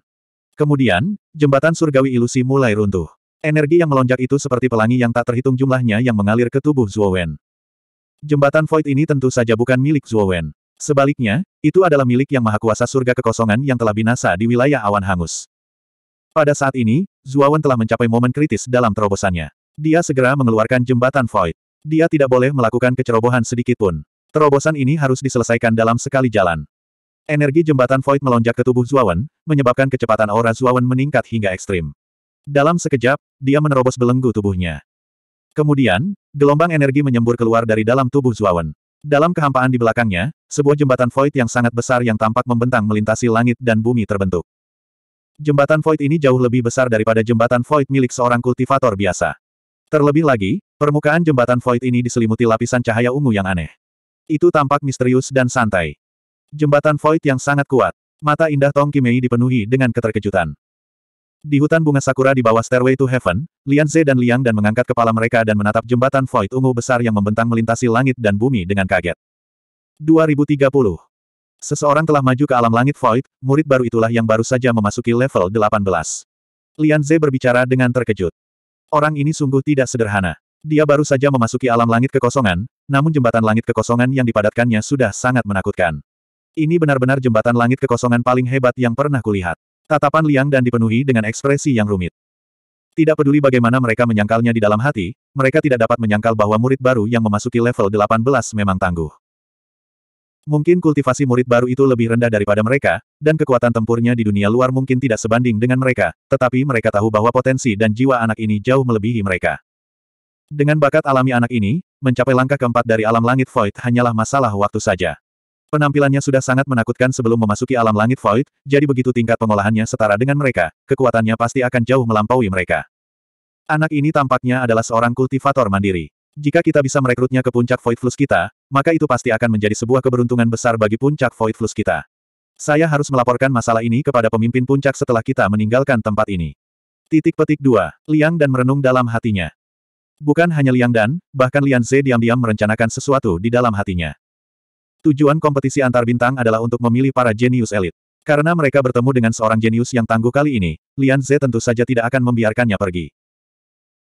Kemudian, jembatan surgawi ilusi mulai runtuh. Energi yang melonjak itu seperti pelangi yang tak terhitung jumlahnya yang mengalir ke tubuh Zhuowen. Jembatan void ini tentu saja bukan milik Zhuowen. Sebaliknya, itu adalah milik yang maha kuasa surga kekosongan yang telah binasa di wilayah awan hangus. Pada saat ini, Zhuowen telah mencapai momen kritis dalam terobosannya. Dia segera mengeluarkan jembatan void. Dia tidak boleh melakukan kecerobohan sedikitpun. Terobosan ini harus diselesaikan dalam sekali jalan. Energi jembatan void melonjak ke tubuh Zuawan, menyebabkan kecepatan aura Zuawan meningkat hingga ekstrim. Dalam sekejap, dia menerobos belenggu tubuhnya. Kemudian, gelombang energi menyembur keluar dari dalam tubuh Zuawan. Dalam kehampaan di belakangnya, sebuah jembatan void yang sangat besar yang tampak membentang melintasi langit dan bumi terbentuk. Jembatan void ini jauh lebih besar daripada jembatan void milik seorang kultivator biasa. Terlebih lagi, permukaan jembatan void ini diselimuti lapisan cahaya ungu yang aneh. Itu tampak misterius dan santai. Jembatan Void yang sangat kuat. Mata indah Tong Kimei dipenuhi dengan keterkejutan. Di hutan bunga sakura di bawah Stairway to Heaven, Lian Ze dan Liang dan mengangkat kepala mereka dan menatap jembatan void ungu besar yang membentang melintasi langit dan bumi dengan kaget. 2030. Seseorang telah maju ke alam langit void, murid baru itulah yang baru saja memasuki level 18. Lian Ze berbicara dengan terkejut. Orang ini sungguh tidak sederhana. Dia baru saja memasuki alam langit kekosongan, namun jembatan langit kekosongan yang dipadatkannya sudah sangat menakutkan. Ini benar-benar jembatan langit kekosongan paling hebat yang pernah kulihat. Tatapan liang dan dipenuhi dengan ekspresi yang rumit. Tidak peduli bagaimana mereka menyangkalnya di dalam hati, mereka tidak dapat menyangkal bahwa murid baru yang memasuki level 18 memang tangguh. Mungkin kultivasi murid baru itu lebih rendah daripada mereka, dan kekuatan tempurnya di dunia luar mungkin tidak sebanding dengan mereka, tetapi mereka tahu bahwa potensi dan jiwa anak ini jauh melebihi mereka. Dengan bakat alami anak ini, mencapai langkah keempat dari alam langit void hanyalah masalah waktu saja. Penampilannya sudah sangat menakutkan sebelum memasuki alam langit void, jadi begitu tingkat pengolahannya setara dengan mereka, kekuatannya pasti akan jauh melampaui mereka. Anak ini tampaknya adalah seorang kultivator mandiri. Jika kita bisa merekrutnya ke puncak void flus kita, maka itu pasti akan menjadi sebuah keberuntungan besar bagi puncak void flus kita. Saya harus melaporkan masalah ini kepada pemimpin puncak setelah kita meninggalkan tempat ini. Titik petik 2. Liang dan merenung dalam hatinya. Bukan hanya Liang Dan, bahkan Lian Ze diam-diam merencanakan sesuatu di dalam hatinya. Tujuan kompetisi antar bintang adalah untuk memilih para jenius elit. Karena mereka bertemu dengan seorang jenius yang tangguh kali ini, Lian Ze tentu saja tidak akan membiarkannya pergi.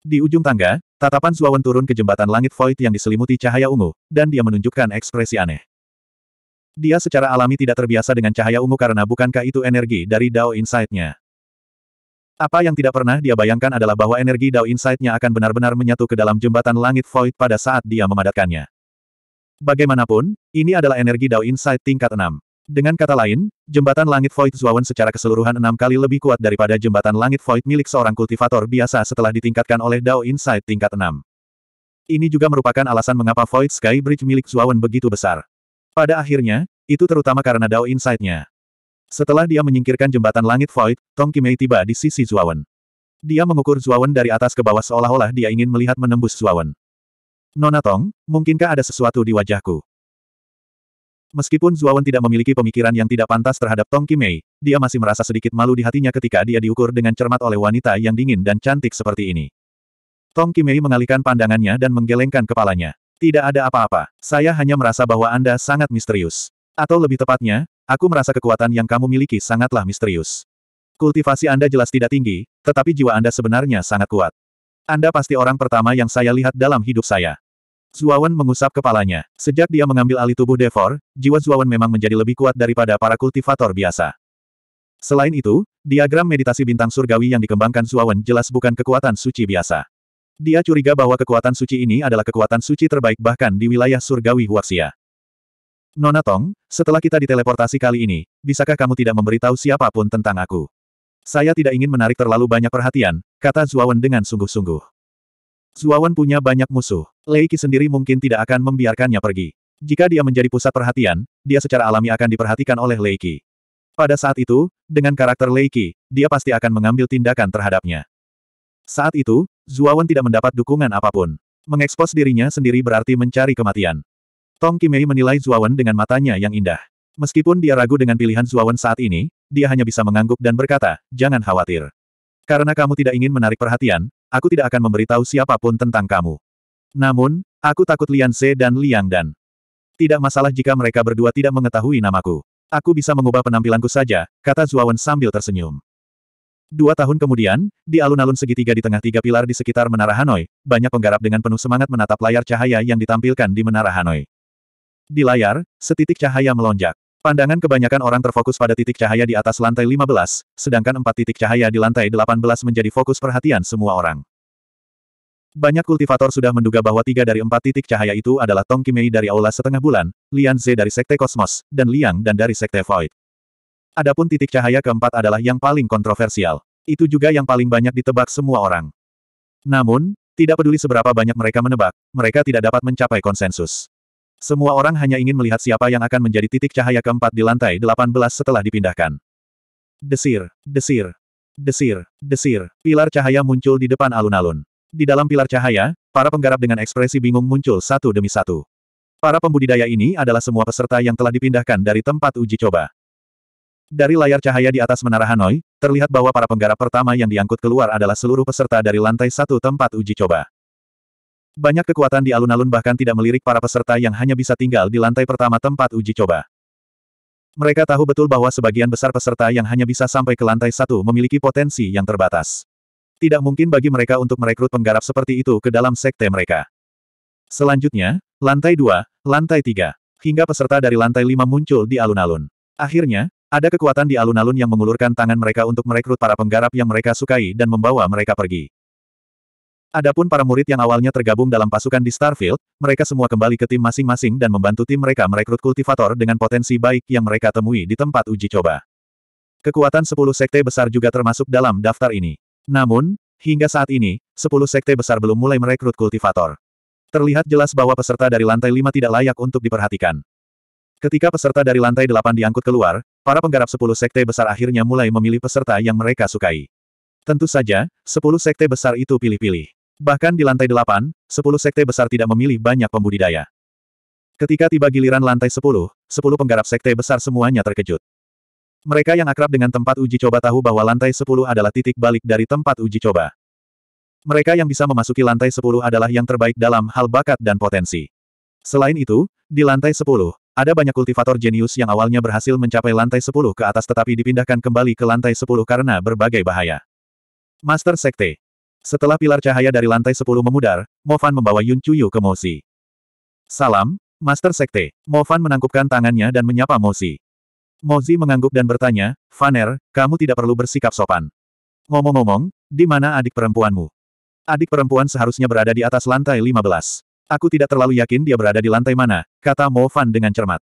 Di ujung tangga, tatapan Zuawan turun ke jembatan langit void yang diselimuti cahaya ungu, dan dia menunjukkan ekspresi aneh. Dia secara alami tidak terbiasa dengan cahaya ungu karena bukankah itu energi dari Dao Insight-nya. Apa yang tidak pernah dia bayangkan adalah bahwa energi Dao Insight-nya akan benar-benar menyatu ke dalam jembatan langit void pada saat dia memadatkannya. Bagaimanapun, ini adalah energi Dao Insight tingkat 6. Dengan kata lain, jembatan langit Void Zuawan secara keseluruhan enam kali lebih kuat daripada jembatan langit Void milik seorang kultivator biasa setelah ditingkatkan oleh Dao Insight tingkat 6. Ini juga merupakan alasan mengapa Void Sky Bridge milik Zuawan begitu besar. Pada akhirnya, itu terutama karena Dao Insight-nya. Setelah dia menyingkirkan jembatan langit Void, Tong Kimei tiba di sisi Zuawan. Dia mengukur Zuawan dari atas ke bawah seolah-olah dia ingin melihat menembus Zuawan. Nona Tong, mungkinkah ada sesuatu di wajahku? Meskipun Zuawan tidak memiliki pemikiran yang tidak pantas terhadap Tong Kimei, dia masih merasa sedikit malu di hatinya ketika dia diukur dengan cermat oleh wanita yang dingin dan cantik seperti ini. Tong Kimei mengalihkan pandangannya dan menggelengkan kepalanya. Tidak ada apa-apa, saya hanya merasa bahwa Anda sangat misterius. Atau lebih tepatnya, aku merasa kekuatan yang kamu miliki sangatlah misterius. Kultivasi Anda jelas tidak tinggi, tetapi jiwa Anda sebenarnya sangat kuat. Anda pasti orang pertama yang saya lihat dalam hidup saya. Zuawan mengusap kepalanya. Sejak dia mengambil alih tubuh Devor, jiwa Zuawan memang menjadi lebih kuat daripada para kultivator biasa. Selain itu, diagram meditasi bintang surgawi yang dikembangkan Zuawan jelas bukan kekuatan suci biasa. Dia curiga bahwa kekuatan suci ini adalah kekuatan suci terbaik bahkan di wilayah surgawi Huaxia. Nona Tong, setelah kita diteleportasi kali ini, bisakah kamu tidak memberitahu siapapun tentang aku? Saya tidak ingin menarik terlalu banyak perhatian, kata Zuawan dengan sungguh-sungguh. Zuawan punya banyak musuh. Leiki sendiri mungkin tidak akan membiarkannya pergi. Jika dia menjadi pusat perhatian, dia secara alami akan diperhatikan oleh Leiki. Pada saat itu, dengan karakter Leiki, dia pasti akan mengambil tindakan terhadapnya. Saat itu, Zuawan tidak mendapat dukungan apapun. Mengekspos dirinya sendiri berarti mencari kematian. Tong Kimei menilai Zuawan dengan matanya yang indah. Meskipun dia ragu dengan pilihan Zuawan saat ini, dia hanya bisa mengangguk dan berkata, jangan khawatir. Karena kamu tidak ingin menarik perhatian, aku tidak akan memberitahu siapapun tentang kamu. Namun, aku takut Lian Se dan Liang Dan. Tidak masalah jika mereka berdua tidak mengetahui namaku. Aku bisa mengubah penampilanku saja, kata Zuawan sambil tersenyum. Dua tahun kemudian, di alun-alun segitiga di tengah tiga pilar di sekitar Menara Hanoi, banyak penggarap dengan penuh semangat menatap layar cahaya yang ditampilkan di Menara Hanoi. Di layar, setitik cahaya melonjak. Pandangan kebanyakan orang terfokus pada titik cahaya di atas lantai 15, sedangkan empat titik cahaya di lantai 18 menjadi fokus perhatian semua orang. Banyak kultivator sudah menduga bahwa tiga dari empat titik cahaya itu adalah Tong Kimei dari Aula Setengah Bulan, Lian Ze dari Sekte Kosmos, dan Liang dan dari Sekte Void. Adapun titik cahaya keempat adalah yang paling kontroversial. Itu juga yang paling banyak ditebak semua orang. Namun, tidak peduli seberapa banyak mereka menebak, mereka tidak dapat mencapai konsensus. Semua orang hanya ingin melihat siapa yang akan menjadi titik cahaya keempat di lantai 18 setelah dipindahkan. Desir, desir, desir, desir, pilar cahaya muncul di depan alun-alun. Di dalam pilar cahaya, para penggarap dengan ekspresi bingung muncul satu demi satu. Para pembudidaya ini adalah semua peserta yang telah dipindahkan dari tempat uji coba. Dari layar cahaya di atas menara Hanoi, terlihat bahwa para penggarap pertama yang diangkut keluar adalah seluruh peserta dari lantai satu tempat uji coba. Banyak kekuatan di alun-alun bahkan tidak melirik para peserta yang hanya bisa tinggal di lantai pertama tempat uji coba. Mereka tahu betul bahwa sebagian besar peserta yang hanya bisa sampai ke lantai satu memiliki potensi yang terbatas. Tidak mungkin bagi mereka untuk merekrut penggarap seperti itu ke dalam sekte mereka. Selanjutnya, lantai dua, lantai tiga, hingga peserta dari lantai lima muncul di alun-alun. Akhirnya, ada kekuatan di alun-alun yang mengulurkan tangan mereka untuk merekrut para penggarap yang mereka sukai dan membawa mereka pergi. Adapun para murid yang awalnya tergabung dalam pasukan di Starfield, mereka semua kembali ke tim masing-masing dan membantu tim mereka merekrut kultivator dengan potensi baik yang mereka temui di tempat uji coba. Kekuatan 10 sekte besar juga termasuk dalam daftar ini. Namun, hingga saat ini, 10 sekte besar belum mulai merekrut kultivator. Terlihat jelas bahwa peserta dari lantai 5 tidak layak untuk diperhatikan. Ketika peserta dari lantai 8 diangkut keluar, para penggarap 10 sekte besar akhirnya mulai memilih peserta yang mereka sukai. Tentu saja, 10 sekte besar itu pilih-pilih. Bahkan di lantai delapan, sepuluh sekte besar tidak memilih banyak pembudidaya. Ketika tiba giliran lantai sepuluh, sepuluh penggarap sekte besar semuanya terkejut. Mereka yang akrab dengan tempat uji coba tahu bahwa lantai sepuluh adalah titik balik dari tempat uji coba. Mereka yang bisa memasuki lantai 10 adalah yang terbaik dalam hal bakat dan potensi. Selain itu, di lantai 10, ada banyak kultivator jenius yang awalnya berhasil mencapai lantai 10 ke atas tetapi dipindahkan kembali ke lantai 10 karena berbagai bahaya. Master Sekte setelah pilar cahaya dari lantai 10 memudar, Fan membawa Yun Chuyu ke Mosi. Salam, Master Sekte. Mo Fan menangkupkan tangannya dan menyapa Mosi. Mozi mengangguk dan bertanya, Fan'er, kamu tidak perlu bersikap sopan. Ngomong-ngomong, di mana adik perempuanmu? Adik perempuan seharusnya berada di atas lantai 15. Aku tidak terlalu yakin dia berada di lantai mana, kata Mo Fan dengan cermat.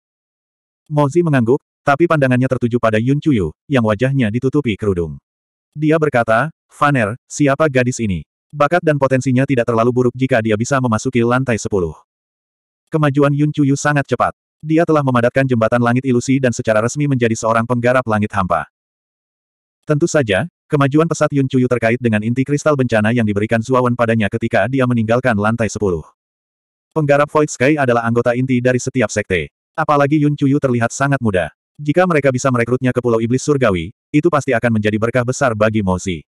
Mozi mengangguk, tapi pandangannya tertuju pada Yun Chuyu, yang wajahnya ditutupi kerudung. Dia berkata, Vaner, siapa gadis ini? Bakat dan potensinya tidak terlalu buruk jika dia bisa memasuki lantai sepuluh. Kemajuan Yun Chuyu sangat cepat. Dia telah memadatkan jembatan langit ilusi dan secara resmi menjadi seorang penggarap langit hampa. Tentu saja, kemajuan pesat Yun Chuyu terkait dengan inti kristal bencana yang diberikan Zuawan padanya ketika dia meninggalkan lantai 10. Penggarap Void Sky adalah anggota inti dari setiap sekte. Apalagi Yun Chuyu terlihat sangat muda. Jika mereka bisa merekrutnya ke Pulau Iblis Surgawi, itu pasti akan menjadi berkah besar bagi Mozi.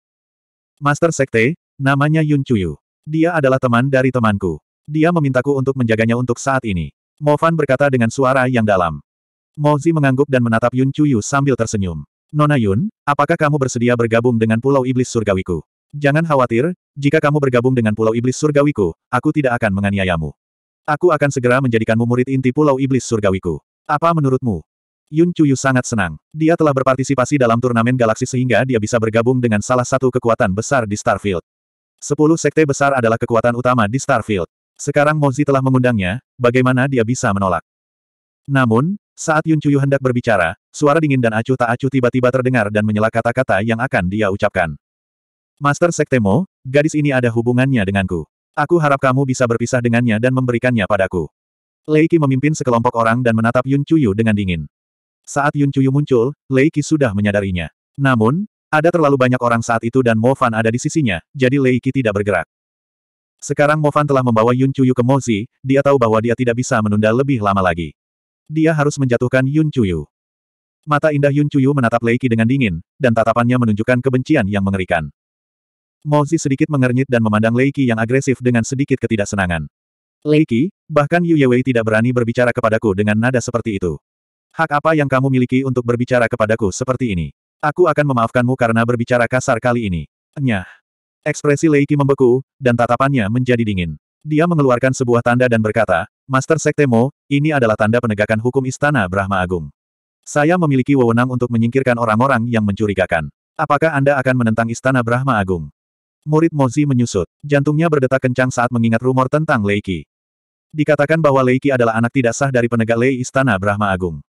Master Sekte, namanya Yun Chuyu. Dia adalah teman dari temanku. Dia memintaku untuk menjaganya untuk saat ini. Mo Fan berkata dengan suara yang dalam. Mo Zi mengangguk dan menatap Yun Chuyu sambil tersenyum. Nona Yun, apakah kamu bersedia bergabung dengan Pulau Iblis Surgawiku? Jangan khawatir, jika kamu bergabung dengan Pulau Iblis Surgawiku, aku tidak akan menganiayamu. Aku akan segera menjadikanmu murid inti Pulau Iblis Surgawiku. Apa menurutmu? Yun Chuyu sangat senang. Dia telah berpartisipasi dalam turnamen galaksi sehingga dia bisa bergabung dengan salah satu kekuatan besar di Starfield. Sepuluh sekte besar adalah kekuatan utama di Starfield. Sekarang Mozi telah mengundangnya, bagaimana dia bisa menolak? Namun, saat Yun Chuyu hendak berbicara, suara dingin dan acuh tak acuh tiba-tiba terdengar dan menyela kata-kata yang akan dia ucapkan. Master Sekte Sektemo, gadis ini ada hubungannya denganku. Aku harap kamu bisa berpisah dengannya dan memberikannya padaku. Leiki memimpin sekelompok orang dan menatap Yun Chuyu dengan dingin. Saat Yun Chuyu muncul, Lei Qi sudah menyadarinya. Namun, ada terlalu banyak orang saat itu dan Mo Fan ada di sisinya, jadi Lei Qi tidak bergerak. Sekarang Mo Fan telah membawa Yun Chuyu ke Mozi, dia tahu bahwa dia tidak bisa menunda lebih lama lagi. Dia harus menjatuhkan Yun Chuyu. Mata indah Yun Chuyu menatap Lei Qi dengan dingin, dan tatapannya menunjukkan kebencian yang mengerikan. Mozi sedikit mengernyit dan memandang Lei Qi yang agresif dengan sedikit ketidaksenangan. Lei Qi, bahkan Yu Yewei tidak berani berbicara kepadaku dengan nada seperti itu. Hak apa yang kamu miliki untuk berbicara kepadaku seperti ini? Aku akan memaafkanmu karena berbicara kasar kali ini. Nyah. Ekspresi Leiki membeku, dan tatapannya menjadi dingin. Dia mengeluarkan sebuah tanda dan berkata, Master Sektemo, ini adalah tanda penegakan hukum Istana Brahma Agung. Saya memiliki wewenang untuk menyingkirkan orang-orang yang mencurigakan. Apakah Anda akan menentang Istana Brahma Agung? Murid Mozi menyusut. Jantungnya berdetak kencang saat mengingat rumor tentang Leiki. Dikatakan bahwa Leiki adalah anak tidak sah dari penegak Lei Istana Brahma Agung.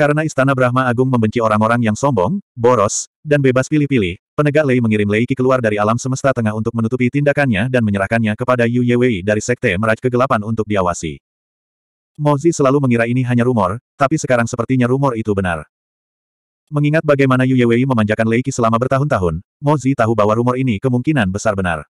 Karena Istana Brahma Agung membenci orang-orang yang sombong, boros, dan bebas pilih-pilih, penegak Lei mengirim Lei Qi keluar dari alam semesta tengah untuk menutupi tindakannya dan menyerahkannya kepada Yu Yewei dari Sekte Meraj Kegelapan untuk diawasi. Mozi selalu mengira ini hanya rumor, tapi sekarang sepertinya rumor itu benar. Mengingat bagaimana Yu Yewei memanjakan Lei Qi selama bertahun-tahun, Mozi tahu bahwa rumor ini kemungkinan besar benar.